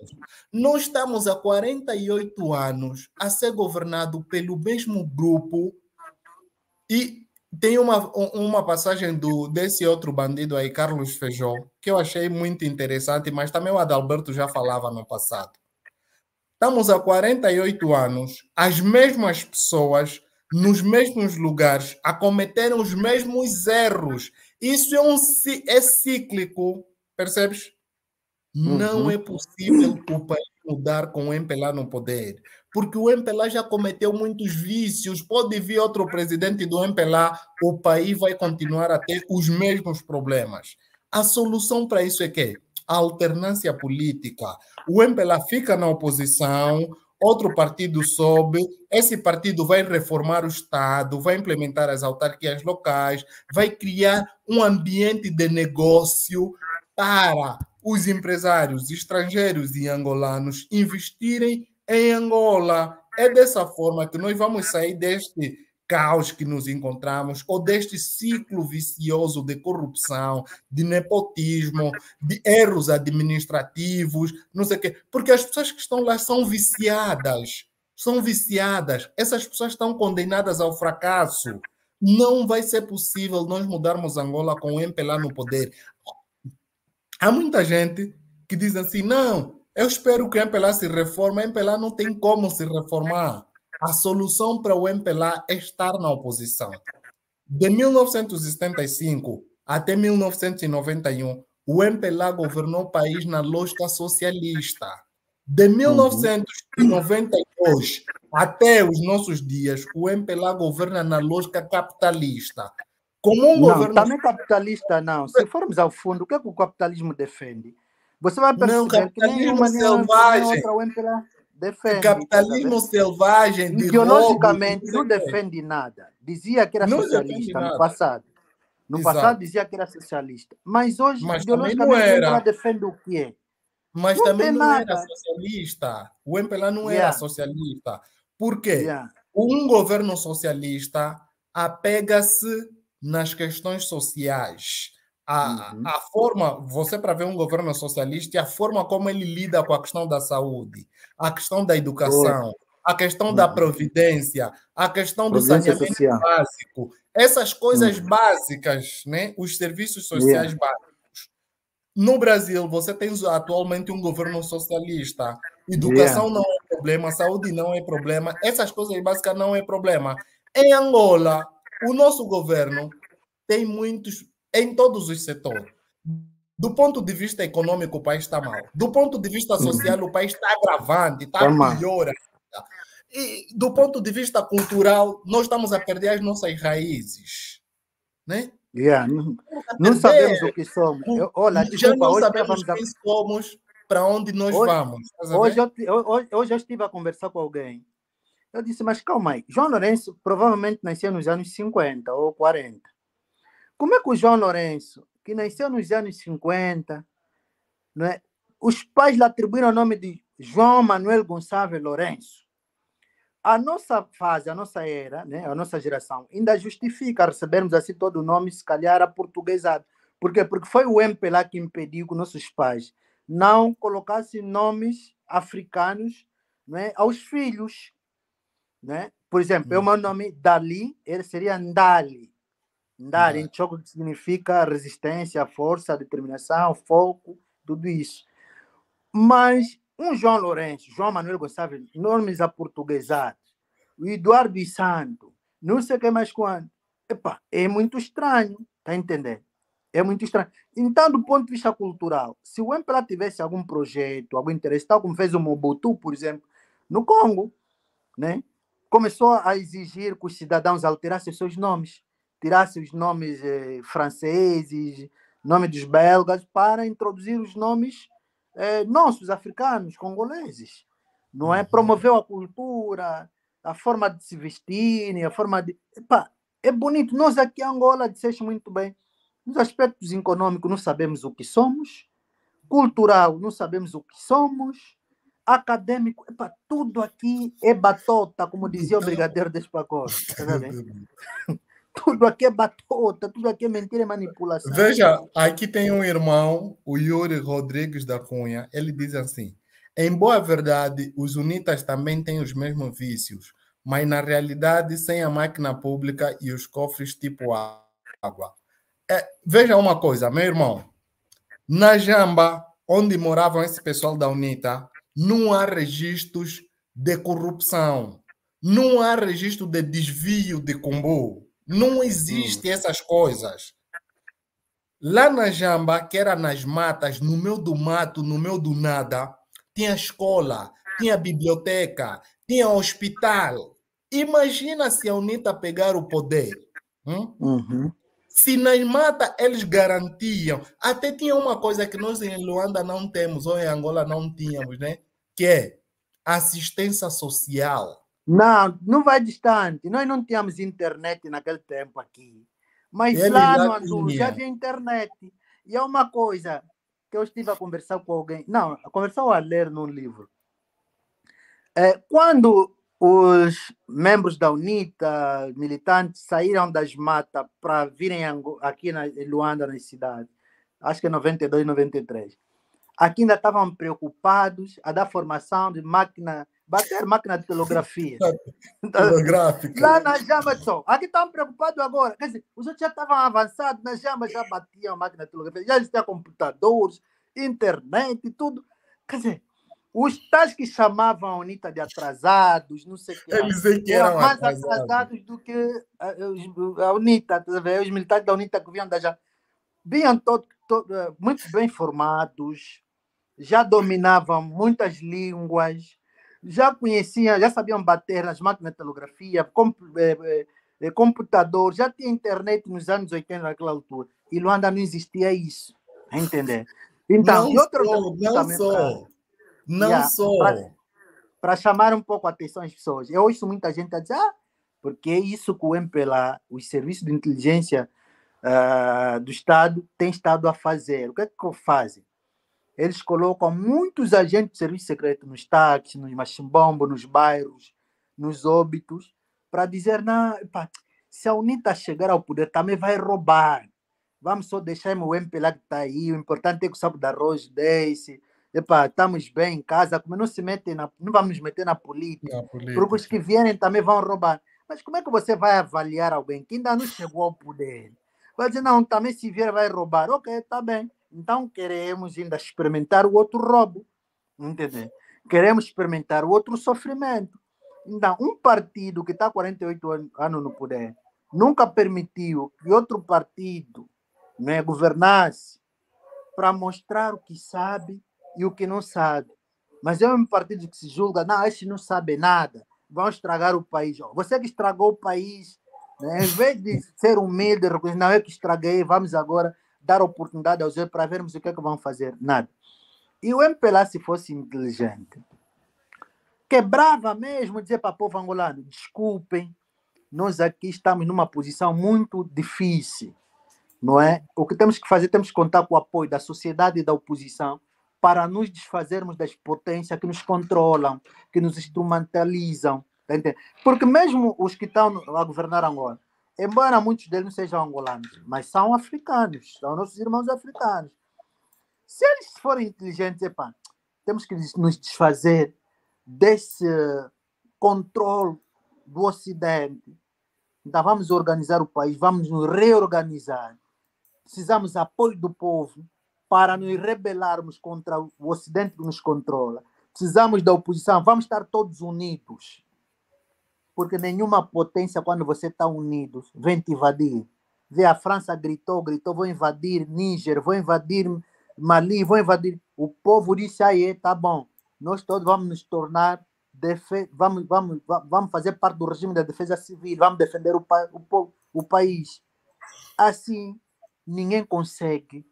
Nós estamos há 48 anos a ser governado pelo mesmo grupo e tem uma, uma passagem do, desse outro bandido aí, Carlos Feijó, que eu achei muito interessante, mas também o Adalberto já falava no passado. Estamos há 48 anos, as mesmas pessoas, nos mesmos lugares, a os mesmos erros. Isso é, um, é cíclico, percebes? Não uhum. é possível o país mudar com o MPLA no poder, porque o MPLA já cometeu muitos vícios. Pode vir outro presidente do MPLA, o país vai continuar a ter os mesmos problemas. A solução para isso é que a alternância política. O MPLA fica na oposição, outro partido sobe, esse partido vai reformar o Estado, vai implementar as autarquias locais, vai criar um ambiente de negócio para os empresários estrangeiros e angolanos investirem em Angola. É dessa forma que nós vamos sair deste caos que nos encontramos, ou deste ciclo vicioso de corrupção, de nepotismo, de erros administrativos, não sei o quê. Porque as pessoas que estão lá são viciadas. São viciadas. Essas pessoas estão condenadas ao fracasso. Não vai ser possível nós mudarmos Angola com o lá no poder há muita gente que diz assim: não, eu espero que o MPLA se reforme. O MPLA não tem como se reformar. A solução para o MPLA é estar na oposição. De 1975 até 1991, o MPLA governou o país na lógica socialista. De 1992 uhum. até os nossos dias, o MPLA governa na lógica capitalista. Como um não, governo. Também tá capitalista, não. Se formos ao fundo, o que é que o capitalismo defende? Você vai perceber não, capitalismo que selvagem. Defende, tá capitalismo selvagem. De Ideologicamente, não é defende nada. Dizia que era não socialista no passado. No Exato. passado dizia que era socialista. Mas hoje, Mas ideologicamente, era. defende o que é. Mas não também não nada. era socialista. O MPLA não yeah. era socialista. Por quê? Yeah. Um governo socialista apega-se nas questões sociais. A, uhum. a forma, você para ver um governo socialista, a forma como ele lida com a questão da saúde, a questão da educação, a questão uhum. da providência, a questão do saneamento social. básico, essas coisas uhum. básicas, né? os serviços sociais básicos. No Brasil, você tem atualmente um governo socialista. Educação não é problema, saúde não é problema, essas coisas básicas não é problema. Em Angola, o nosso governo tem muitos, em todos os setores. Do ponto de vista econômico, o país está mal. Do ponto de vista uhum. social, uhum. o país está agravante, está pior. E do ponto de vista cultural, nós estamos a perder as nossas raízes. Né? Yeah, não, sabemos o que somos. Eu, olha, desculpa, Já não hoje sabemos o que somos, para onde nós hoje, vamos. Hoje eu, hoje, hoje eu estive a conversar com alguém eu disse, mas calma aí, João Lourenço provavelmente nasceu nos anos 50 ou 40. Como é que o João Lourenço, que nasceu nos anos 50, é, os pais lhe atribuíram o nome de João Manuel Gonçalves Lourenço? A nossa fase, a nossa era, né? a nossa geração, ainda justifica recebermos assim todo o nome, se calhar aportuguesado. Por quê? Porque foi o MP lá que impediu que nossos pais não colocassem nomes africanos né, aos filhos né? Por exemplo, hum. eu meu nome Dali, ele seria Ndali. Ndali, uhum. em Choco, significa resistência, força, determinação, foco, tudo isso. Mas um João Lourenço, João Manuel Gonçalves, nomes aportuguesados, o Eduardo e Santo, não sei quem mais quando. Epa, é muito estranho, tá entendendo? É muito estranho. Então, do ponto de vista cultural, se o MPLA tivesse algum projeto, algum interesse, tal como fez o Mobutu, por exemplo, no Congo, né? começou a exigir que os cidadãos alterassem os seus nomes, tirassem os nomes eh, franceses, nome dos belgas, para introduzir os nomes eh, nossos, africanos, congoleses. Não é? Uhum. Promoveu a cultura, a forma de se vestir, a forma de. é bonito. Nós aqui em Angola, disseste muito bem, nos aspectos econômicos não sabemos o que somos, cultural não sabemos o que somos, acadêmico, epa, tudo aqui é batota, como dizia o brigadeiro Despacor. Tá tudo aqui é batota, tudo aqui é mentira e é manipulação. Veja, aqui tem um irmão, o Yuri Rodrigues da Cunha, ele diz assim: em boa verdade, os unitas também têm os mesmos vícios, mas na realidade sem a máquina pública e os cofres tipo água. É, veja uma coisa, meu irmão, na Jamba, onde moravam esse pessoal da UNITA, não há registros de corrupção, não há registro de desvio de combo, não existem hum. essas coisas. Lá na Jamba, que era nas matas, no meio do mato, no meio do nada, tinha escola, tinha biblioteca, tinha hospital. Imagina se a UNITA pegar o poder. Hum? Uhum. Se nas mata eles garantiam, até tinha uma coisa que nós em Luanda não temos, ou em Angola não tínhamos, né? Que é assistência social. Não, não vai distante. Nós não tínhamos internet naquele tempo aqui. Mas Ele lá no Azul já tinha internet. E é uma coisa que eu estive a conversar com alguém. Não, a conversar ou a ler num livro. É, quando os membros da UNITA, militantes, saíram das matas para virem aqui na, em Luanda, na cidade acho que é 92, 93. Aqui ainda estavam preocupados a dar formação de máquina, bater máquina de telegrafia. Então, Telográfica. Lá na Jamba Aqui estavam preocupados agora. Quer dizer, os outros já estavam avançados, na Jama, já batiam máquina de telegrafia, já existiam computadores, internet e tudo. Quer dizer, os tais que chamavam a Anitta de atrasados, não sei o que. Eles eram, eram mais atrasados. atrasados do que eh, eh, a, a, a tá os militares da Unita que vinham da já. Vinham todo, todo, eh, muito bem formados, já dominavam muitas línguas, já conheciam, já sabiam bater nas máquinas de telegrafia, comp, computador, já tinha internet nos anos 80, naquela altura. E Luanda não existia isso, entender? Então, não só, não não yeah. sou. Para chamar um pouco a atenção às pessoas. Eu ouço muita gente a dizer, ah, porque é isso que o MPLA, os serviços de inteligência uh, do Estado, tem estado a fazer. O que é que fazem? Eles colocam muitos agentes de serviço secreto nos táxis, nos machimbombo, nos bairros, nos óbitos, para dizer, não, se a UNITA tá chegar ao poder, também vai roubar. Vamos só deixar o MPLA que está aí, o importante é que o sapo da arroz desce, Epá, estamos bem em casa, como não se metem na, não vamos meter na política, na política, porque os que vierem também vão roubar. Mas como é que você vai avaliar alguém que ainda não chegou ao poder? Vai dizer, não, também se vier vai roubar. Ok, está bem. Então queremos ainda experimentar o outro roubo. Entendeu? Queremos experimentar o outro sofrimento. Então, um partido que está 48 anos no poder nunca permitiu que outro partido né, governasse para mostrar o que sabe e o que não sabe. Mas é um partido que se julga, não, esse não sabe nada, vão estragar o país. Você que estragou o país, né? em vez de ser humilde, reconhecer, não, eu que estraguei, vamos agora dar oportunidade aos outros para vermos o que é que vão fazer. Nada. E o MPLA, se fosse inteligente, quebrava mesmo, dizer para o povo angolano, desculpem, nós aqui estamos numa posição muito difícil, não é? O que temos que fazer, temos que contar com o apoio da sociedade e da oposição para nos desfazermos das potências que nos controlam, que nos instrumentalizam. Tá Porque mesmo os que estão a governar Angola, embora muitos deles não sejam angolanos, mas são africanos, são nossos irmãos africanos. Se eles forem inteligentes, epa, temos que nos desfazer desse controle do Ocidente. Então, vamos organizar o país, vamos nos reorganizar. Precisamos apoio do povo, para nos rebelarmos contra o Ocidente que nos controla. Precisamos da oposição, vamos estar todos unidos. Porque nenhuma potência, quando você está unido, vem te invadir. Vê, a França gritou, gritou, vou invadir Níger, vou invadir Mali, vou invadir. O povo disse, aí, tá bom, nós todos vamos nos tornar, defe... vamos, vamos, vamos fazer parte do regime da defesa civil, vamos defender o, pa... o, povo, o país. Assim, ninguém consegue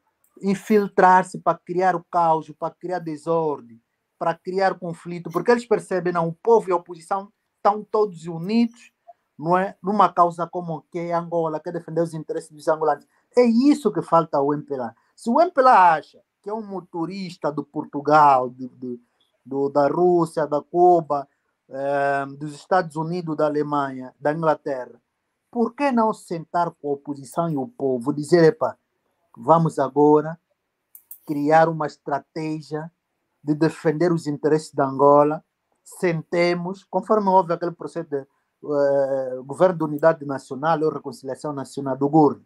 infiltrar-se para criar o caos, para criar desordem, para criar conflito, porque eles percebem, não, o povo e a oposição estão todos unidos, não é? Numa causa como que é Angola, que é defender os interesses dos angolanos. É isso que falta ao MPLA. Se o MPLA acha que é um motorista do Portugal, de, de, do, da Rússia, da Cuba, eh, dos Estados Unidos, da Alemanha, da Inglaterra, por que não sentar com a oposição e o povo, dizer, epa, Vamos agora criar uma estratégia de defender os interesses da Angola. Sentemos, conforme houve aquele processo de uh, governo de unidade nacional ou reconciliação nacional do GUR,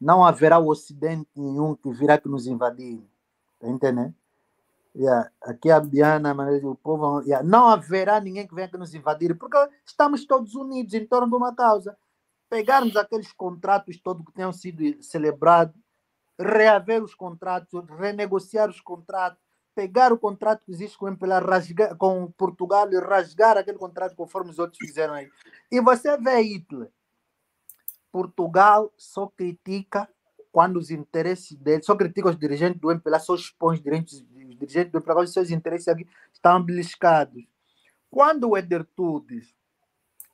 não haverá o Ocidente nenhum que virá que nos invadir. Está entendendo? Yeah. Aqui a Biana, o povo. Yeah. Não haverá ninguém que venha que nos invadir, porque estamos todos unidos em torno de uma causa pegarmos aqueles contratos todos que tenham sido celebrados, reaver os contratos, renegociar os contratos, pegar o contrato que existe com, pela rasga, com Portugal e rasgar aquele contrato conforme os outros fizeram aí. E você vê Hitler. Portugal só critica quando os interesses dele, só critica os dirigentes do MPLA, só expõe os dirigentes, os dirigentes do MPLA, os seus interesses aqui estão beliscados. Quando o Edertudes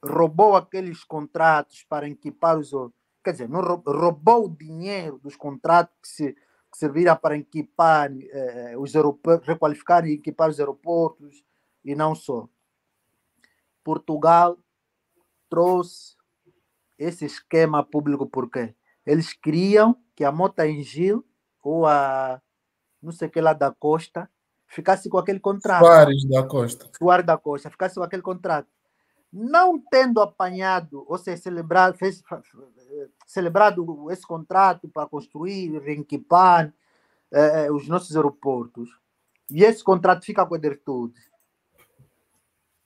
roubou aqueles contratos para equipar os outros. Quer dizer, não roubou o dinheiro dos contratos que, se, que serviram para equipar eh, os aeroportos, requalificar e equipar os aeroportos e não só. Portugal trouxe esse esquema público porque eles queriam que a Mota Engil ou a não sei que lá da Costa ficasse com aquele contrato. Soares da Costa. Soares da Costa, ficasse com aquele contrato não tendo apanhado, ou seja, celebrado, fez, eh, celebrado esse contrato para construir Rinquipan, eh, eh, os nossos aeroportos, e esse contrato fica com a tudo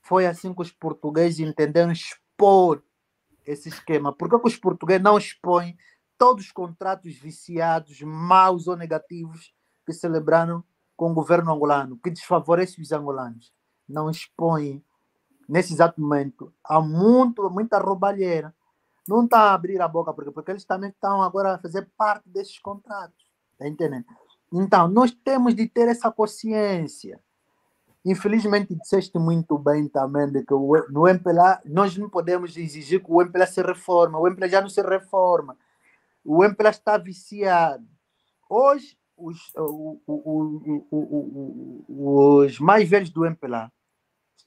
Foi assim que os portugueses entenderam expor esse esquema. Por que, que os portugueses não expõem todos os contratos viciados, maus ou negativos, que celebraram com o governo angolano, que desfavorece os angolanos? Não expõem nesse exato momento, há muito, muita roubalheira. Não está a abrir a boca, porque, porque eles também estão agora a fazer parte desses contratos. Está entendendo? Então, nós temos de ter essa consciência. Infelizmente, disseste muito bem também de que o, no MPLA, nós não podemos exigir que o MPLA se reforma. O MPLA já não se reforma. O MPLA está viciado. Hoje, os, o, o, os mais velhos do MPLA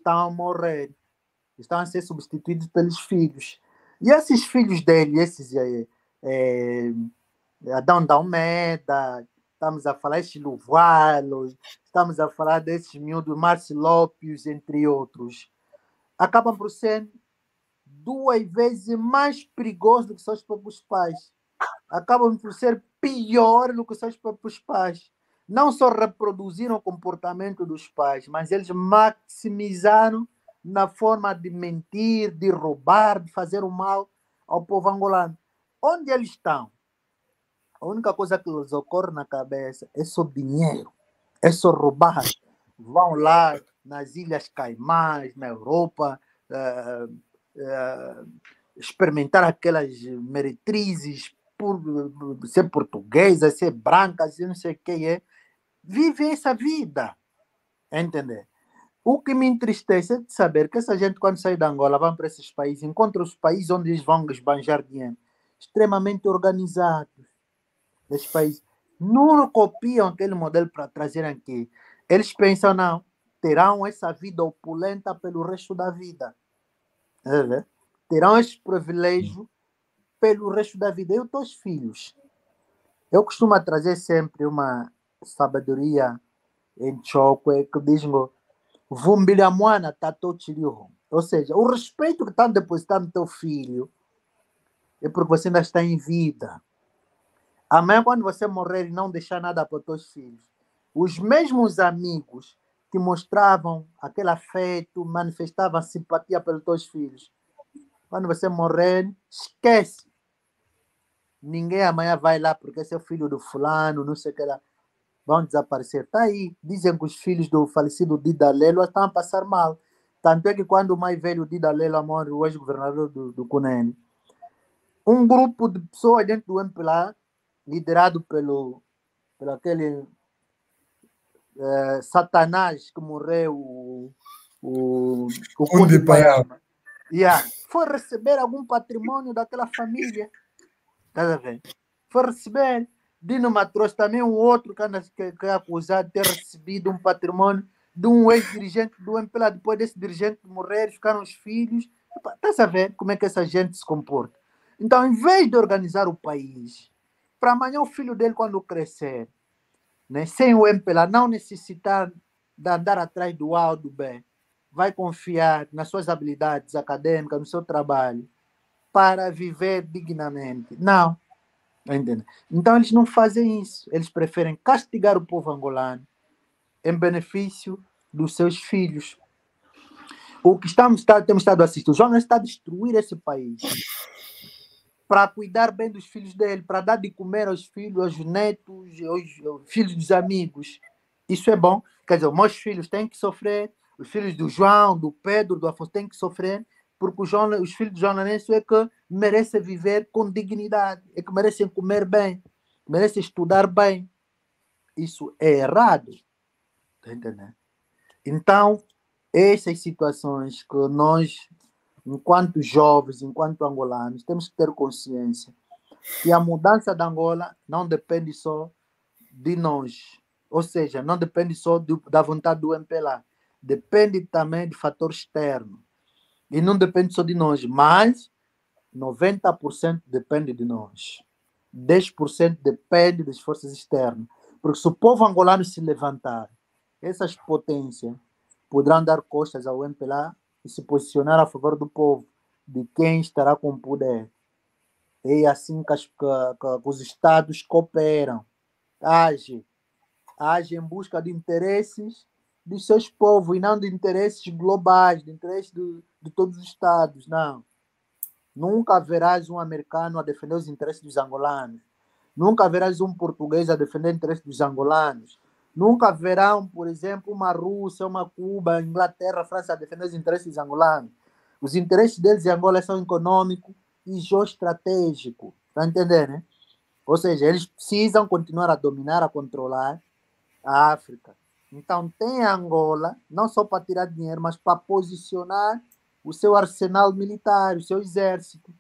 estão a morrer, estão a ser substituídos pelos filhos. E esses filhos dele, esses é, é, Adão da Almeida, estamos a falar de Luvalos, estamos a falar desses miúdos, Márcio Lopes, entre outros, acabam por ser duas vezes mais perigosos do que seus próprios pais. Acabam por ser pior do que seus próprios pais não só reproduziram o comportamento dos pais, mas eles maximizaram na forma de mentir, de roubar, de fazer o mal ao povo angolano. Onde eles estão? A única coisa que lhes ocorre na cabeça é só dinheiro, é só roubar. Vão lá nas Ilhas Caimãs, na Europa, uh, uh, experimentar aquelas meretrizes por ser portuguesa, ser branca, ser não sei quem é. Vive essa vida. Entender? O que me entristece é de saber que essa gente, quando sai da Angola, vão para esses países, encontram os países onde eles vão esbanjar dinheiro. Extremamente organizados. Esses países não copiam aquele modelo para trazer aqui. Eles pensam, não, terão essa vida opulenta pelo resto da vida. É, né? terão esse privilégio pelo resto da vida e os teus filhos. Eu costumo trazer sempre uma sabedoria em choco é que diz Vumbilhamwana tatotiliho. Tá Ou seja, o respeito que estão tá depositando no teu filho é porque você ainda está em vida. Amanhã, quando você morrer e não deixar nada para os teus filhos, os mesmos amigos que mostravam aquele afeto, manifestavam simpatia pelos teus filhos. Quando você morrer, esquece. Ninguém amanhã vai lá porque esse é o filho do fulano, não sei o que lá. Vão desaparecer. Está aí. Dizem que os filhos do falecido Dida Lelo estão a passar mal. Tanto é que quando o mais velho Dida Lelo morre, o ex-governador do, do Cunene, um grupo de pessoas dentro do MPLA, liderado pelo, pelo aquele é, Satanás que morreu, o, o, o Kundi Payama, yeah, foi receber algum patrimônio daquela família. Estás a ver? Foi receber. Dino Matros também um outro que, que é acusado de ter recebido um patrimônio de um ex-dirigente do MPLA. Depois desse dirigente morrer, ficaram os filhos. Estás a ver como é que essa gente se comporta? Então, em vez de organizar o país, para amanhã o filho dele, quando crescer, né, sem o MPLA, não necessitar de andar atrás do A ou do B, vai confiar nas suas habilidades acadêmicas, no seu trabalho, para viver dignamente. Não. Entende? Então eles não fazem isso. Eles preferem castigar o povo angolano em benefício dos seus filhos. O que estamos, temos estado assistindo, o João está a destruir esse país para cuidar bem dos filhos dele, para dar de comer aos filhos, aos netos, aos, aos filhos dos amigos. Isso é bom. Quer dizer, os meus filhos têm que sofrer, os filhos do João, do Pedro, do Afonso têm que sofrer, porque os, filhos de jornalista é que merecem viver com dignidade, é que merecem comer bem, merecem estudar bem. Isso é errado. Está entendendo? Então, essas situações que nós, enquanto jovens, enquanto angolanos, temos que ter consciência que a mudança da Angola não depende só de nós, ou seja, não depende só do, da vontade do MPLA, depende também de fator externo. E não depende só de nós, mas 90% depende de nós. 10% depende das forças externas. Porque se o povo angolano se levantar, essas potências poderão dar costas ao MPLA e se posicionar a favor do povo, de quem estará com o poder. É assim que, as, que, que os Estados cooperam, agem, agem em busca de interesses dos seus povos e não de interesses globais, de interesses de, de todos os Estados, não. Nunca verás um americano a defender os interesses dos angolanos. Nunca verás um português a defender os interesses dos angolanos. Nunca haverão, por exemplo, uma Rússia, uma Cuba, Inglaterra, França a defender os interesses dos angolanos. Os interesses deles em Angola são econômico e geoestratégico. Está entendendo? Né? Ou seja, eles precisam continuar a dominar, a controlar a África. Então, tem a Angola, não só para tirar dinheiro, mas para posicionar o seu arsenal militar, o seu exército.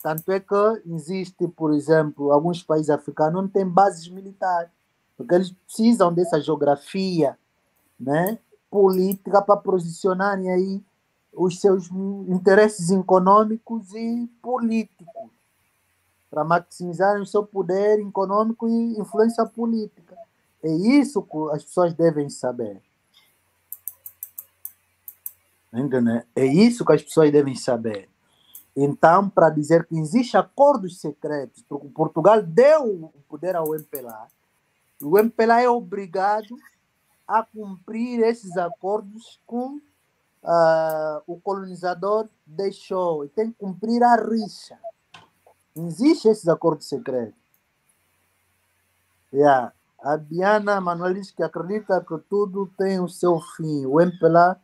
Tanto é que existe, por exemplo, alguns países africanos não têm bases militares, porque eles precisam dessa geografia né, política para posicionarem aí os seus interesses econômicos e políticos, para maximizar o seu poder econômico e influência política. É isso que as pessoas devem saber. Entendeu? É? é isso que as pessoas devem saber. Então, para dizer que existem acordos secretos, porque Portugal deu o poder ao MPLA, o MPLA é obrigado a cumprir esses acordos com uh, o colonizador deixou e tem que cumprir a rixa. Existem esses acordos secretos. Yeah. A Diana Manuel diz que acredita que tudo tem o seu fim. O MPLA,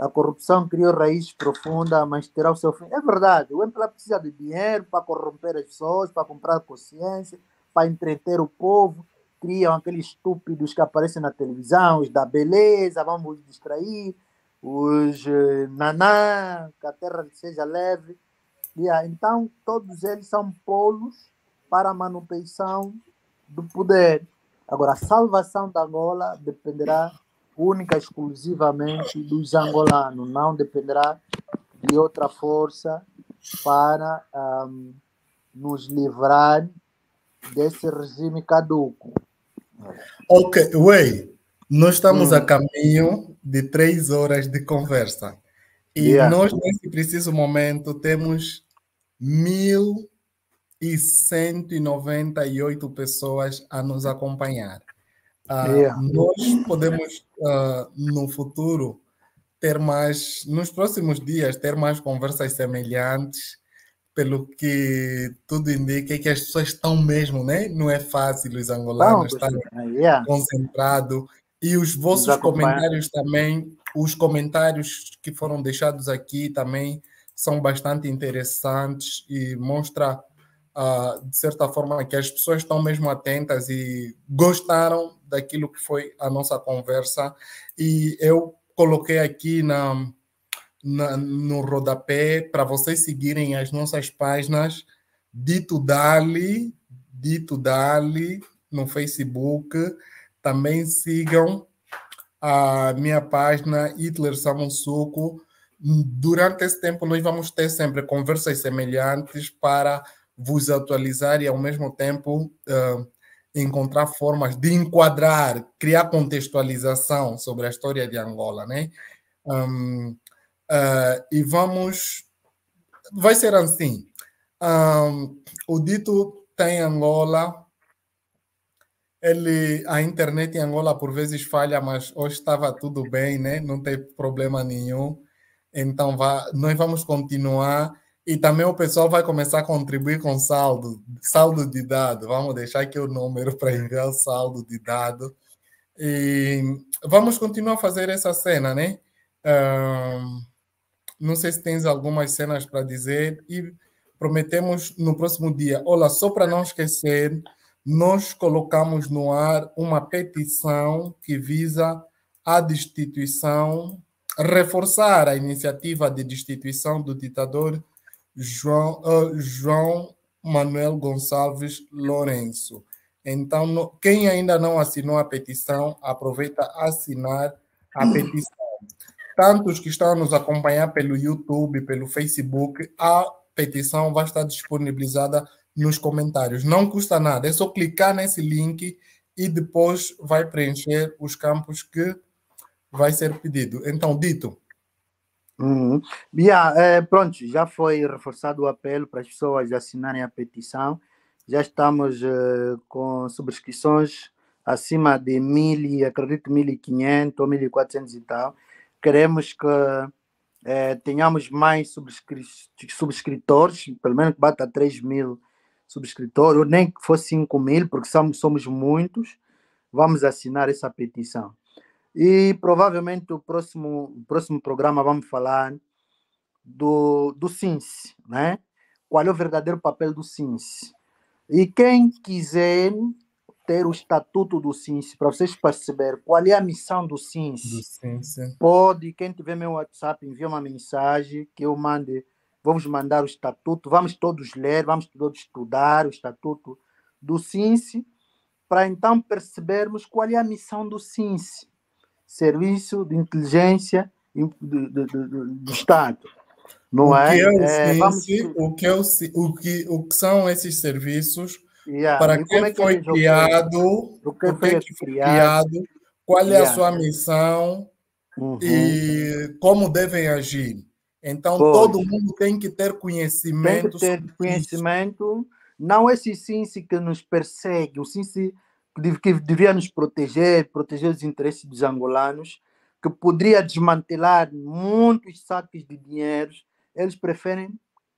a corrupção criou raiz profunda, mas terá o seu fim. É verdade, o MPLA precisa de dinheiro para corromper as pessoas, para comprar consciência, para entreter o povo. Criam aqueles estúpidos que aparecem na televisão, os da beleza, vamos distrair, os eh, naná, que a terra seja leve. Então, todos eles são polos para a manutenção do poder. Agora, a salvação da Angola dependerá única e exclusivamente dos angolanos, não dependerá de outra força para um, nos livrar desse regime caduco. Ok, Wei, nós estamos hum. a caminho de três horas de conversa. E yeah. nós, nesse preciso momento, temos mil e 198 pessoas a nos acompanhar. Uh, yeah. Nós podemos, uh, no futuro, ter mais, nos próximos dias, ter mais conversas semelhantes, pelo que tudo indica é que as pessoas estão mesmo, né? Não é fácil os angolanos Não, estarem é, yeah. concentrados. E os vossos comentários também, os comentários que foram deixados aqui também são bastante interessantes e mostram uh, de certa forma, que as pessoas estão mesmo atentas e gostaram daquilo que foi a nossa conversa. E eu coloquei aqui na, na no rodapé para vocês seguirem as nossas páginas Dito Dali, Dito Dali no Facebook. Também sigam a minha página Hitler Sucu Durante esse tempo, nós vamos ter sempre conversas semelhantes para vos atualizar e, ao mesmo tempo, uh, encontrar formas de enquadrar, criar contextualização sobre a história de Angola, né? Um, uh, eh, e vamos, vai ser assim. Um, o dito tem Angola. Ele, a internet em Angola por vezes falha, mas hoje estava tudo bem, né? Não tem problema nenhum. Então, vá, nós vamos continuar e também o pessoal vai começar a contribuir com saldo, saldo de dado. Vamos deixar aqui o número para enviar o saldo de dado. E vamos continuar a fazer essa cena, né? não sei se tens algumas cenas para dizer. E prometemos no próximo dia. Olha, só para não esquecer, nós colocamos no ar uma petição que visa a destituição, reforçar a iniciativa de destituição do ditador João, uh, João Manuel Gonçalves Lourenço. Então, no, quem ainda não assinou a petição, aproveita a assinar a petição. Tantos que estão a nos acompanhar pelo YouTube, pelo Facebook, a petição vai estar disponibilizada nos comentários. Não custa nada, é só clicar nesse link e depois vai preencher os campos que vai ser pedido. Então, dito, Uhum. Yeah, é, pronto, já foi reforçado o apelo para as pessoas assinarem a petição. Já estamos uh, com subscrições acima de mil, acredito, mil e quinhentos ou mil e quatrocentos e tal. Queremos que eh, tenhamos mais subscri subscritores, pelo menos que bata 3 mil subscritores, ou nem que fosse 5 mil, porque somos, somos muitos. Vamos assinar essa petição. E provavelmente o próximo, próximo programa vamos falar do, do SINS, né? Qual é o verdadeiro papel do SINS? E quem quiser ter o estatuto do SINS, para vocês perceberem qual é a missão do SINS, do é. pode, quem tiver meu WhatsApp, envia uma mensagem que eu mande. Vamos mandar o estatuto, vamos todos ler, vamos todos estudar o estatuto do SINS, para então percebermos qual é a missão do SINS serviço de inteligência do, do, do, do Estado. Não o é? Que é, o, é vamos... o, que é o, o, que, o que são esses serviços? Yeah. Para quem é que foi criado? O que foi criado? Qual é yeah. a sua missão? Uhum. E como devem agir? Então, pois. todo mundo tem que ter conhecimento. Tem que ter conhecimento. Isso. Não é esse sinse que nos persegue, o sinse que devia nos proteger, proteger os interesses dos angolanos, que poderia desmantelar muitos saques de dinheiro. Eles preferem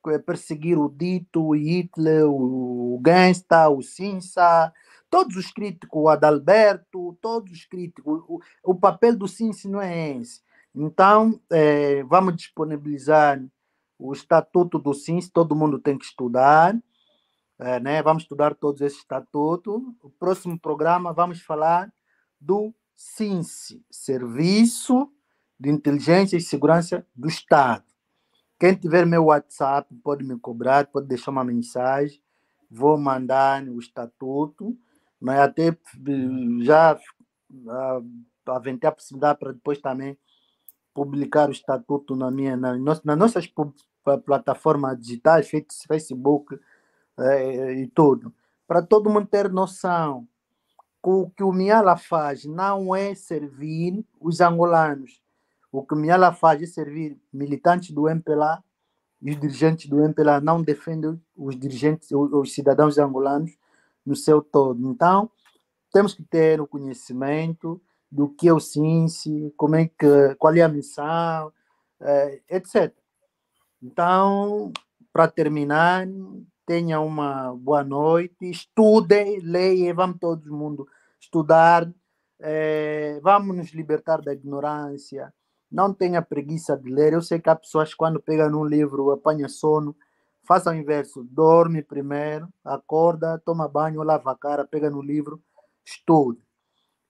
eh, perseguir o Dito, o Hitler, o Gangsta, o Cinza, todos os críticos, o Adalberto, todos os críticos. O, o papel do Cinza não é esse. Então, é, vamos disponibilizar o estatuto do Cinza, todo mundo tem que estudar, é, né? Vamos estudar todos esses estatuto. O próximo programa vamos falar do SINSE, Serviço de Inteligência e Segurança do Estado. Quem tiver meu WhatsApp pode me cobrar, pode deixar uma mensagem, vou mandar o estatuto, Mas né? até eh, já ah, aventei a possibilidade para depois também publicar o estatuto na minha na, nas nossas plataformas digitais, Facebook, é, e tudo, para todo mundo ter noção o que o Miala faz não é servir os angolanos. O que o Miala faz é servir militantes do MPLA e os dirigentes do MPLA não defendem os dirigentes, os cidadãos angolanos no seu todo. Então, temos que ter o conhecimento do que é o CINCE, como é que, qual é a missão, eh, etc. Então, para terminar, tenha uma boa noite, estudem, leiam, vamos todo mundo estudar, é, vamos nos libertar da ignorância, não tenha preguiça de ler. Eu sei que há pessoas quando pegam um livro apanha sono, faça o inverso, dorme primeiro, acorda, toma banho, lava a cara, pega no livro, estude.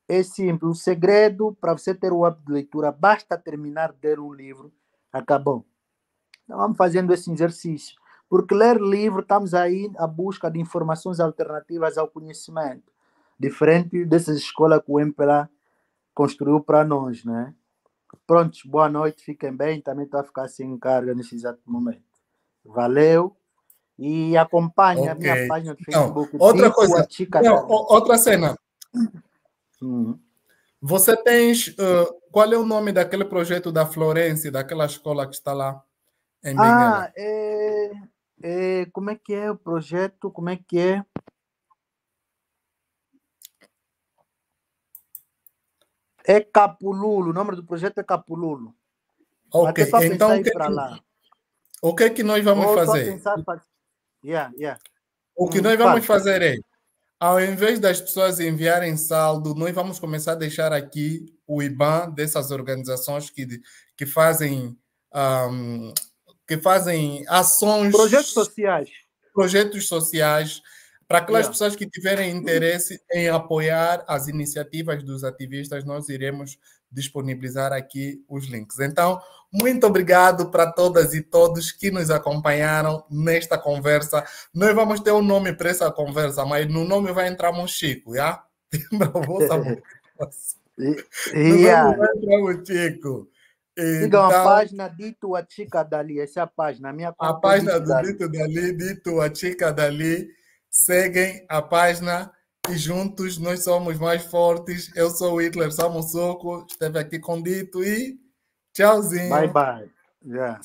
É simples, o segredo para você ter o hábito de leitura, basta terminar de ler um livro, acabou. Então vamos fazendo esse exercício porque ler livro, estamos aí à busca de informações alternativas ao conhecimento, diferente dessas escolas que o MPLA construiu para nós, né? Prontos, boa noite, fiquem bem. Também estou a ficar sem carga nesse exato momento. Valeu e acompanhe okay. a minha página do Facebook. Não, outra coisa, não, outra cena. Hum. Você tens. Uh, qual é o nome daquele projeto da Florence, daquela escola que está lá em ah, Benguela? Ah, é... É, como é que é o projeto? Como é que é? É Capululo, o nome do projeto é Capululo. Ok, então o que, que, o que, é que nós vamos fazer? Pensar, faz... yeah, yeah. O que hum, nós vamos faz. fazer é, ao invés das pessoas enviarem saldo, nós vamos começar a deixar aqui o IBAN dessas organizações que, que fazem um, que fazem ações. Projetos sociais. Projetos sociais para aquelas yeah. pessoas que tiverem interesse em apoiar as iniciativas dos ativistas, nós iremos disponibilizar aqui os links. Então, muito obrigado para todas e todos que nos acompanharam nesta conversa. Nós vamos ter um nome para essa conversa, mas no nome vai entrar um Chico, já? Yeah? Não vou saber. yeah. No nome vai entrar um Chico. Diga uma tá página de Tua Chica Dali, essa é a página. A, minha a página do Dito Dali, de Tua Chica Dali, seguem a página e juntos nós somos mais fortes. Eu sou o Hitler Samusoco, esteve aqui com Dito e tchauzinho. Bye, bye. Yeah.